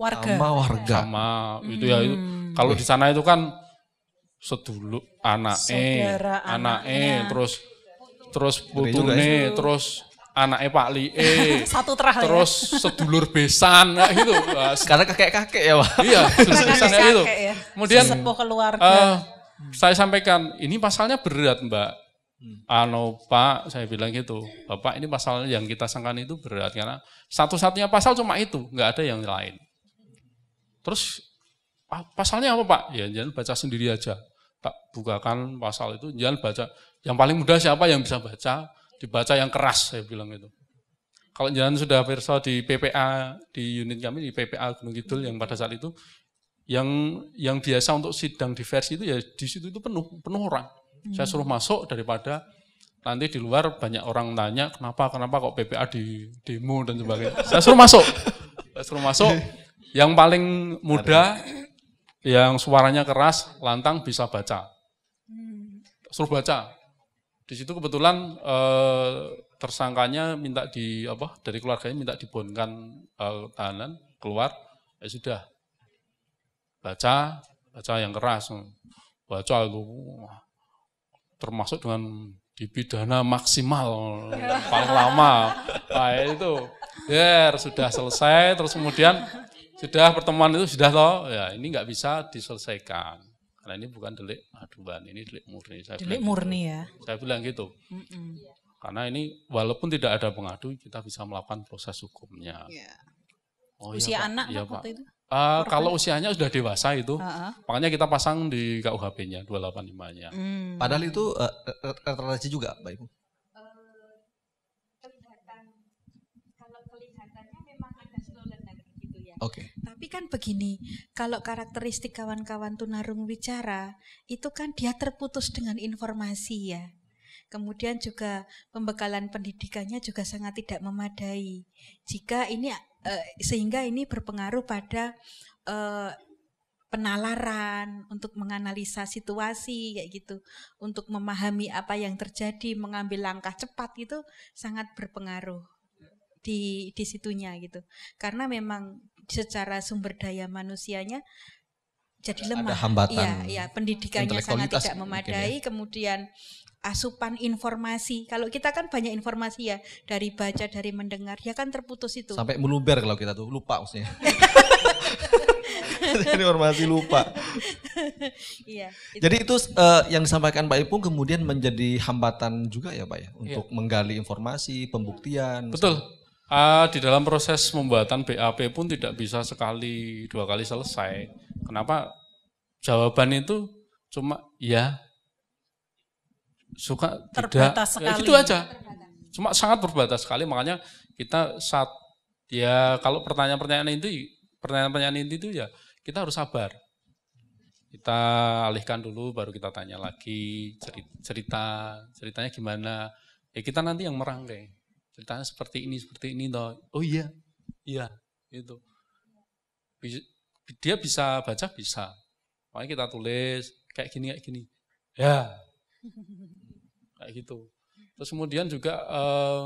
Warga. Sama warga. Sama hmm. itu ya itu. Hmm. Kalau di sana itu kan anak e, anak e, terus terus putune, terus anak anaknya Pak Li satu terah ya? terus sedulur besan nah, gitu. Karena kakek-kakek ya, Pak. Iya, sedulur besan kakek itu. Ya. Kemudian eh, saya sampaikan, ini pasalnya berat, Mbak Hmm. Ano Pak, saya bilang gitu, Bapak ini pasal yang kita sangkan itu berat karena satu-satunya pasal cuma itu, nggak ada yang lain. Terus ah, pasalnya apa Pak? Ya jangan baca sendiri aja. Tak bukakan pasal itu, jangan baca. Yang paling mudah siapa yang bisa baca? Dibaca yang keras, saya bilang itu. Kalau jangan sudah versa di PPA, di unit kami di PPA Gunung Kidul yang pada saat itu, yang yang biasa untuk sidang diversi itu ya di situ itu penuh, penuh orang saya hmm. suruh masuk daripada nanti di luar banyak orang tanya kenapa kenapa kok PPA di demo dan sebagainya. Saya suruh masuk. Saya suruh masuk. Yang paling muda, yang suaranya keras, lantang bisa baca. Hmm. Suruh baca. Di situ kebetulan eh, tersangkanya minta di apa dari keluarganya minta dibonkan eh, tahanan keluar. Ya sudah. Baca, baca yang keras. Baca itu termasuk dengan dipidana maksimal paling lama. Nah, itu ya sudah selesai terus kemudian sudah pertemuan itu sudah toh ya ini nggak bisa diselesaikan karena ini bukan delik aduan ini delik murni saya delik murni gitu. ya saya bilang gitu mm -mm. karena ini walaupun tidak ada pengadu kita bisa melakukan proses hukumnya yeah. oh, iya, usia ya, anak ya, pak. waktu itu Uh, kalau usianya sudah dewasa itu, uh-huh. makanya kita pasang di KUHP-nya 285-nya. Hmm. Padahal itu uh, eh, retrasi juga, Mbak Ibu. Eh, ya. Oke. Okay. Tapi kan begini, kalau karakteristik kawan-kawan tunarung bicara, itu kan dia terputus dengan informasi ya. Kemudian juga pembekalan pendidikannya juga sangat tidak memadai. Jika ini Eh, sehingga ini berpengaruh pada uh, penalaran untuk menganalisa situasi kayak gitu, untuk memahami apa yang terjadi, mengambil langkah cepat itu sangat berpengaruh di di situnya gitu. Karena memang secara sumber daya manusianya jadi lemah. ya hambatan. Iya, iya, pendidikannya sangat tidak ya. memadai, ya. kemudian asupan informasi. Kalau kita kan banyak informasi ya dari baca, dari mendengar, ya kan terputus itu. Sampai meluber kalau kita tuh lupa maksudnya. informasi lupa. iya. Jadi itu uh, yang disampaikan Pak Ipung kemudian menjadi hambatan juga ya Pak ya iya. untuk iya. menggali informasi, pembuktian. Betul. Uh, di dalam proses pembuatan BAP pun tidak bisa sekali dua kali selesai. Kenapa? Jawaban itu cuma ya suka terbatas ya, tidak sekali. itu aja cuma sangat terbatas sekali makanya kita saat ya kalau pertanyaan-pertanyaan itu pertanyaan-pertanyaan itu, itu ya kita harus sabar kita alihkan dulu baru kita tanya lagi cerita ceritanya gimana ya kita nanti yang merangkai ceritanya seperti ini seperti ini toh oh iya iya itu dia bisa baca bisa makanya kita tulis kayak gini kayak gini ya kayak gitu. Terus kemudian juga eh,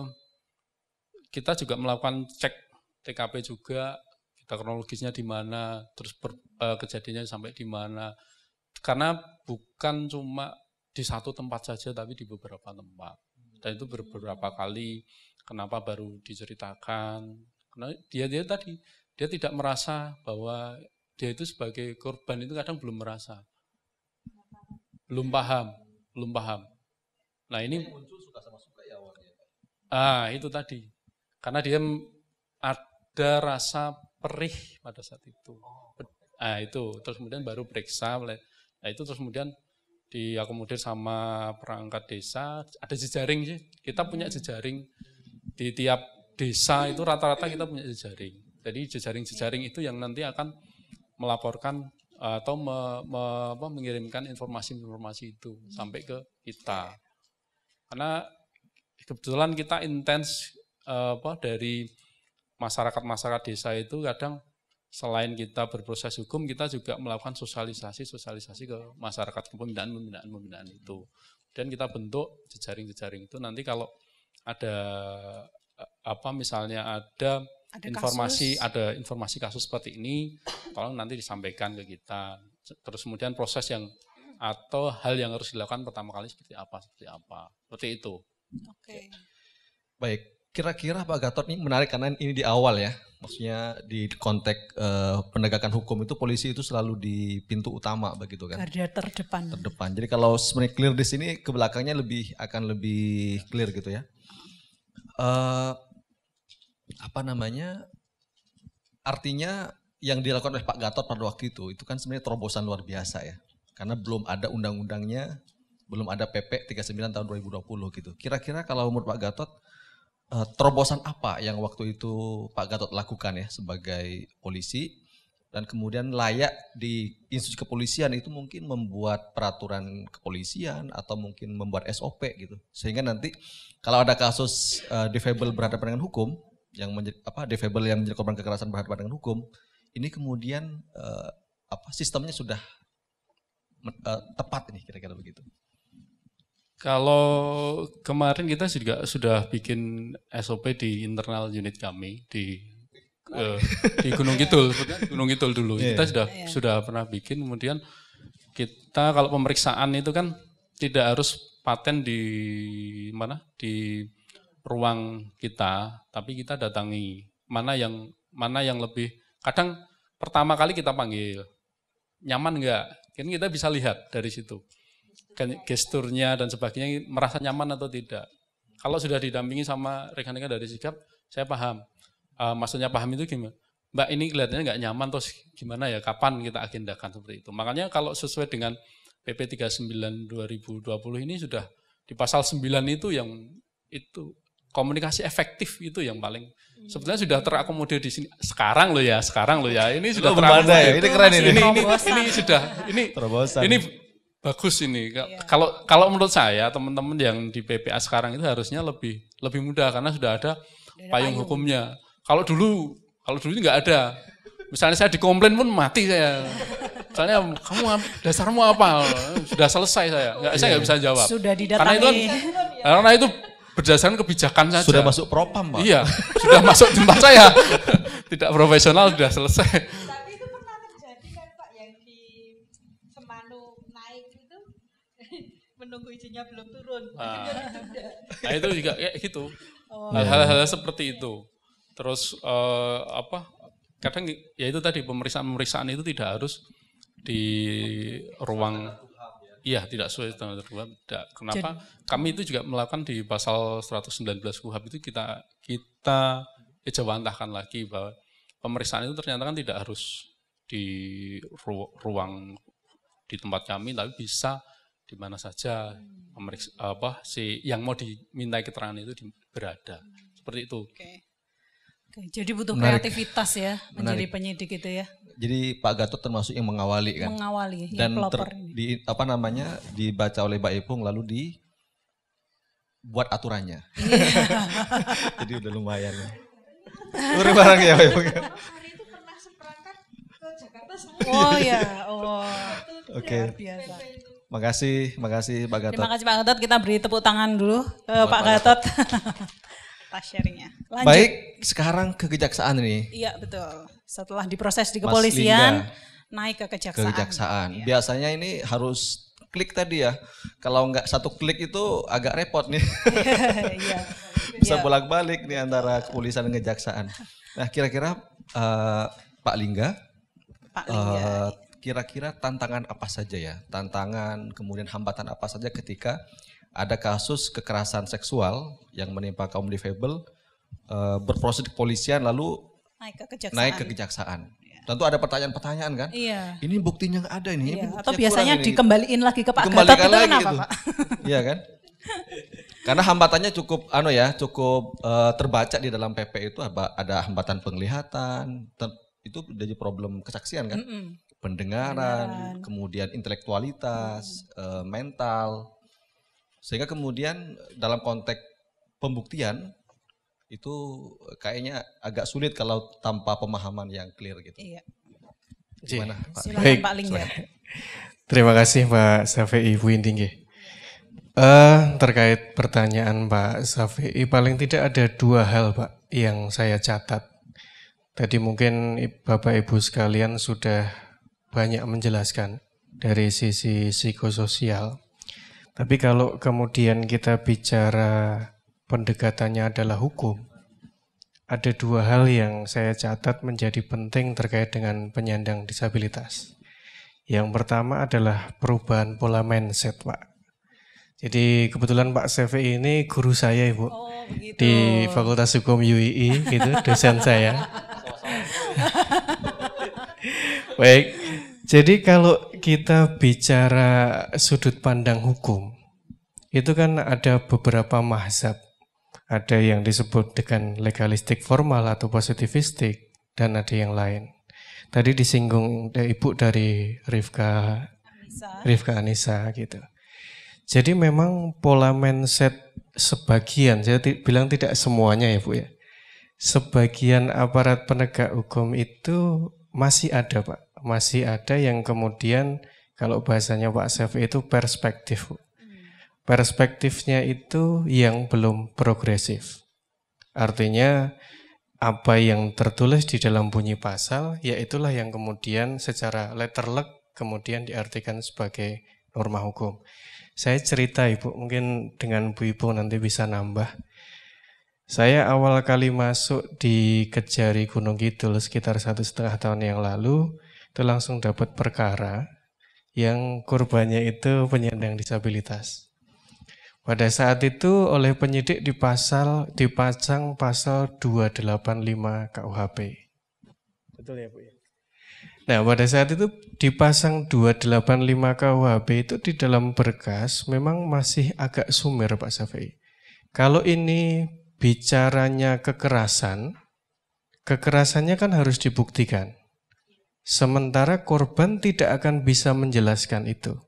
kita juga melakukan cek TKP juga, kita kronologisnya di mana, terus ber, eh, kejadiannya sampai di mana. Karena bukan cuma di satu tempat saja, tapi di beberapa tempat. Dan itu beberapa kali, kenapa baru diceritakan. dia dia tadi, dia tidak merasa bahwa dia itu sebagai korban itu kadang belum merasa. Belum paham, belum paham. Nah ini muncul suka sama suka ya awalnya. Ah itu tadi, karena dia ada rasa perih pada saat itu. Oh, ah itu terus kemudian baru periksa, nah itu terus kemudian diakomodir sama perangkat desa. Ada jejaring sih, kita punya hmm. jejaring di tiap desa itu rata-rata kita punya jejaring. Jadi jejaring-jejaring itu yang nanti akan melaporkan atau me, me, apa, mengirimkan informasi-informasi itu sampai ke kita. Karena kebetulan kita intens eh, apa dari masyarakat-masyarakat desa itu kadang selain kita berproses hukum, kita juga melakukan sosialisasi-sosialisasi ke masyarakat ke pembinaan-pembinaan-pembinaan itu. Dan kita bentuk jejaring-jejaring itu nanti kalau ada eh, apa misalnya ada, ada informasi kasus. ada informasi kasus seperti ini, tolong nanti disampaikan ke kita. Terus kemudian proses yang atau hal yang harus dilakukan pertama kali seperti apa seperti apa seperti itu. Oke. Okay. Baik, kira-kira Pak Gatot ini menarik karena ini di awal ya, maksudnya di konteks uh, penegakan hukum itu polisi itu selalu di pintu utama begitu kan? Garda terdepan. Terdepan. Jadi kalau sebenarnya clear di sini ke belakangnya lebih akan lebih clear gitu ya. Uh, apa namanya? Artinya yang dilakukan oleh Pak Gatot pada waktu itu itu kan sebenarnya terobosan luar biasa ya karena belum ada undang-undangnya, belum ada PP 39 tahun 2020 gitu. Kira-kira kalau menurut Pak Gatot, eh, terobosan apa yang waktu itu Pak Gatot lakukan ya sebagai polisi? Dan kemudian layak di institusi kepolisian itu mungkin membuat peraturan kepolisian atau mungkin membuat SOP gitu. Sehingga nanti kalau ada kasus uh, defable berhadapan dengan hukum, yang menjadi apa defable yang menjadi korban kekerasan berhadapan dengan hukum, ini kemudian uh, apa sistemnya sudah uh, tepat ini kira-kira begitu. Kalau kemarin kita juga sudah bikin SOP di internal unit kami di uh, di Gunung Kidul, Gunung Kidul dulu. Yeah. Kita sudah yeah. sudah pernah bikin kemudian kita kalau pemeriksaan itu kan tidak harus paten di mana di ruang kita, tapi kita datangi mana yang mana yang lebih kadang pertama kali kita panggil nyaman enggak Kan kita bisa lihat dari situ. Kan gesturnya dan sebagainya merasa nyaman atau tidak. Kalau sudah didampingi sama rekan-rekan dari sikap, saya paham. Uh, maksudnya paham itu gimana? Mbak ini kelihatannya nggak nyaman terus gimana ya kapan kita agendakan seperti itu. Makanya kalau sesuai dengan PP 39 2020 ini sudah di pasal 9 itu yang itu komunikasi efektif itu yang paling sebetulnya sudah terakomodir di sini sekarang lo ya sekarang lo ya ini sudah terakomodir ya? ini keren ini ini, ini, ini sudah ini terobosan ini bagus ini yeah. kalau kalau menurut saya teman-teman yang di PPA sekarang itu harusnya lebih lebih mudah karena sudah ada payung hukumnya kalau dulu kalau dulu nggak ada misalnya saya dikomplain pun mati saya misalnya kamu dasarmu apa sudah selesai saya nggak saya iya. nggak bisa jawab sudah kan didatangi karena itu karena itu berdasarkan kebijakan saja. Sudah masuk propam, Pak. Iya, sudah masuk tempat saya. Tidak profesional sudah selesai. Tapi itu pernah terjadi kan Pak yang di Semanu naik itu menunggu izinnya belum turun. Nah, nah itu juga ya gitu. hal oh. nah, Hal-hal seperti itu. Terus eh, apa? Kadang ya itu tadi pemeriksaan-pemeriksaan itu tidak harus di ruang Iya, tidak sesuai standar KUHP. Tidak. Kenapa? Jadi, Kami itu juga melakukan di pasal 119 KUHP itu kita kita ejawantahkan lagi bahwa pemeriksaan itu ternyata kan tidak harus di ruang di tempat kami tapi bisa di mana saja pemeriksa apa si yang mau diminta keterangan itu di, berada seperti itu. Oke. Oke, jadi butuh Menarik. kreativitas ya menjadi penyidik itu ya jadi Pak Gatot termasuk yang mengawali kan? Mengawali. Ya, Dan ya, ter, di apa namanya dibaca oleh Mbak Ipung lalu di buat aturannya. Yeah. jadi udah lumayan. Turun barang ya Mbak Ipung. Oh ya, oh. Oke. Okay. Makasih, makasih Pak Gatot. Terima kasih Pak Gatot. Kita beri tepuk tangan dulu ke Pak, Pak Gatot. Gatot. atas sharingnya. Lanjut. Baik, sekarang ke kejaksaan nih. Iya betul. Setelah diproses di kepolisian, naik ke kejaksaan. Ke kejaksaan. Ya. Biasanya ini harus klik tadi ya. Kalau nggak satu klik itu agak repot nih. Iya. Bisa iya. bolak-balik nih antara kepolisian dan kejaksaan. Nah, kira-kira uh, Pak Lingga, Pak Lingga. Uh, kira-kira tantangan apa saja ya? Tantangan kemudian hambatan apa saja ketika ada kasus kekerasan seksual yang menimpa kaum difabel e, berproses di kepolisian lalu naik ke kejaksaan. Naik ke kejaksaan. Ya. Tentu ada pertanyaan-pertanyaan kan? Iya. Ini buktinya nggak ada ini. ini iya, Atau biasanya dikembaliin lagi ke Pak Gatot itu kenapa itu. Pak? Iya kan? Karena hambatannya cukup ano ya, cukup e, terbaca di dalam PP itu ada hambatan penglihatan, ter, itu jadi problem kesaksian kan? Mm -mm. Pendengaran, Pendengaran, kemudian intelektualitas, mm. e, mental, sehingga kemudian eh, dalam konteks pembuktian itu kayaknya agak sulit kalau tanpa pemahaman yang clear gitu. Iya. Gimana, Pak? Silakan Baik. Pak Lingga. Ya. Terima kasih Pak Safi Ibu Intinggi. Uh, ya. eh, terkait pertanyaan Pak Safi, paling tidak ada dua hal Pak yang saya catat. Tadi mungkin Bapak Ibu sekalian sudah banyak menjelaskan dari sisi psikososial. Tapi kalau kemudian kita bicara pendekatannya adalah hukum, ada dua hal yang saya catat menjadi penting terkait dengan penyandang disabilitas. Yang pertama adalah perubahan pola mindset, Pak. Jadi kebetulan Pak CV ini guru saya, Ibu. Oh, Di Fakultas Hukum UII, gitu, dosen saya. Baik, jadi kalau kita bicara sudut pandang hukum, itu kan ada beberapa mahzab. Ada yang disebut dengan legalistik formal atau positivistik, dan ada yang lain. Tadi disinggung ibu dari Rifka Anissa. Rifka Anissa gitu. Jadi memang pola mindset sebagian, saya bilang tidak semuanya ya Bu ya, sebagian aparat penegak hukum itu masih ada Pak masih ada yang kemudian kalau bahasanya Pak Sef itu perspektif. Hmm. Perspektifnya itu yang belum progresif. Artinya apa yang tertulis di dalam bunyi pasal, yaitulah yang kemudian secara letter kemudian diartikan sebagai norma hukum. Saya cerita Ibu, mungkin dengan Bu Ibu nanti bisa nambah. Saya awal kali masuk di Kejari Gunung Kidul sekitar satu setengah tahun yang lalu, itu langsung dapat perkara yang korbannya itu penyandang disabilitas. Pada saat itu oleh penyidik dipasal dipasang pasal 285 KUHP. Betul ya, Bu? Ya? Nah, pada saat itu dipasang 285 KUHP itu di dalam berkas memang masih agak sumir Pak Safi. Kalau ini bicaranya kekerasan, kekerasannya kan harus dibuktikan. Sementara korban tidak akan bisa menjelaskan itu.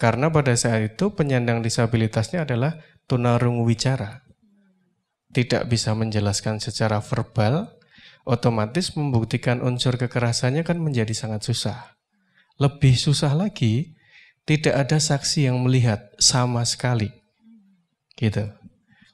Karena pada saat itu penyandang disabilitasnya adalah tunarungu wicara. Tidak bisa menjelaskan secara verbal, otomatis membuktikan unsur kekerasannya kan menjadi sangat susah. Lebih susah lagi, tidak ada saksi yang melihat sama sekali. Gitu.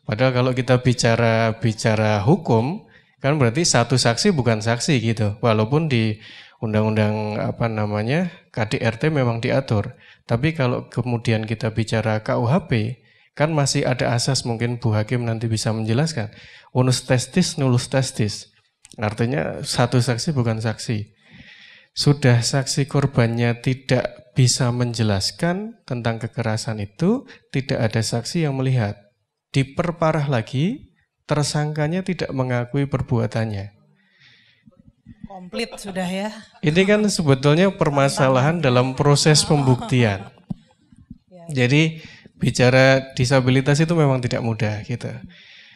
Padahal kalau kita bicara bicara hukum, kan berarti satu saksi bukan saksi gitu. Walaupun di undang-undang apa namanya KDRT memang diatur. Tapi kalau kemudian kita bicara KUHP, kan masih ada asas mungkin Bu Hakim nanti bisa menjelaskan. Unus testis nulus testis. Artinya satu saksi bukan saksi. Sudah saksi korbannya tidak bisa menjelaskan tentang kekerasan itu, tidak ada saksi yang melihat. Diperparah lagi, tersangkanya tidak mengakui perbuatannya komplit sudah ya. Ini kan sebetulnya permasalahan dalam proses pembuktian. Ya. Jadi bicara disabilitas itu memang tidak mudah gitu.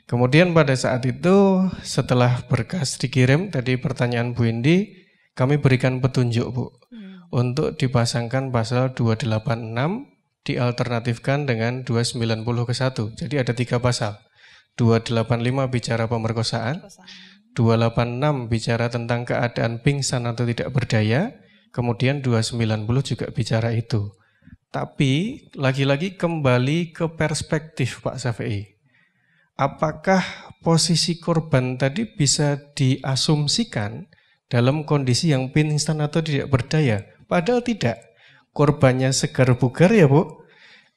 Kemudian pada saat itu setelah berkas dikirim tadi pertanyaan Bu Indi, kami berikan petunjuk Bu hmm. untuk dipasangkan pasal 286 dialternatifkan dengan 290 ke 1. Jadi ada tiga pasal. 285 bicara pemerkosaan, pemerkosaan. 286 bicara tentang keadaan pingsan atau tidak berdaya, kemudian 290 juga bicara itu. Tapi lagi-lagi kembali ke perspektif Pak Syafi'i. Apakah posisi korban tadi bisa diasumsikan dalam kondisi yang pingsan atau tidak berdaya? Padahal tidak. Korbannya segar bugar ya Bu.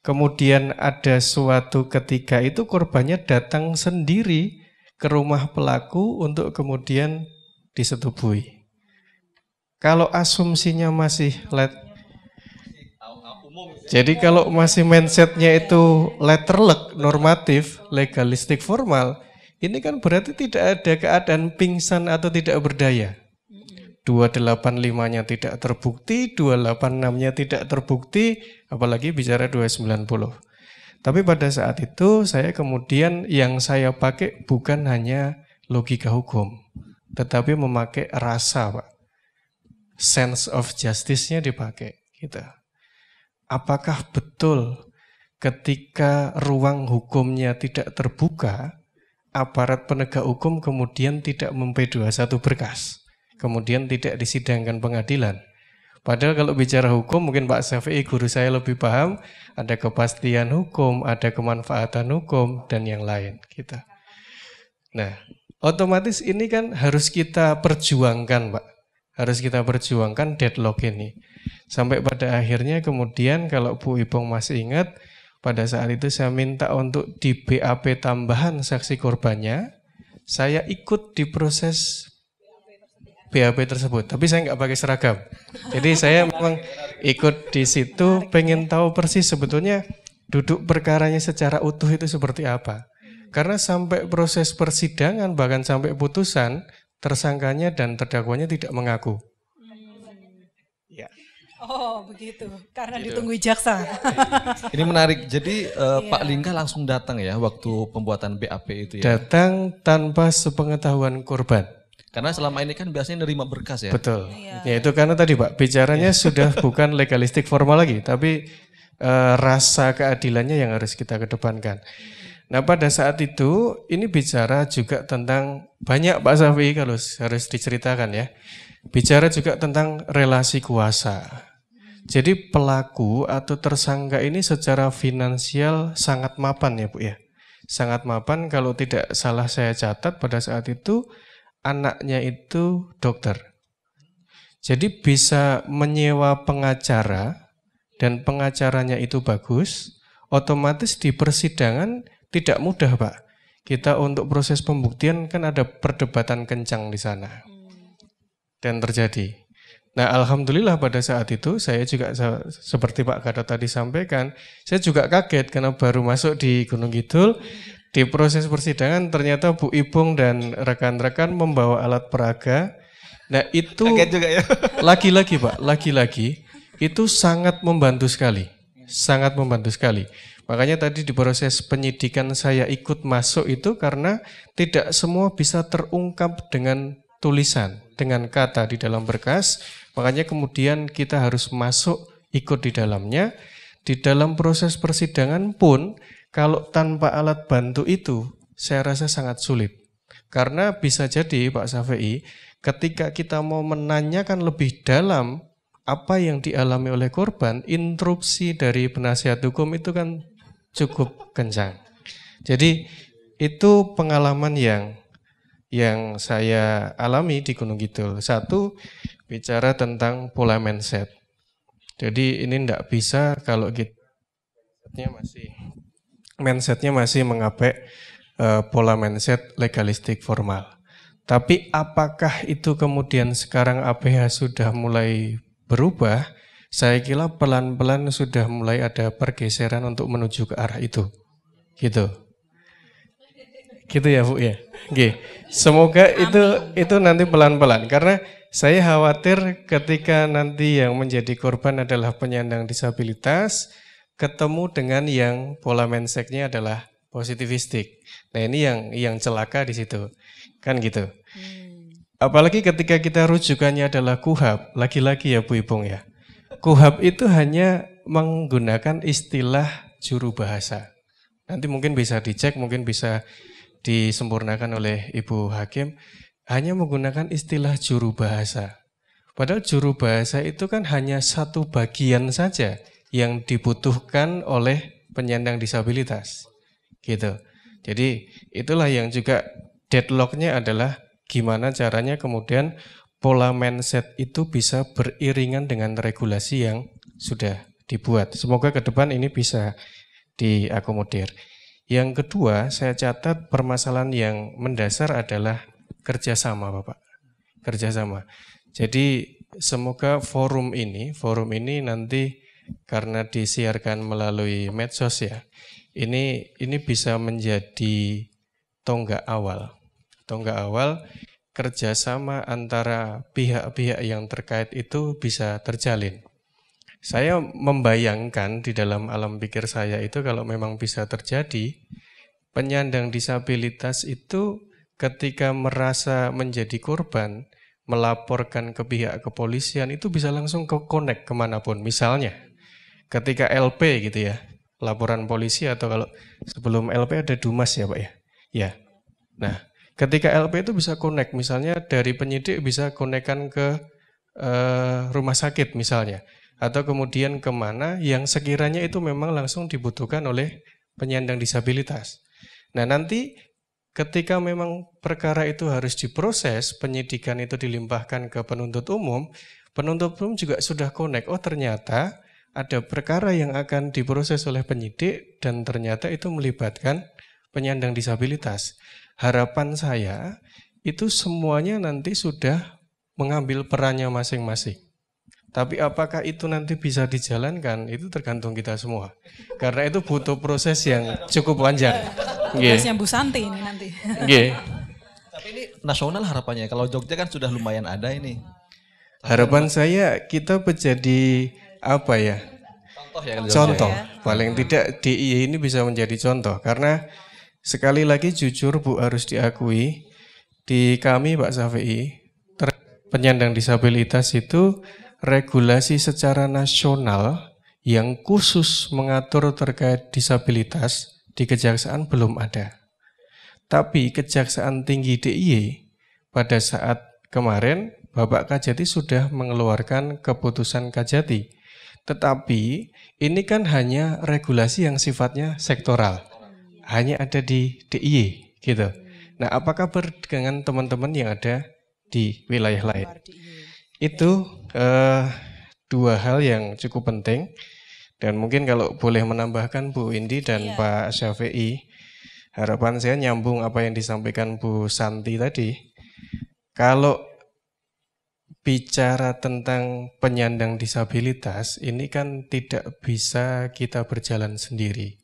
Kemudian ada suatu ketika itu korbannya datang sendiri ke rumah pelaku untuk kemudian disetubuhi. Kalau asumsinya masih let jadi kalau masih mindsetnya itu letterlek, normatif, legalistik, formal, ini kan berarti tidak ada keadaan pingsan atau tidak berdaya. 285-nya tidak terbukti, 286-nya tidak terbukti, apalagi bicara 290. Tapi pada saat itu saya kemudian yang saya pakai bukan hanya logika hukum, tetapi memakai rasa, Pak. Sense of justice-nya dipakai gitu. Apakah betul ketika ruang hukumnya tidak terbuka, aparat penegak hukum kemudian tidak mempedua satu berkas, kemudian tidak disidangkan pengadilan? Padahal kalau bicara hukum mungkin Pak Syafi'i guru saya lebih paham ada kepastian hukum, ada kemanfaatan hukum dan yang lain kita. Gitu. Nah, otomatis ini kan harus kita perjuangkan, Pak. Harus kita perjuangkan deadlock ini. Sampai pada akhirnya kemudian kalau Bu Ipong masih ingat, pada saat itu saya minta untuk di BAP tambahan saksi korbannya, saya ikut di proses BAP tersebut, tapi saya nggak pakai seragam. Jadi saya memang ikut di situ, pengen tahu persis sebetulnya duduk perkaranya secara utuh itu seperti apa. Karena sampai proses persidangan bahkan sampai putusan tersangkanya dan terdakwanya tidak mengaku. Ya. Oh begitu, karena gitu. ditunggu jaksa. Iya, iya. Ini menarik. Jadi uh, eh, yeah. Pak iya. Lingga langsung datang ya waktu pembuatan BAP itu ya. Datang tanpa sepengetahuan korban. Karena selama ini kan biasanya nerima berkas ya. Betul. Ya, ya itu karena tadi Pak bicaranya iya. sudah bukan legalistik formal lagi, tapi e, rasa keadilannya yang harus kita kedepankan. Nah pada saat itu ini bicara juga tentang banyak Pak Safi kalau harus diceritakan ya. Bicara juga tentang relasi kuasa. Jadi pelaku atau tersangka ini secara finansial sangat mapan ya Bu ya. Sangat mapan kalau tidak salah saya catat pada saat itu anaknya itu dokter. Jadi bisa menyewa pengacara dan pengacaranya itu bagus, otomatis di persidangan tidak mudah, Pak. Kita untuk proses pembuktian kan ada perdebatan kencang di sana. Dan terjadi. Nah, alhamdulillah pada saat itu saya juga seperti Pak kata tadi sampaikan, saya juga kaget karena baru masuk di Gunung Kidul, di proses persidangan ternyata Bu Ibung dan rekan-rekan membawa alat peraga. Nah itu ya. lagi-lagi Pak, lagi-lagi itu sangat membantu sekali, sangat membantu sekali. Makanya tadi di proses penyidikan saya ikut masuk itu karena tidak semua bisa terungkap dengan tulisan, dengan kata di dalam berkas. Makanya kemudian kita harus masuk ikut di dalamnya. Di dalam proses persidangan pun kalau tanpa alat bantu itu, saya rasa sangat sulit. Karena bisa jadi Pak Safei, ketika kita mau menanyakan lebih dalam apa yang dialami oleh korban, interupsi dari penasihat hukum itu kan cukup kencang. Jadi itu pengalaman yang yang saya alami di Gunung Kidul. Satu, bicara tentang pola mindset. Jadi ini tidak bisa kalau kita masih mindsetnya masih mengapai uh, eh, pola mindset legalistik formal. Tapi apakah itu kemudian sekarang APH sudah mulai berubah? Saya kira pelan-pelan sudah mulai ada pergeseran untuk menuju ke arah itu. Gitu. Gitu ya Bu ya. Oke. Semoga itu itu nanti pelan-pelan karena saya khawatir ketika nanti yang menjadi korban adalah penyandang disabilitas, ketemu dengan yang pola menseknya adalah positivistik. Nah ini yang yang celaka di situ, kan gitu. Hmm. Apalagi ketika kita rujukannya adalah kuhab, laki-laki ya Bu Ipung ya. Kuhab itu hanya menggunakan istilah juru bahasa. Nanti mungkin bisa dicek, mungkin bisa disempurnakan oleh Ibu Hakim. Hanya menggunakan istilah juru bahasa. Padahal juru bahasa itu kan hanya satu bagian saja yang dibutuhkan oleh penyandang disabilitas. Gitu. Jadi itulah yang juga deadlocknya adalah gimana caranya kemudian pola mindset itu bisa beriringan dengan regulasi yang sudah dibuat. Semoga ke depan ini bisa diakomodir. Yang kedua, saya catat permasalahan yang mendasar adalah kerjasama, Bapak. Kerjasama. Jadi semoga forum ini, forum ini nanti karena disiarkan melalui medsos ya. Ini ini bisa menjadi tonggak awal. Tonggak awal kerjasama antara pihak-pihak yang terkait itu bisa terjalin. Saya membayangkan di dalam alam pikir saya itu kalau memang bisa terjadi, penyandang disabilitas itu ketika merasa menjadi korban, melaporkan ke pihak kepolisian itu bisa langsung ke connect kemanapun. Misalnya, ketika LP gitu ya, laporan polisi atau kalau sebelum LP ada Dumas ya Pak ya? Ya. Nah, ketika LP itu bisa connect, misalnya dari penyidik bisa konekkan ke eh, rumah sakit misalnya, atau kemudian kemana yang sekiranya itu memang langsung dibutuhkan oleh penyandang disabilitas. Nah nanti ketika memang perkara itu harus diproses, penyidikan itu dilimpahkan ke penuntut umum, penuntut umum juga sudah connect, oh ternyata ada perkara yang akan diproses oleh penyidik dan ternyata itu melibatkan penyandang disabilitas. Harapan saya itu semuanya nanti sudah mengambil perannya masing-masing. Tapi apakah itu nanti bisa dijalankan? Itu tergantung kita semua. Karena itu butuh proses yang cukup panjang. Prosesnya Bu Santi ini nanti. Tapi ini nasional harapannya. Kalau Jogja kan sudah lumayan ada ini. Harapan saya kita menjadi apa ya? Contoh ya. Contoh. Ya. Paling tidak DIY ini bisa menjadi contoh karena sekali lagi jujur Bu harus diakui di kami Pak Safi penyandang disabilitas itu regulasi secara nasional yang khusus mengatur terkait disabilitas di kejaksaan belum ada. Tapi Kejaksaan Tinggi DIY pada saat kemarin Bapak Kajati sudah mengeluarkan keputusan Kajati tetapi ini kan hanya regulasi yang sifatnya sektoral. Hanya ada di DIY gitu. Nah, apa kabar dengan teman-teman yang ada di wilayah lain? Itu eh, dua hal yang cukup penting. Dan mungkin kalau boleh menambahkan Bu Indi dan iya. Pak Syafi'i, harapan saya nyambung apa yang disampaikan Bu Santi tadi. Kalau bicara tentang penyandang disabilitas ini kan tidak bisa kita berjalan sendiri.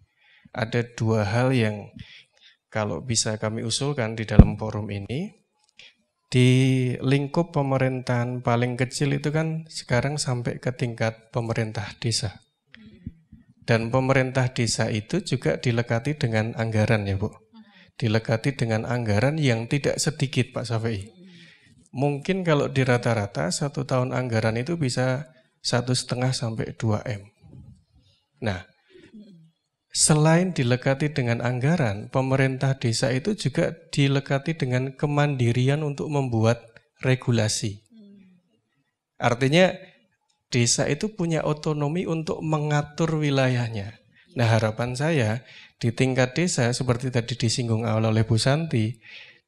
Ada dua hal yang kalau bisa kami usulkan di dalam forum ini. Di lingkup pemerintahan paling kecil itu kan sekarang sampai ke tingkat pemerintah desa. Dan pemerintah desa itu juga dilekati dengan anggaran ya Bu. Mm-hmm. Dilekati dengan anggaran yang tidak sedikit Pak Safei mungkin kalau di rata-rata satu tahun anggaran itu bisa satu setengah sampai 2 M. Nah, selain dilekati dengan anggaran, pemerintah desa itu juga dilekati dengan kemandirian untuk membuat regulasi. Artinya desa itu punya otonomi untuk mengatur wilayahnya. Nah harapan saya di tingkat desa seperti tadi disinggung awal oleh Bu Santi,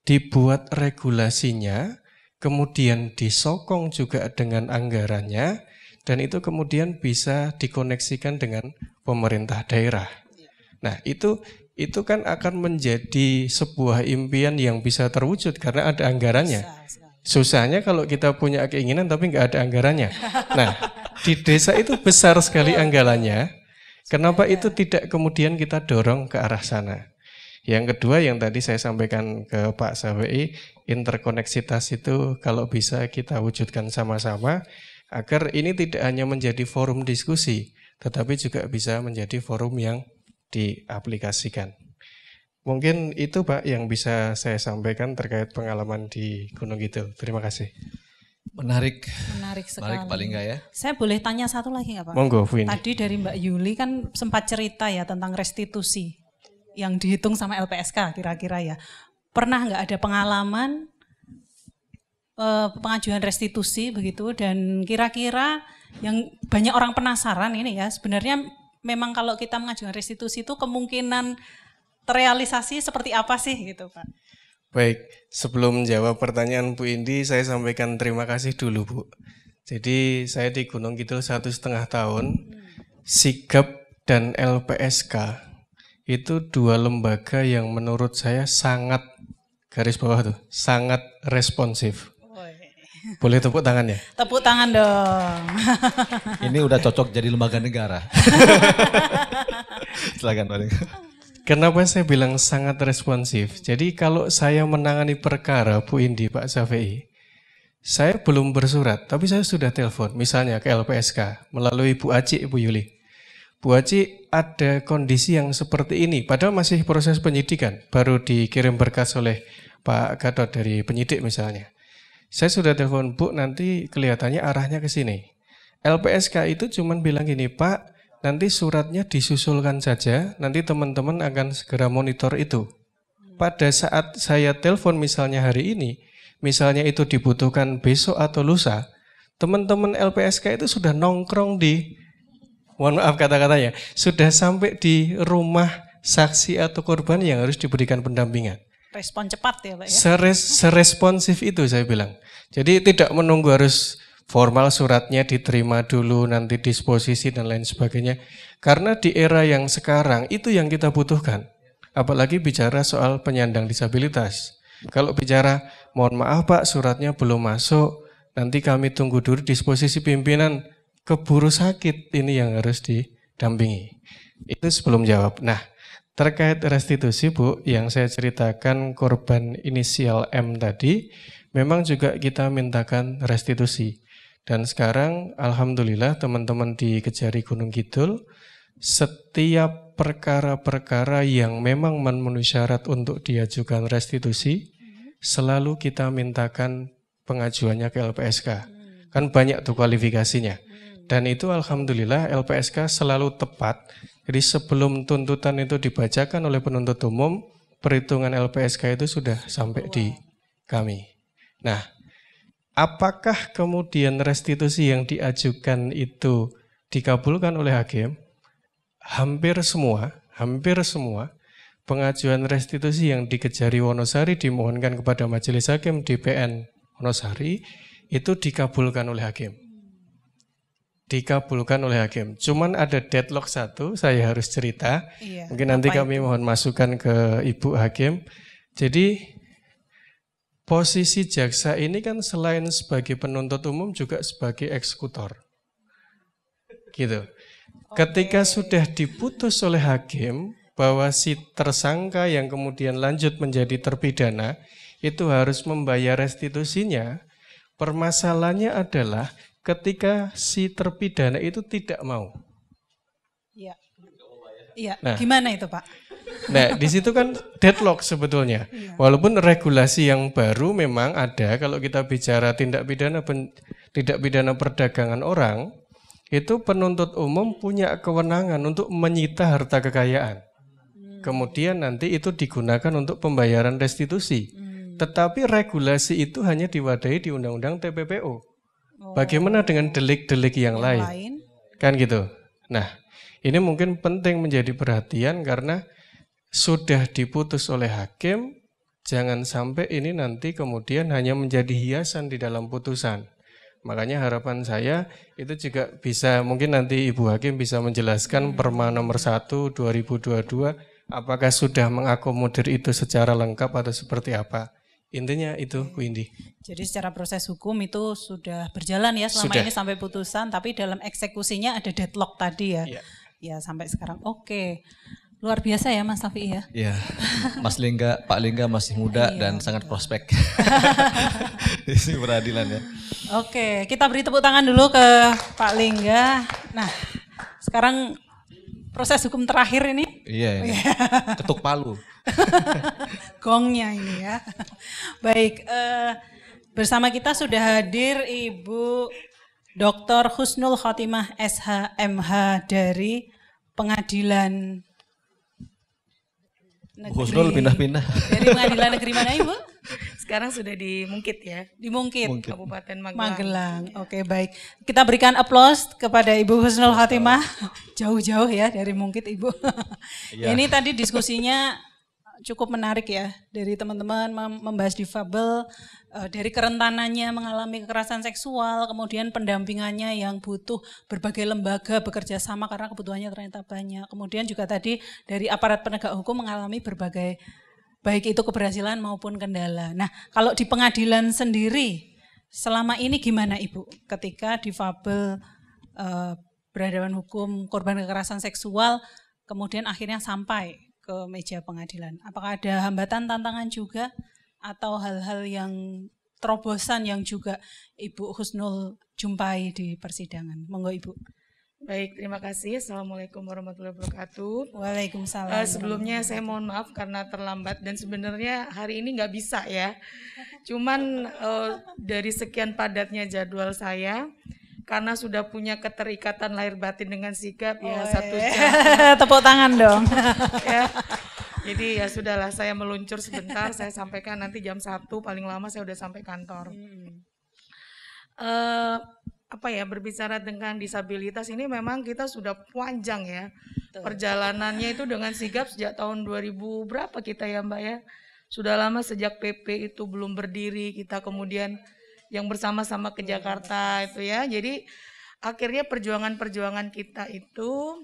dibuat regulasinya kemudian disokong juga dengan anggarannya, dan itu kemudian bisa dikoneksikan dengan pemerintah daerah. Nah, itu itu kan akan menjadi sebuah impian yang bisa terwujud karena ada anggarannya. Susahnya kalau kita punya keinginan tapi nggak ada anggarannya. Nah, di desa itu besar sekali anggarannya. Kenapa itu tidak kemudian kita dorong ke arah sana? Yang kedua yang tadi saya sampaikan ke Pak Sawi, interkoneksitas itu kalau bisa kita wujudkan sama-sama agar ini tidak hanya menjadi forum diskusi, tetapi juga bisa menjadi forum yang diaplikasikan. Mungkin itu Pak yang bisa saya sampaikan terkait pengalaman di Gunung Kidul. Terima kasih. Menarik. Menarik sekali. Menarik paling enggak ya. Saya boleh tanya satu lagi enggak Pak? Monggo, Tadi dari Mbak Yuli kan sempat cerita ya tentang restitusi yang dihitung sama LPSK kira-kira ya. Pernah nggak ada pengalaman eh, pengajuan restitusi begitu dan kira-kira yang banyak orang penasaran ini ya sebenarnya memang kalau kita mengajukan restitusi itu kemungkinan terrealisasi seperti apa sih gitu Pak? Baik, sebelum jawab pertanyaan Bu Indi, saya sampaikan terima kasih dulu Bu. Jadi saya di Gunung Kidul satu setengah tahun, hmm. sikap dan LPSK itu dua lembaga yang menurut saya sangat garis bawah tuh, sangat responsif. Boleh tepuk tangan ya? Tepuk tangan dong. Ini udah cocok jadi lembaga negara. Silakan Pak. Kenapa saya bilang sangat responsif? Jadi kalau saya menangani perkara Bu Indi, Pak Safei saya belum bersurat, tapi saya sudah telepon, misalnya ke LPSK, melalui Bu Aci, Bu Yuli. Bu Aci, ada kondisi yang seperti ini, padahal masih proses penyidikan, baru dikirim berkas oleh Pak Gatot dari penyidik misalnya. Saya sudah telepon Bu, nanti kelihatannya arahnya ke sini. LPSK itu cuma bilang gini, Pak, nanti suratnya disusulkan saja, nanti teman-teman akan segera monitor itu. Pada saat saya telepon misalnya hari ini, misalnya itu dibutuhkan besok atau lusa, teman-teman LPSK itu sudah nongkrong di mohon maaf kata-katanya, sudah sampai di rumah saksi atau korban yang harus diberikan pendampingan. Respon cepat ya Pak ya? Seres, seresponsif itu saya bilang. Jadi tidak menunggu harus formal suratnya diterima dulu, nanti disposisi dan lain sebagainya. Karena di era yang sekarang itu yang kita butuhkan. Apalagi bicara soal penyandang disabilitas. Kalau bicara, mohon maaf Pak suratnya belum masuk, nanti kami tunggu dulu disposisi pimpinan, keburu sakit ini yang harus didampingi. Itu sebelum jawab. Nah, terkait restitusi Bu, yang saya ceritakan korban inisial M tadi, memang juga kita mintakan restitusi. Dan sekarang Alhamdulillah teman-teman di Kejari Gunung Kidul, setiap perkara-perkara yang memang memenuhi syarat untuk diajukan restitusi, selalu kita mintakan pengajuannya ke LPSK. Kan banyak tuh kualifikasinya dan itu alhamdulillah LPSK selalu tepat. Jadi sebelum tuntutan itu dibacakan oleh penuntut umum, perhitungan LPSK itu sudah sampai di kami. Nah, apakah kemudian restitusi yang diajukan itu dikabulkan oleh hakim? Hampir semua, hampir semua pengajuan restitusi yang dikejari Wonosari dimohonkan kepada Majelis Hakim DPN Wonosari itu dikabulkan oleh hakim dikabulkan oleh hakim. Cuman ada deadlock satu, saya harus cerita. Iya. Mungkin nanti kami itu? mohon masukan ke Ibu Hakim. Jadi posisi jaksa ini kan selain sebagai penuntut umum juga sebagai eksekutor. Gitu. Okay. Ketika sudah diputus oleh hakim bahwa si tersangka yang kemudian lanjut menjadi terpidana itu harus membayar restitusinya, permasalahannya adalah ketika si terpidana itu tidak mau. Iya. Iya. Nah, gimana itu Pak? Nah, di situ kan deadlock sebetulnya. Ya. Walaupun regulasi yang baru memang ada kalau kita bicara tindak pidana pen, tidak pidana perdagangan orang, itu penuntut umum punya kewenangan untuk menyita harta kekayaan. Hmm. Kemudian nanti itu digunakan untuk pembayaran restitusi. Hmm. Tetapi regulasi itu hanya diwadahi di Undang-Undang Tppo. Oh. Bagaimana dengan delik-delik yang, yang lain? lain? Kan gitu. Nah, ini mungkin penting menjadi perhatian karena sudah diputus oleh hakim, jangan sampai ini nanti kemudian hanya menjadi hiasan di dalam putusan. Makanya harapan saya itu juga bisa mungkin nanti Ibu Hakim bisa menjelaskan hmm. Perma nomor 1 2022 apakah sudah mengakomodir itu secara lengkap atau seperti apa. Intinya itu, Bu Indi. Jadi secara proses hukum itu sudah berjalan ya selama sudah. ini sampai putusan, tapi dalam eksekusinya ada deadlock tadi ya. Ya, ya sampai sekarang. Oke. Okay. Luar biasa ya Mas Safi ya. Iya. Mas Lingga, Pak Lingga masih muda iya, dan betul. sangat prospek. Di peradilan ya. Oke, kita beri tepuk tangan dulu ke Pak Lingga. Nah, sekarang proses hukum terakhir ini. Iya. iya. Ketuk palu. Gongnya ini ya. Baik, eh, bersama kita sudah hadir Ibu Dr. Husnul Khotimah SHMH dari Pengadilan Negeri. Husnul pindah-pindah. Dari Pengadilan Negeri mana Ibu? Sekarang sudah di Mungkit ya. Di Mungkit, Mungkit. Kabupaten Magelang. Magelang. Oke, baik. Kita berikan aplaus kepada Ibu Husnul Khotimah. Jauh-jauh ya dari Mungkit Ibu. Ya. Ini tadi diskusinya cukup menarik ya dari teman-teman membahas difabel eh, dari kerentanannya mengalami kekerasan seksual, kemudian pendampingannya yang butuh berbagai lembaga bekerja sama karena kebutuhannya ternyata banyak. Kemudian juga tadi dari aparat penegak hukum mengalami berbagai baik itu keberhasilan maupun kendala. Nah, kalau di pengadilan sendiri selama ini gimana Ibu ketika difabel eh, berhadapan hukum korban kekerasan seksual kemudian akhirnya sampai ke meja pengadilan? Apakah ada hambatan tantangan juga atau hal-hal yang terobosan yang juga Ibu Husnul jumpai di persidangan? Monggo Ibu. Baik, terima kasih. Assalamualaikum warahmatullahi wabarakatuh. Waalaikumsalam. Uh, sebelumnya saya mohon maaf karena terlambat dan sebenarnya hari ini nggak bisa ya. Cuman uh, dari sekian padatnya jadwal saya, karena sudah punya keterikatan lahir batin dengan sikap oh, ya satu jam. Tepuk tangan dong. ya. Jadi ya sudahlah saya meluncur sebentar, saya sampaikan nanti jam satu paling lama saya udah sampai kantor. Hmm. Uh, apa ya berbicara dengan disabilitas ini memang kita sudah panjang ya Betul. perjalanannya itu dengan sigap sejak tahun 2000 berapa kita ya Mbak ya sudah lama sejak PP itu belum berdiri kita kemudian yang bersama-sama ke iya, Jakarta itu ya. Jadi akhirnya perjuangan-perjuangan kita itu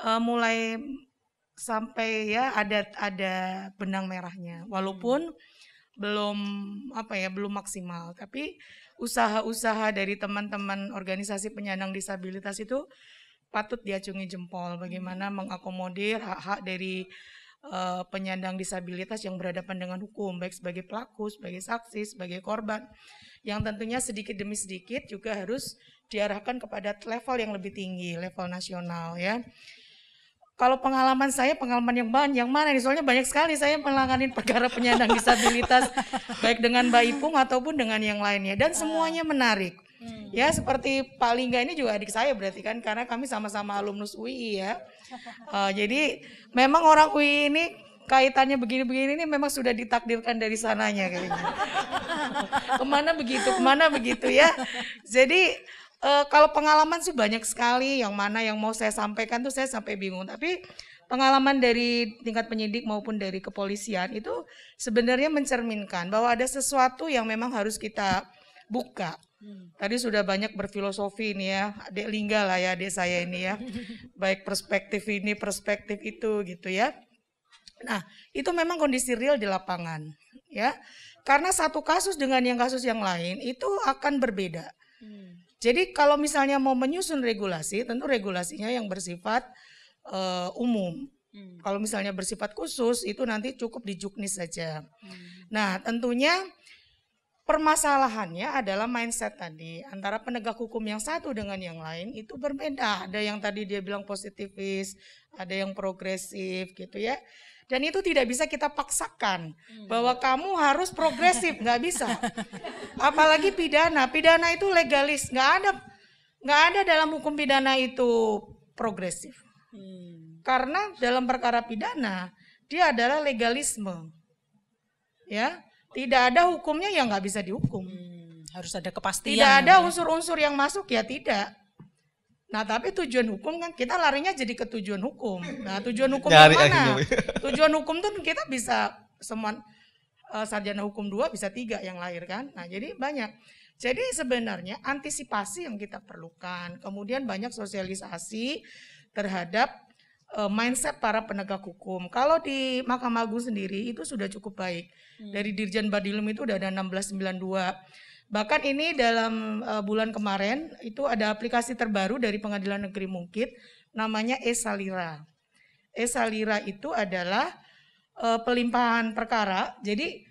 uh, mulai sampai ya ada ada benang merahnya. Hmm. Walaupun belum apa ya, belum maksimal, tapi usaha-usaha dari teman-teman organisasi penyandang disabilitas itu patut diacungi jempol bagaimana hmm. mengakomodir hak-hak dari uh, penyandang disabilitas yang berhadapan dengan hukum baik sebagai pelaku, sebagai saksi, sebagai korban yang tentunya sedikit demi sedikit juga harus diarahkan kepada level yang lebih tinggi, level nasional ya. Kalau pengalaman saya, pengalaman yang banyak, yang mana nih? Soalnya banyak sekali saya melangani perkara penyandang disabilitas, baik dengan Mbak Ipung ataupun dengan yang lainnya. Dan ah. semuanya menarik. Hmm. Ya seperti Pak Lingga ini juga adik saya berarti kan karena kami sama-sama alumnus UI ya. Uh, jadi memang orang UI ini kaitannya begini-begini ini memang sudah ditakdirkan dari sananya kayaknya. kemana begitu, kemana begitu ya. Jadi e, kalau pengalaman sih banyak sekali yang mana yang mau saya sampaikan tuh saya sampai bingung tapi pengalaman dari tingkat penyidik maupun dari kepolisian itu sebenarnya mencerminkan bahwa ada sesuatu yang memang harus kita buka hmm. Tadi sudah banyak berfilosofi ini ya, adik lingga lah ya adik saya ini ya. Baik perspektif ini, perspektif itu gitu ya. Nah, itu memang kondisi real di lapangan, ya. Karena satu kasus dengan yang kasus yang lain itu akan berbeda. Hmm. Jadi kalau misalnya mau menyusun regulasi, tentu regulasinya yang bersifat uh, umum. Hmm. Kalau misalnya bersifat khusus, itu nanti cukup di juknis saja. Hmm. Nah, tentunya permasalahannya adalah mindset tadi antara penegak hukum yang satu dengan yang lain itu berbeda. Ada yang tadi dia bilang positivis, ada yang progresif gitu ya. Dan itu tidak bisa kita paksakan hmm. bahwa kamu harus progresif, nggak bisa. Apalagi pidana, pidana itu legalis, nggak ada nggak ada dalam hukum pidana itu progresif. Hmm. Karena dalam perkara pidana dia adalah legalisme, ya tidak ada hukumnya yang nggak bisa dihukum. Hmm. harus ada kepastian. Tidak ada unsur-unsur yang masuk ya tidak. Nah, tapi tujuan hukum kan kita larinya jadi ke tujuan hukum. Nah, tujuan hukum Nyari, mana? Tujuan hukum tuh kita bisa semua eh, sarjana hukum dua bisa tiga yang lahir kan. Nah, jadi banyak. Jadi sebenarnya antisipasi yang kita perlukan. Kemudian banyak sosialisasi terhadap eh, mindset para penegak hukum. Kalau di Mahkamah Agung sendiri itu sudah cukup baik. Hmm. Dari Dirjen Badilum itu udah ada 1692 Bahkan ini dalam uh, bulan kemarin itu ada aplikasi terbaru dari Pengadilan Negeri Mungkit namanya Esalira. Esalira itu adalah uh, pelimpahan perkara. Jadi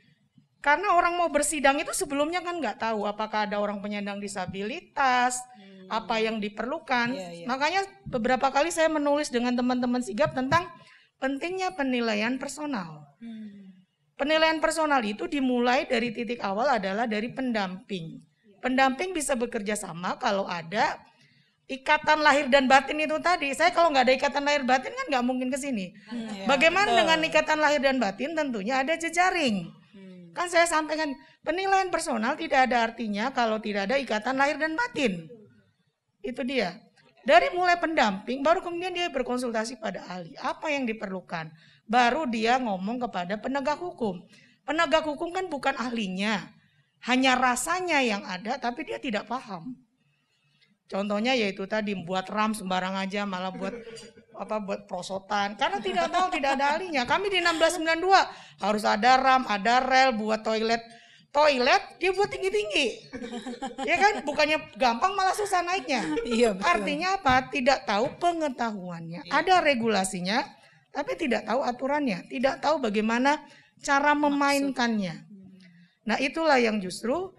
karena orang mau bersidang itu sebelumnya kan nggak tahu apakah ada orang penyandang disabilitas, hmm. apa yang diperlukan. Yeah, yeah. Makanya beberapa kali saya menulis dengan teman-teman sigap tentang pentingnya penilaian personal. Hmm. Penilaian personal itu dimulai dari titik awal adalah dari pendamping. Pendamping bisa bekerja sama kalau ada ikatan lahir dan batin itu tadi. Saya kalau nggak ada ikatan lahir batin kan nggak mungkin ke sini. Iya, Bagaimana dengan ikatan lahir dan batin? Tentunya ada jejaring. Hmm. Kan saya sampaikan penilaian personal tidak ada artinya kalau tidak ada ikatan lahir dan batin. Itu dia. Dari mulai pendamping, baru kemudian dia berkonsultasi pada ahli. Apa yang diperlukan? baru dia ngomong kepada penegak hukum. Penegak hukum kan bukan ahlinya, hanya rasanya yang ada tapi dia tidak paham. Contohnya yaitu tadi buat ram sembarang aja malah buat apa buat prosotan karena tidak tahu tidak ada ahlinya. Kami di 1692 harus ada ram, ada rel buat toilet toilet dia buat tinggi-tinggi. Ya kan bukannya gampang malah susah naiknya. Iya, Artinya apa? Tidak tahu pengetahuannya. Ada regulasinya, tapi tidak tahu aturannya, tidak tahu bagaimana cara memainkannya. Nah, itulah yang justru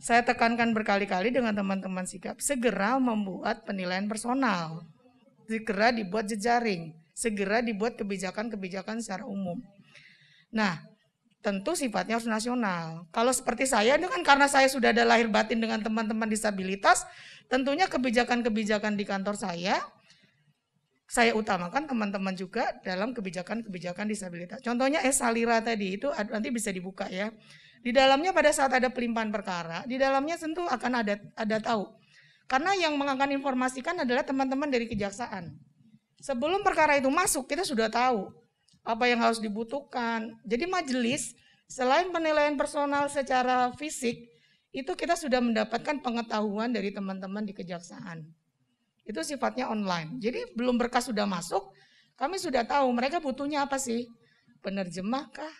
saya tekankan berkali-kali dengan teman-teman sikap, segera membuat penilaian personal. Segera dibuat jejaring, segera dibuat kebijakan-kebijakan secara umum. Nah, tentu sifatnya harus nasional. Kalau seperti saya itu kan karena saya sudah ada lahir batin dengan teman-teman disabilitas, tentunya kebijakan-kebijakan di kantor saya saya utamakan teman-teman juga dalam kebijakan-kebijakan disabilitas. Contohnya salira tadi itu nanti bisa dibuka ya. Di dalamnya pada saat ada pelimpahan perkara, di dalamnya tentu akan ada ada tahu. Karena yang mengangkat informasikan adalah teman-teman dari kejaksaan. Sebelum perkara itu masuk, kita sudah tahu apa yang harus dibutuhkan. Jadi majelis selain penilaian personal secara fisik, itu kita sudah mendapatkan pengetahuan dari teman-teman di kejaksaan. Itu sifatnya online. Jadi belum berkas sudah masuk, kami sudah tahu mereka butuhnya apa sih? Penerjemah kah?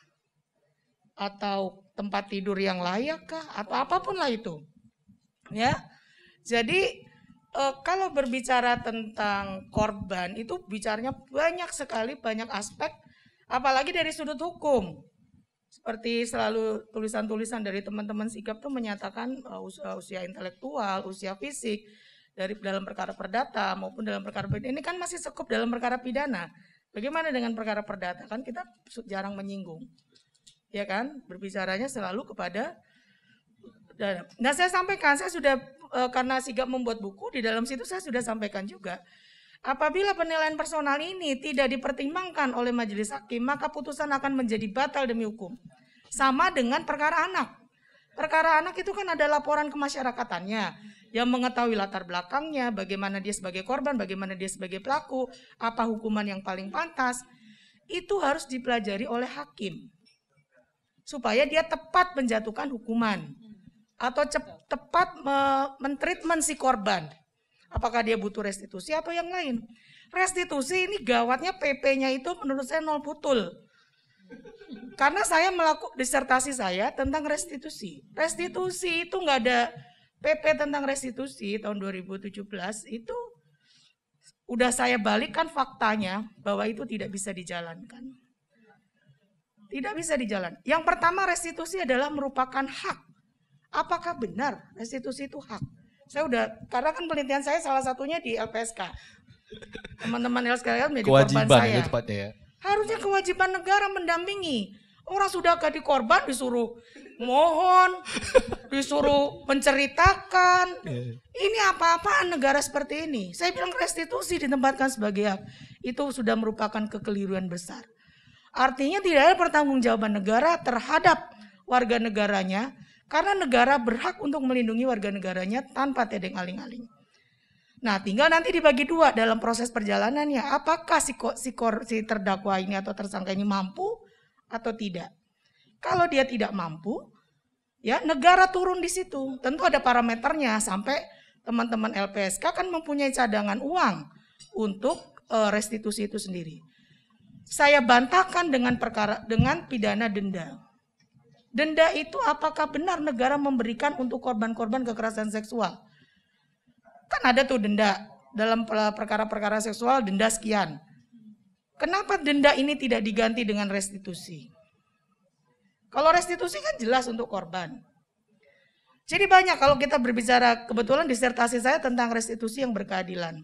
Atau tempat tidur yang layak kah? Atau apapun lah itu. Ya. Jadi e, kalau berbicara tentang korban itu bicaranya banyak sekali, banyak aspek apalagi dari sudut hukum seperti selalu tulisan-tulisan dari teman-teman sikap tuh menyatakan uh, usia intelektual, usia fisik dari dalam perkara perdata maupun dalam perkara pidana ini kan masih sekup dalam perkara pidana. Bagaimana dengan perkara perdata kan kita jarang menyinggung. Ya kan? Berbicaranya selalu kepada Nah, saya sampaikan saya sudah e, karena sigap membuat buku di dalam situ saya sudah sampaikan juga Apabila penilaian personal ini tidak dipertimbangkan oleh majelis hakim, maka putusan akan menjadi batal demi hukum. Sama dengan perkara anak. Perkara anak itu kan ada laporan kemasyarakatannya yang mengetahui latar belakangnya, bagaimana dia sebagai korban, bagaimana dia sebagai pelaku, apa hukuman yang paling pantas, itu harus dipelajari oleh hakim. Supaya dia tepat menjatuhkan hukuman atau tepat me, mentreatment si korban. Apakah dia butuh restitusi atau yang lain? Restitusi ini gawatnya PP-nya itu menurut saya nol putul. Karena saya melakukan disertasi saya tentang restitusi. Restitusi itu nggak ada PP tentang restitusi tahun 2017 itu udah saya balikkan faktanya bahwa itu tidak bisa dijalankan. Tidak bisa dijalankan. Yang pertama restitusi adalah merupakan hak. Apakah benar restitusi itu hak? Saya udah karena kan penelitian saya salah satunya di LPSK. Teman-teman LPSK menjadi kewajiban korban saya. Ya, ya. Harusnya kewajiban negara mendampingi Orang sudah jadi korban disuruh mohon, disuruh menceritakan. Iya, iya. Ini apa-apaan negara seperti ini. Saya bilang restitusi ditempatkan sebagai hak. Itu sudah merupakan kekeliruan besar. Artinya tidak ada pertanggungjawaban negara terhadap warga negaranya karena negara berhak untuk melindungi warga negaranya tanpa tedeng aling-aling. Nah, tinggal nanti dibagi dua dalam proses perjalanannya. Apakah si, si, si terdakwa ini atau tersangka ini mampu atau tidak. Kalau dia tidak mampu, ya negara turun di situ. Tentu ada parameternya sampai teman-teman LPSK kan mempunyai cadangan uang untuk eh, restitusi itu sendiri. Saya bantahkan dengan perkara dengan pidana denda. Denda itu apakah benar negara memberikan untuk korban-korban kekerasan seksual? Kan ada tuh denda dalam eh, perkara-perkara seksual denda sekian. Kenapa denda ini tidak diganti dengan restitusi? Kalau restitusi kan jelas untuk korban. Jadi banyak kalau kita berbicara kebetulan disertasi saya tentang restitusi yang berkeadilan.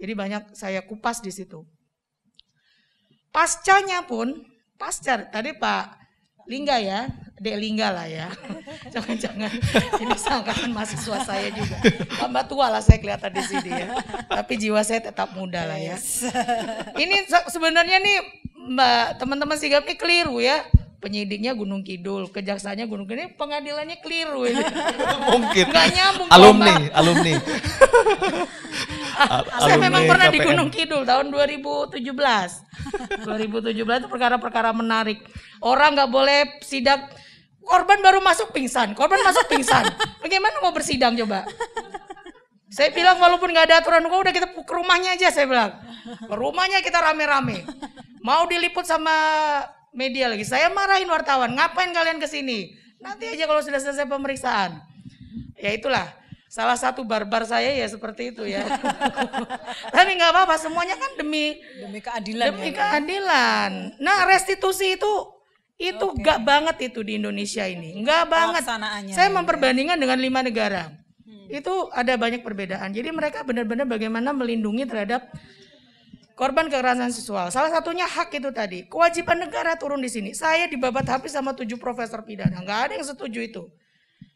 Jadi banyak saya kupas di situ. Pascanya pun, pasca tadi Pak Lingga ya, linggal lah ya. Jangan-jangan ini sangkaan mahasiswa saya juga. Tambah tua lah saya kelihatan di sini ya. Tapi jiwa saya tetap muda lah ya. Ini sebenarnya nih Mbak, teman-teman sih ini keliru ya. Penyidiknya Gunung Kidul, kejaksaannya Gunung Kidul, pengadilannya keliru ini. Ya. Mungkin. Gak nyambung. Alumni, alumni. Al saya memang pernah KPN. di Gunung Kidul tahun 2017. 2017 itu perkara-perkara menarik. Orang gak boleh sidak korban baru masuk pingsan, korban masuk pingsan. Bagaimana mau bersidang coba? Saya bilang walaupun nggak ada aturan hukum udah kita ke rumahnya aja saya bilang. Ke rumahnya kita rame-rame. Mau diliput sama media lagi. Saya marahin wartawan, ngapain kalian kesini? Nanti aja kalau sudah selesai pemeriksaan. Ya itulah salah satu barbar saya ya seperti itu ya. Tapi nggak apa-apa, semuanya kan demi demi keadilan. Ya. Demi ya, keadilan. Nah restitusi itu itu okay. gak banget itu di Indonesia ini. gak banget. Saya memperbandingkan ya. dengan lima negara. Hmm. Itu ada banyak perbedaan. Jadi mereka benar-benar bagaimana melindungi terhadap korban kekerasan seksual. Salah satunya hak itu tadi. Kewajiban negara turun di sini. Saya dibabat habis sama tujuh profesor pidana. Enggak ada yang setuju itu.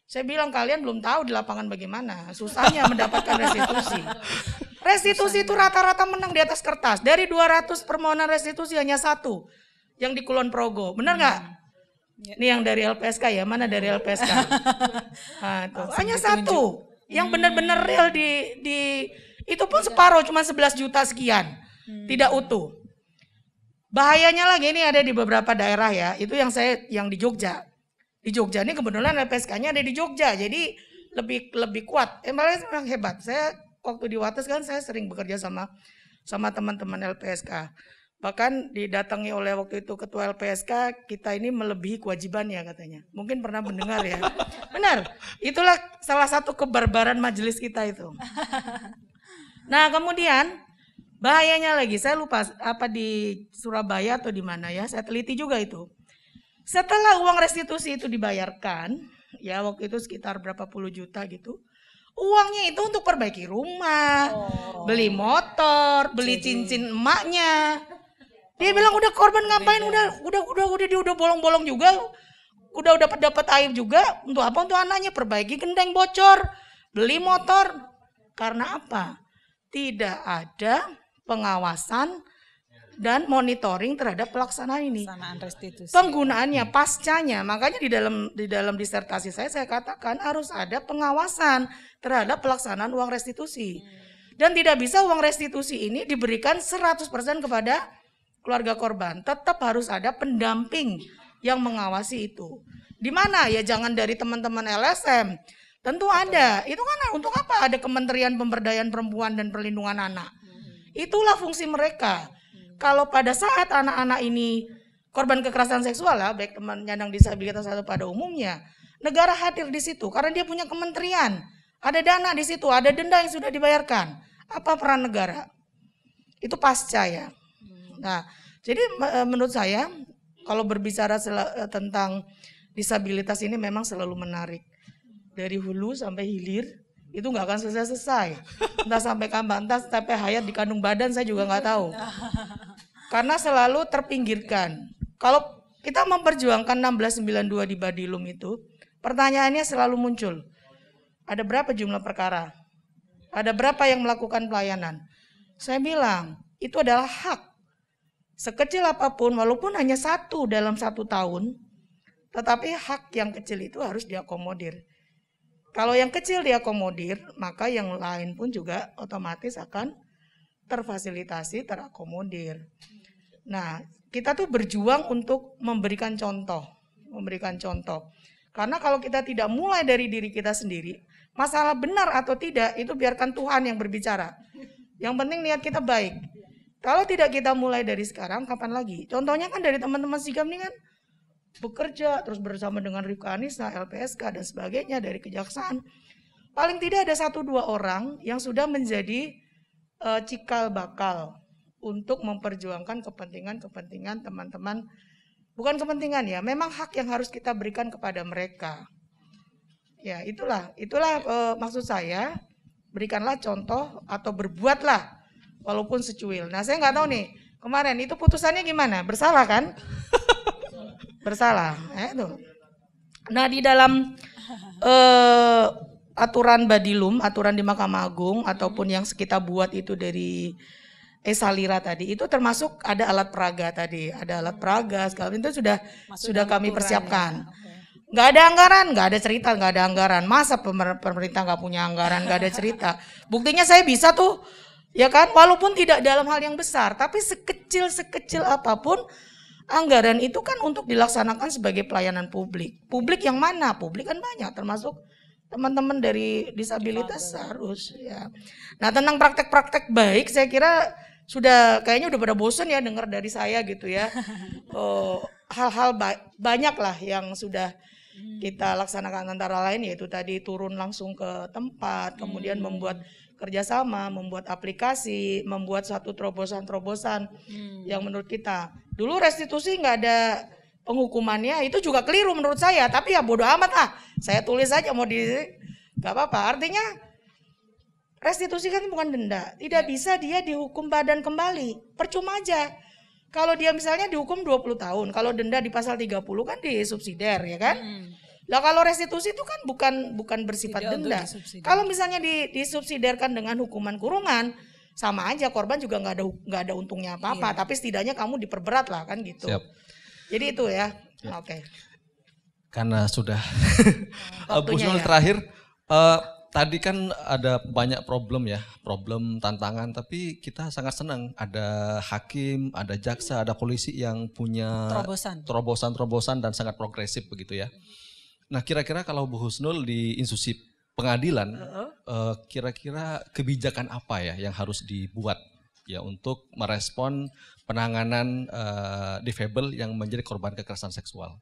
Saya bilang kalian belum tahu di lapangan bagaimana. Susahnya mendapatkan restitusi. Restitusi itu rata-rata menang di atas kertas. Dari 200 permohonan restitusi hanya satu yang di Kulon Progo. Benar nggak? Hmm. Ya. Ini yang dari LPSK ya, mana dari LPSK? nah, tuh. Hanya satu yang benar-benar hmm. real di di itu pun separuh cuma 11 juta sekian. Hmm. Tidak utuh. Bahayanya lagi ini ada di beberapa daerah ya. Itu yang saya yang di Jogja. Di Jogja ini kebetulan LPSK-nya ada di Jogja. Jadi lebih lebih kuat. Eh, orang hebat. Saya waktu di Wates kan saya sering bekerja sama sama teman-teman LPSK Bahkan didatangi oleh waktu itu ketua LPSK, kita ini melebihi kewajiban ya katanya. Mungkin pernah mendengar ya. Benar, itulah salah satu kebarbaran majelis kita itu. Nah kemudian bahayanya lagi, saya lupa apa di Surabaya atau di mana ya, saya teliti juga itu. Setelah uang restitusi itu dibayarkan, ya waktu itu sekitar berapa puluh juta gitu, uangnya itu untuk perbaiki rumah, oh. beli motor, beli cincin emaknya, dia bilang udah korban ngapain udah udah udah udah dia udah bolong-bolong juga. Udah udah dapat air juga untuk apa untuk anaknya perbaiki gendeng bocor, beli motor. Karena apa? Tidak ada pengawasan dan monitoring terhadap pelaksanaan ini. Pelaksanaan restitusi. Penggunaannya pascanya. Makanya di dalam di dalam disertasi saya saya katakan harus ada pengawasan terhadap pelaksanaan uang restitusi. Hmm. Dan tidak bisa uang restitusi ini diberikan 100% kepada keluarga korban, tetap harus ada pendamping yang mengawasi itu. Di mana ya jangan dari teman-teman LSM. Tentu ada. Itu kan untuk apa ada Kementerian Pemberdayaan Perempuan dan Perlindungan Anak. Hmm. Itulah fungsi mereka. Hmm. Kalau pada saat anak-anak ini korban kekerasan seksual lah, ya, baik teman penyandang disabilitas atau pada umumnya, negara hadir di situ karena dia punya kementerian. Ada dana di situ, ada denda yang sudah dibayarkan. Apa peran negara? Itu pasca ya. Nah, jadi eh, menurut saya kalau berbicara eh, tentang disabilitas ini memang selalu menarik dari hulu sampai hilir itu nggak akan selesai-selesai. Entah sampai kapan, entah sampai hayat di kandung badan saya juga nggak tahu. Karena selalu terpinggirkan. Kalau kita memperjuangkan 1692 di Badilum itu, pertanyaannya selalu muncul. Ada berapa jumlah perkara? Ada berapa yang melakukan pelayanan? Saya bilang, itu adalah hak Sekecil apapun, walaupun hanya satu dalam satu tahun, tetapi hak yang kecil itu harus diakomodir. Kalau yang kecil diakomodir, maka yang lain pun juga otomatis akan terfasilitasi, terakomodir. Nah, kita tuh berjuang untuk memberikan contoh, memberikan contoh. Karena kalau kita tidak mulai dari diri kita sendiri, masalah benar atau tidak itu biarkan Tuhan yang berbicara. Yang penting niat kita baik. Kalau tidak kita mulai dari sekarang, kapan lagi? Contohnya kan dari teman-teman Sigam ini kan bekerja terus bersama dengan Rika Anissa, LPSK dan sebagainya dari kejaksaan. Paling tidak ada satu dua orang yang sudah menjadi uh, cikal bakal untuk memperjuangkan kepentingan-kepentingan teman-teman. Bukan kepentingan ya, memang hak yang harus kita berikan kepada mereka. Ya, itulah, itulah uh, maksud saya. Berikanlah contoh atau berbuatlah walaupun secuil. Nah saya nggak tahu nih kemarin itu putusannya gimana? Bersalah kan? Bersalah. Nah, eh, itu. Nah di dalam uh, aturan badilum, aturan di Mahkamah Agung ataupun yang kita buat itu dari Esalira tadi itu termasuk ada alat peraga tadi, ada alat peraga segala itu sudah Maksudnya sudah kami ya? persiapkan. Ya. Gak nggak ada anggaran, nggak ada cerita, nggak ada anggaran. Masa pemerintah nggak punya anggaran, Gak ada cerita. Buktinya saya bisa tuh Ya kan? Walaupun tidak dalam hal yang besar, tapi sekecil-sekecil apapun anggaran itu kan untuk dilaksanakan sebagai pelayanan publik. Publik yang mana? Publik kan banyak termasuk teman-teman dari disabilitas harus ya. Nah, tentang praktek-praktek baik saya kira sudah kayaknya udah pada bosen ya dengar dari saya gitu ya. Oh, hal-hal ba banyak lah yang sudah hmm. kita laksanakan antara lain yaitu tadi turun langsung ke tempat, kemudian hmm. membuat kerjasama, membuat aplikasi, membuat suatu terobosan-terobosan hmm. yang menurut kita. Dulu restitusi nggak ada penghukumannya, itu juga keliru menurut saya. Tapi ya bodoh amat lah, saya tulis aja mau di nggak apa-apa. Artinya restitusi kan bukan denda, tidak ya. bisa dia dihukum badan kembali, percuma aja. Kalau dia misalnya dihukum 20 tahun, kalau denda di pasal 30 kan disubsidiar ya kan? Hmm. Lah kalau restitusi itu kan bukan bukan bersifat Tidak denda. Kalau misalnya di, disubsidiarkan dengan hukuman kurungan, sama aja korban juga nggak ada nggak ada untungnya apa apa. Iya. Tapi setidaknya kamu diperberat lah kan gitu. Siap. Jadi itu ya. ya. Oke. Okay. Karena sudah. Eh, Bu ya. terakhir. Uh, tadi kan ada banyak problem ya, problem tantangan, tapi kita sangat senang ada hakim, ada jaksa, ada polisi yang punya terobosan-terobosan dan sangat progresif begitu ya. Nah, kira-kira kalau Bu Husnul di institusi pengadilan, uh-huh. kira-kira kebijakan apa ya yang harus dibuat ya untuk merespon penanganan uh, defable yang menjadi korban kekerasan seksual?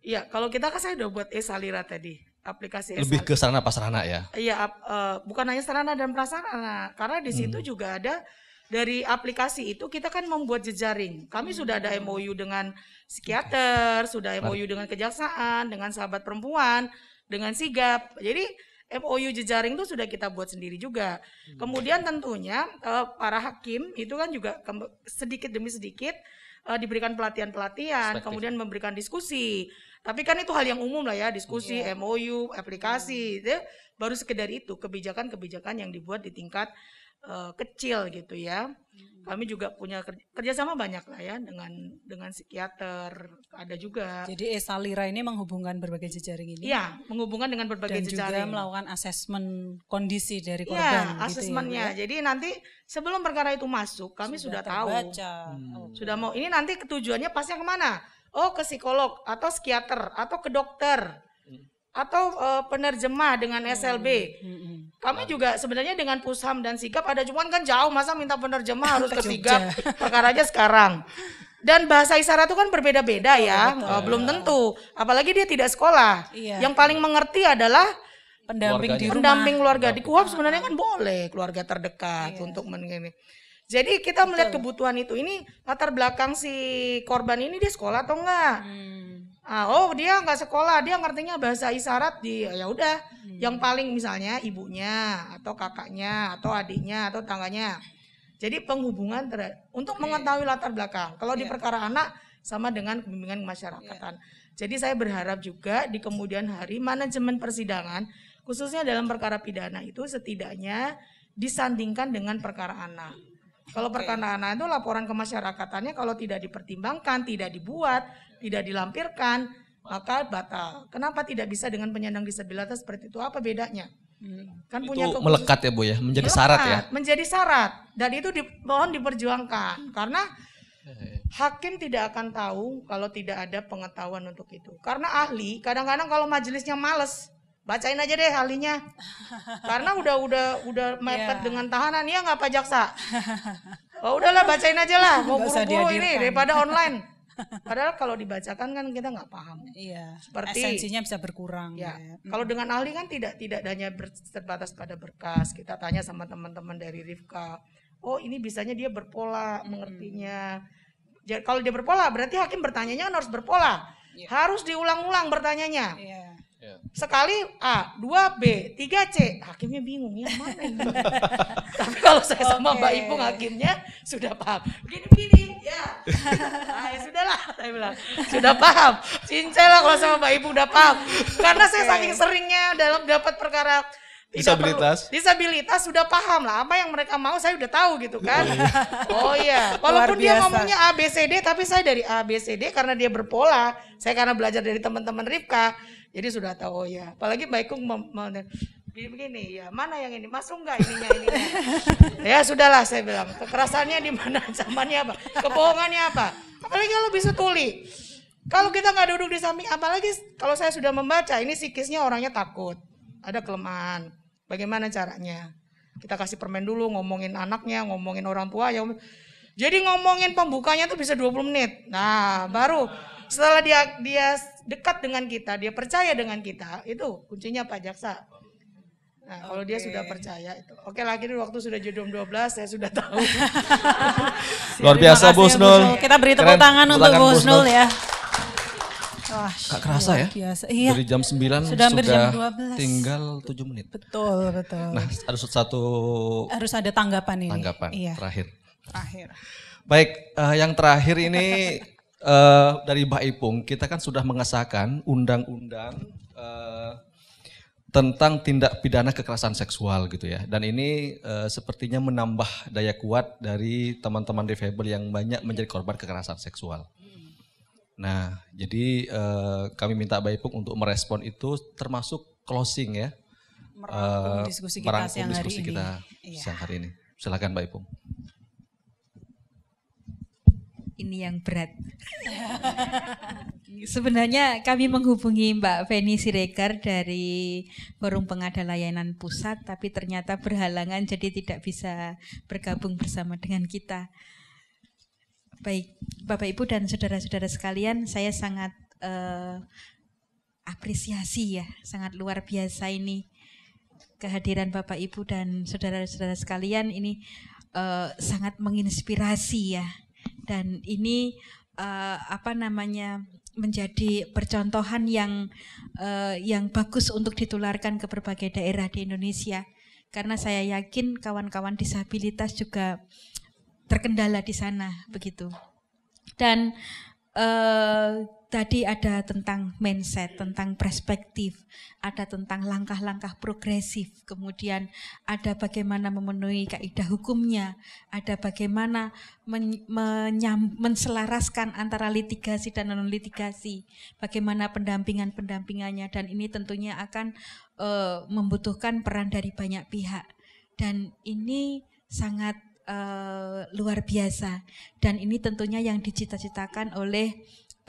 Iya, kalau kita kan saya udah buat e-salira tadi, aplikasi e Lebih ke sarana prasarana ya? Iya, uh, bukan hanya sarana dan prasarana, karena di situ hmm. juga ada dari aplikasi itu kita kan membuat jejaring. Kami hmm. sudah ada MOU hmm. dengan psikiater, sudah MOU dengan kejaksaan, dengan sahabat perempuan, dengan sigap. Jadi MOU jejaring itu sudah kita buat sendiri juga. Hmm. Kemudian tentunya eh, para hakim itu kan juga sedikit demi sedikit eh, diberikan pelatihan-pelatihan, kemudian memberikan diskusi. Tapi kan itu hal yang umum lah ya, diskusi, yeah. MOU, aplikasi, hmm. itu baru sekedar itu kebijakan-kebijakan yang dibuat di tingkat uh, kecil gitu ya. Kami juga punya kerjasama banyak lah ya dengan dengan psikiater ada juga. Jadi Esalira ini menghubungkan berbagai jejaring ini. Iya, menghubungkan dengan berbagai dan jejaring. Dan juga melakukan asesmen kondisi dari iya, korban. Gitu ya, asesmennya. ya. Jadi nanti sebelum perkara itu masuk kami sudah, sudah tahu. Hmm. Oh. Sudah mau ini nanti ketujuannya pasti kemana? Oh ke psikolog atau psikiater atau ke dokter atau uh, penerjemah dengan iya, SLB. Kami juga sebenarnya dengan Pusham dan Sikap ada cuman kan jauh masa minta penerjemah harus ke Sikap aja sekarang. Dan bahasa isyarat itu kan berbeda-beda ya, betul. Uh, belum tentu. Apalagi dia tidak sekolah. Iya. Yang paling mengerti adalah pendamping di rumah. Pendamping keluarga di kuhab sebenarnya kan boleh keluarga terdekat iya. untuk mengini. Jadi kita Betul. melihat kebutuhan itu. Ini latar belakang si korban ini dia sekolah atau enggak? Hmm. Ah, oh dia nggak sekolah, dia ngertinya bahasa isyarat di ya udah, hmm. yang paling misalnya ibunya atau kakaknya atau adiknya atau tangganya. Jadi penghubungan ter untuk okay. mengetahui latar belakang. Kalau yeah. di iya. perkara anak sama dengan pembimbingan masyarakatan. Yeah. Jadi saya berharap juga di kemudian hari manajemen persidangan khususnya dalam perkara pidana itu setidaknya disandingkan dengan perkara anak. Kalau perkara anak itu laporan kemasyarakatannya kalau tidak dipertimbangkan, tidak dibuat, tidak dilampirkan, maka batal. Kenapa tidak bisa dengan penyandang disabilitas seperti itu? Apa bedanya? Hmm. Kan itu punya melekat ya Bu ya, menjadi melekat, syarat ya. Menjadi syarat dan itu di, mohon diperjuangkan karena hakim tidak akan tahu kalau tidak ada pengetahuan untuk itu. Karena ahli kadang-kadang kalau majelisnya males bacain aja deh ahlinya karena udah udah udah mepet yeah. dengan tahanan ya nggak pak jaksa oh udahlah bacain aja lah mau buru-buru ini daripada online Padahal kalau dibacakan kan kita nggak paham. Iya. Seperti esensinya bisa berkurang. Ya. ya. Hmm. Kalau dengan ahli kan tidak tidak hanya terbatas pada berkas. Kita tanya sama teman-teman dari Rifka. Oh ini bisanya dia berpola hmm. mengertinya. Jadi, kalau dia berpola berarti hakim bertanyanya kan harus berpola. Yeah. Harus diulang-ulang bertanyanya. Yeah. Iya. Sekali A, dua b tiga c Hakimnya bingung, ya mana ini? Tapi kalau saya sama okay. Mbak Ibu hakimnya sudah paham. Gini-gini, ya. nah, sudahlah, saya bilang. Sudah paham. Cincel lah kalau sama Mbak Ibu udah paham. Karena okay. saya saking seringnya dalam dapat perkara disabilitas. Perlu, disabilitas sudah paham lah apa yang mereka mau saya udah tahu gitu kan. Iya. oh iya, walaupun dia ngomongnya d tapi saya dari a b c d karena dia berpola. Saya karena belajar dari teman-teman Rifka jadi sudah tahu oh ya. Apalagi Baikung begini ya mana yang ini masuk nggak ininya ini ya sudahlah saya bilang kekerasannya di mana zamannya apa kebohongannya apa apalagi kalau bisa tuli kalau kita nggak duduk di samping apalagi kalau saya sudah membaca ini sikisnya orangnya takut ada kelemahan bagaimana caranya kita kasih permen dulu ngomongin anaknya ngomongin orang tua ya um. jadi ngomongin pembukanya tuh bisa 20 menit nah baru setelah dia dia dekat dengan kita, dia percaya dengan kita, itu kuncinya Pak Jaksa. Nah, kalau okay. dia sudah percaya itu. Oke, lagi ini waktu sudah jam 12, saya sudah tahu. Luar biasa ya, bos Nul. Kita beri tepuk tangan untuk bos Nul ya. Wah, Kak kerasa ya? Biasa. Iya. Dari jam 9 sudah, sudah jam tinggal 7 menit. Betul, betul. Nah, harus satu harus ada tanggapan ini. Tanggapan iya. terakhir. Terakhir. Baik, uh, yang terakhir ini uh, dari Mbak Ipung, kita kan sudah mengesahkan undang-undang eh, tentang tindak pidana kekerasan seksual gitu ya. Dan ini uh, sepertinya menambah daya kuat dari teman-teman defable yang banyak menjadi korban kekerasan seksual. Nah, jadi uh, kami minta Mbak Ipung untuk merespon itu termasuk closing ya. Merangkum uh, diskusi kita merangkum siang diskusi hari kita ini. Iya. Siang hari ini. Silakan Mbak Ipung ini yang berat. Sebenarnya kami menghubungi Mbak Feni Siregar dari Forum Pengada Layanan Pusat, tapi ternyata berhalangan jadi tidak bisa bergabung bersama dengan kita. Baik, Bapak Ibu dan saudara-saudara sekalian, saya sangat eh, apresiasi ya, sangat luar biasa ini kehadiran Bapak Ibu dan saudara-saudara sekalian ini eh, sangat menginspirasi ya dan ini uh, apa namanya menjadi percontohan yang uh, yang bagus untuk ditularkan ke berbagai daerah di Indonesia karena saya yakin kawan-kawan disabilitas juga terkendala di sana begitu dan uh, tadi ada tentang mindset, tentang perspektif, ada tentang langkah-langkah progresif, kemudian ada bagaimana memenuhi kaidah hukumnya, ada bagaimana men menyam menselaraskan antara litigasi dan non litigasi, bagaimana pendampingan-pendampingannya dan ini tentunya akan uh, membutuhkan peran dari banyak pihak. Dan ini sangat uh, luar biasa dan ini tentunya yang dicita-citakan oleh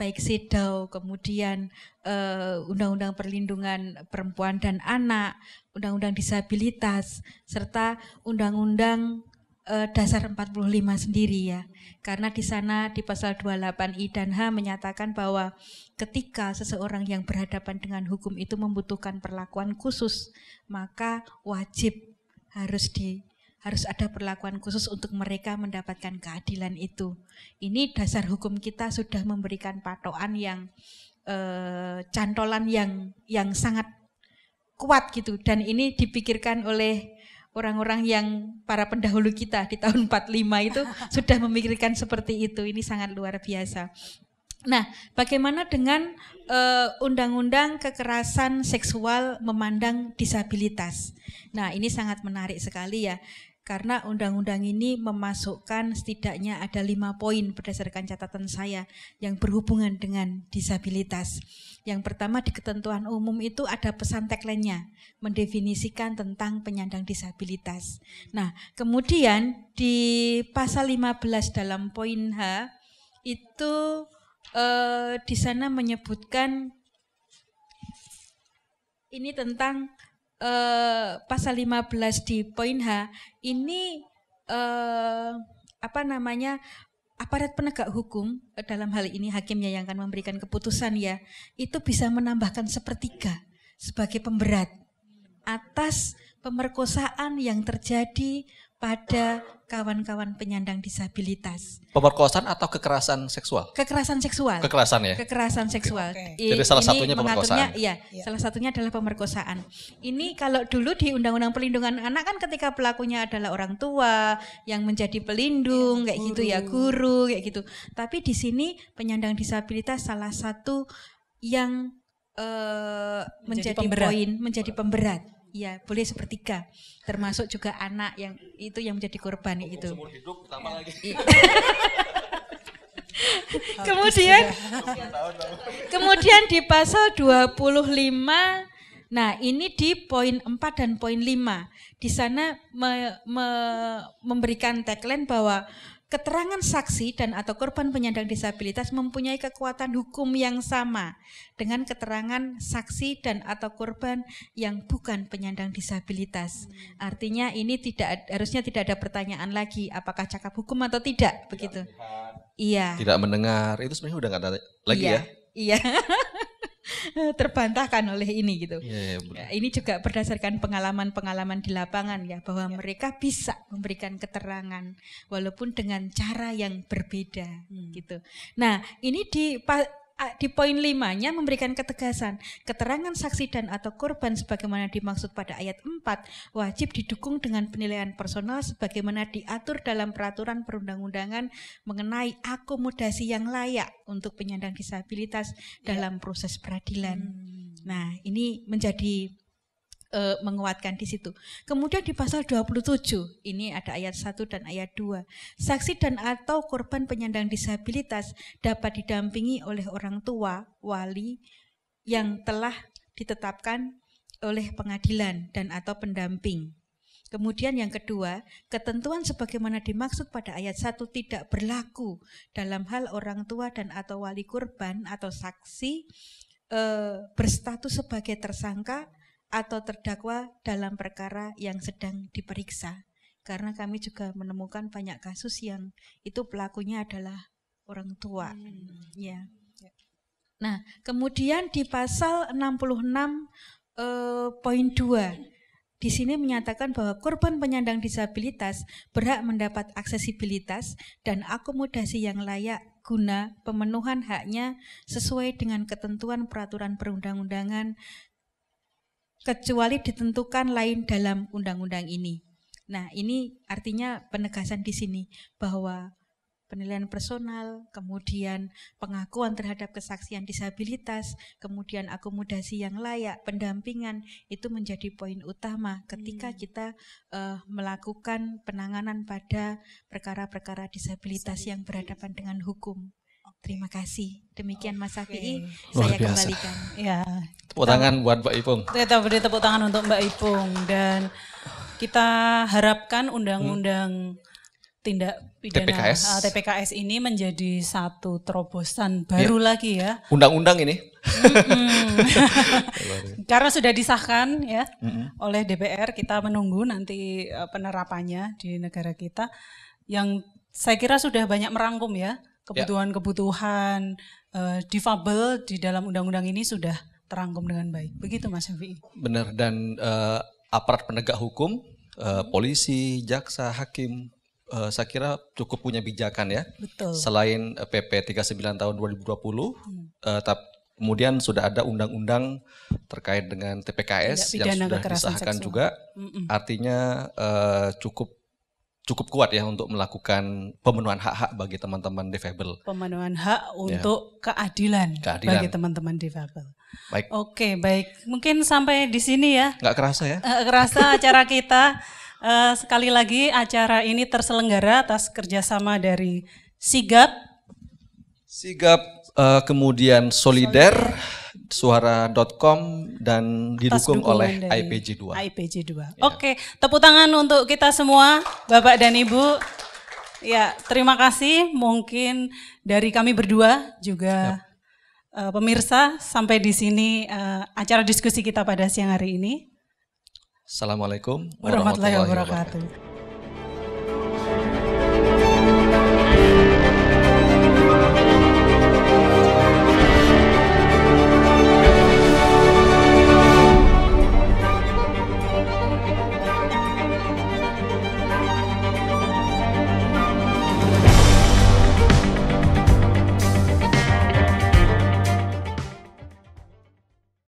baik sedau kemudian eh, Undang-Undang uh, Perlindungan Perempuan dan Anak, Undang-Undang Disabilitas, serta Undang-Undang uh, Dasar 45 sendiri ya. Karena di sana di pasal 28 I dan H menyatakan bahwa ketika seseorang yang berhadapan dengan hukum itu membutuhkan perlakuan khusus, maka wajib harus di harus ada perlakuan khusus untuk mereka mendapatkan keadilan itu. Ini dasar hukum kita sudah memberikan patokan yang eh, cantolan yang yang sangat kuat gitu dan ini dipikirkan oleh orang-orang yang para pendahulu kita di tahun 45 itu sudah memikirkan seperti itu. Ini sangat luar biasa. Nah, bagaimana dengan eh, undang-undang uh, kekerasan seksual memandang disabilitas? Nah, ini sangat menarik sekali ya karena undang-undang ini memasukkan setidaknya ada lima poin berdasarkan catatan saya yang berhubungan dengan disabilitas. Yang pertama di ketentuan umum itu ada pesan tagline-nya, mendefinisikan tentang penyandang disabilitas. Nah, kemudian di pasal 15 dalam poin H itu eh, di sana menyebutkan ini tentang eh, pasal 15 di poin H ini eh, apa namanya aparat penegak hukum eh, dalam hal ini hakimnya yang akan memberikan keputusan ya itu bisa menambahkan sepertiga sebagai pemberat atas pemerkosaan yang terjadi pada kawan-kawan penyandang disabilitas. Pemerkosaan atau kekerasan seksual? Kekerasan seksual. Kekerasan ya. Kekerasan seksual. Okay. Jadi salah ini satunya pemerkosaan. Iya, ya. salah satunya adalah pemerkosaan. Ini kalau dulu di Undang-Undang Pelindungan Anak kan ketika pelakunya adalah orang tua yang menjadi pelindung iya, kayak gitu ya, guru kayak gitu. Tapi di sini penyandang disabilitas salah satu yang uh, menjadi, menjadi poin, menjadi pemberat Iya, boleh sepertiga. Termasuk juga anak yang itu yang menjadi korban Hukum itu. Seumur hidup tambah iya. lagi. Iya. kemudian kemudian di pasal 25 nah ini di poin 4 dan poin 5. Di sana me, me, memberikan tagline bahwa keterangan saksi dan atau korban penyandang disabilitas mempunyai kekuatan hukum yang sama dengan keterangan saksi dan atau korban yang bukan penyandang disabilitas. Artinya ini tidak harusnya tidak ada pertanyaan lagi apakah cakap hukum atau tidak, begitu. Melihat, iya. Tidak mendengar itu sebenarnya udah nggak ada lagi iya. ya iya terbantahkan oleh ini gitu. Ya, ya, ini juga berdasarkan pengalaman-pengalaman di lapangan ya bahwa ya. mereka bisa memberikan keterangan walaupun dengan cara yang berbeda hmm. gitu. Nah, ini di di poin limanya memberikan ketegasan keterangan saksi dan atau korban sebagaimana dimaksud pada ayat 4 wajib didukung dengan penilaian personal sebagaimana diatur dalam peraturan perundang-undangan mengenai akomodasi yang layak untuk penyandang disabilitas ya. dalam proses peradilan. Hmm. Nah, ini menjadi e, menguatkan di situ. Kemudian di pasal 27, ini ada ayat 1 dan ayat 2. Saksi dan atau korban penyandang disabilitas dapat didampingi oleh orang tua, wali yang telah ditetapkan oleh pengadilan dan atau pendamping. Kemudian yang kedua, ketentuan sebagaimana dimaksud pada ayat 1 tidak berlaku dalam hal orang tua dan atau wali korban atau saksi e, berstatus sebagai tersangka atau terdakwa dalam perkara yang sedang diperiksa. Karena kami juga menemukan banyak kasus yang itu pelakunya adalah orang tua. Hmm. Ya. Nah, kemudian di pasal 66 eh, poin 2 di sini menyatakan bahwa korban penyandang disabilitas berhak mendapat aksesibilitas dan akomodasi yang layak guna pemenuhan haknya sesuai dengan ketentuan peraturan perundang-undangan kecuali ditentukan lain dalam undang-undang ini. Nah, ini artinya penegasan di sini bahwa penilaian personal, kemudian pengakuan terhadap kesaksian disabilitas, kemudian akomodasi yang layak, pendampingan itu menjadi poin utama ketika hmm. kita uh, melakukan penanganan pada perkara-perkara disabilitas, disabilitas yang berhadapan dengan hukum. Terima kasih. Demikian Mas Afi, okay. saya biasa. kembalikan. Ya. Tepuk tangan buat Mbak Ipung. Kita beri tepuk tangan untuk Mbak Ipung dan kita harapkan undang-undang hmm. tindak pidana TPKS. Eh, TPKS ini menjadi satu terobosan baru ya. lagi ya. Undang-undang ini. Karena sudah disahkan ya hmm oleh DPR, kita menunggu nanti eh, penerapannya di negara kita yang saya kira sudah banyak merangkum ya Ya. kebutuhan-kebutuhan uh, difabel di dalam undang-undang ini sudah terangkum dengan baik. Begitu Mas Syafi'i. Benar dan uh, aparat penegak hukum, uh, polisi, jaksa, hakim uh, saya kira cukup punya bijakan ya. Betul. Selain PP 39 tahun 2020 hmm. uh, tapi Kemudian sudah ada undang-undang terkait dengan TPKS yang sudah disahkan seksual. juga, mm -mm. artinya uh, cukup cukup kuat ya untuk melakukan pemenuhan hak-hak bagi teman-teman difabel. Pemenuhan hak ya. untuk ya. keadilan, keadilan bagi teman-teman difabel. Baik. Oke, baik. Mungkin sampai di sini ya. Gak kerasa ya? Enggak kerasa acara kita. Uh, sekali lagi acara ini terselenggara atas kerjasama dari Sigap. Sigap, uh, kemudian Solider. Solider suara.com dan didukung oleh IPJ2. IPJ2. Ya. Oke, tepuk tangan untuk kita semua, Bapak dan Ibu. Ya, terima kasih. Mungkin dari kami berdua juga ya. uh, pemirsa sampai di sini uh, acara diskusi kita pada siang hari ini. Assalamualaikum warahmatullahi, warahmatullahi wabarakatuh.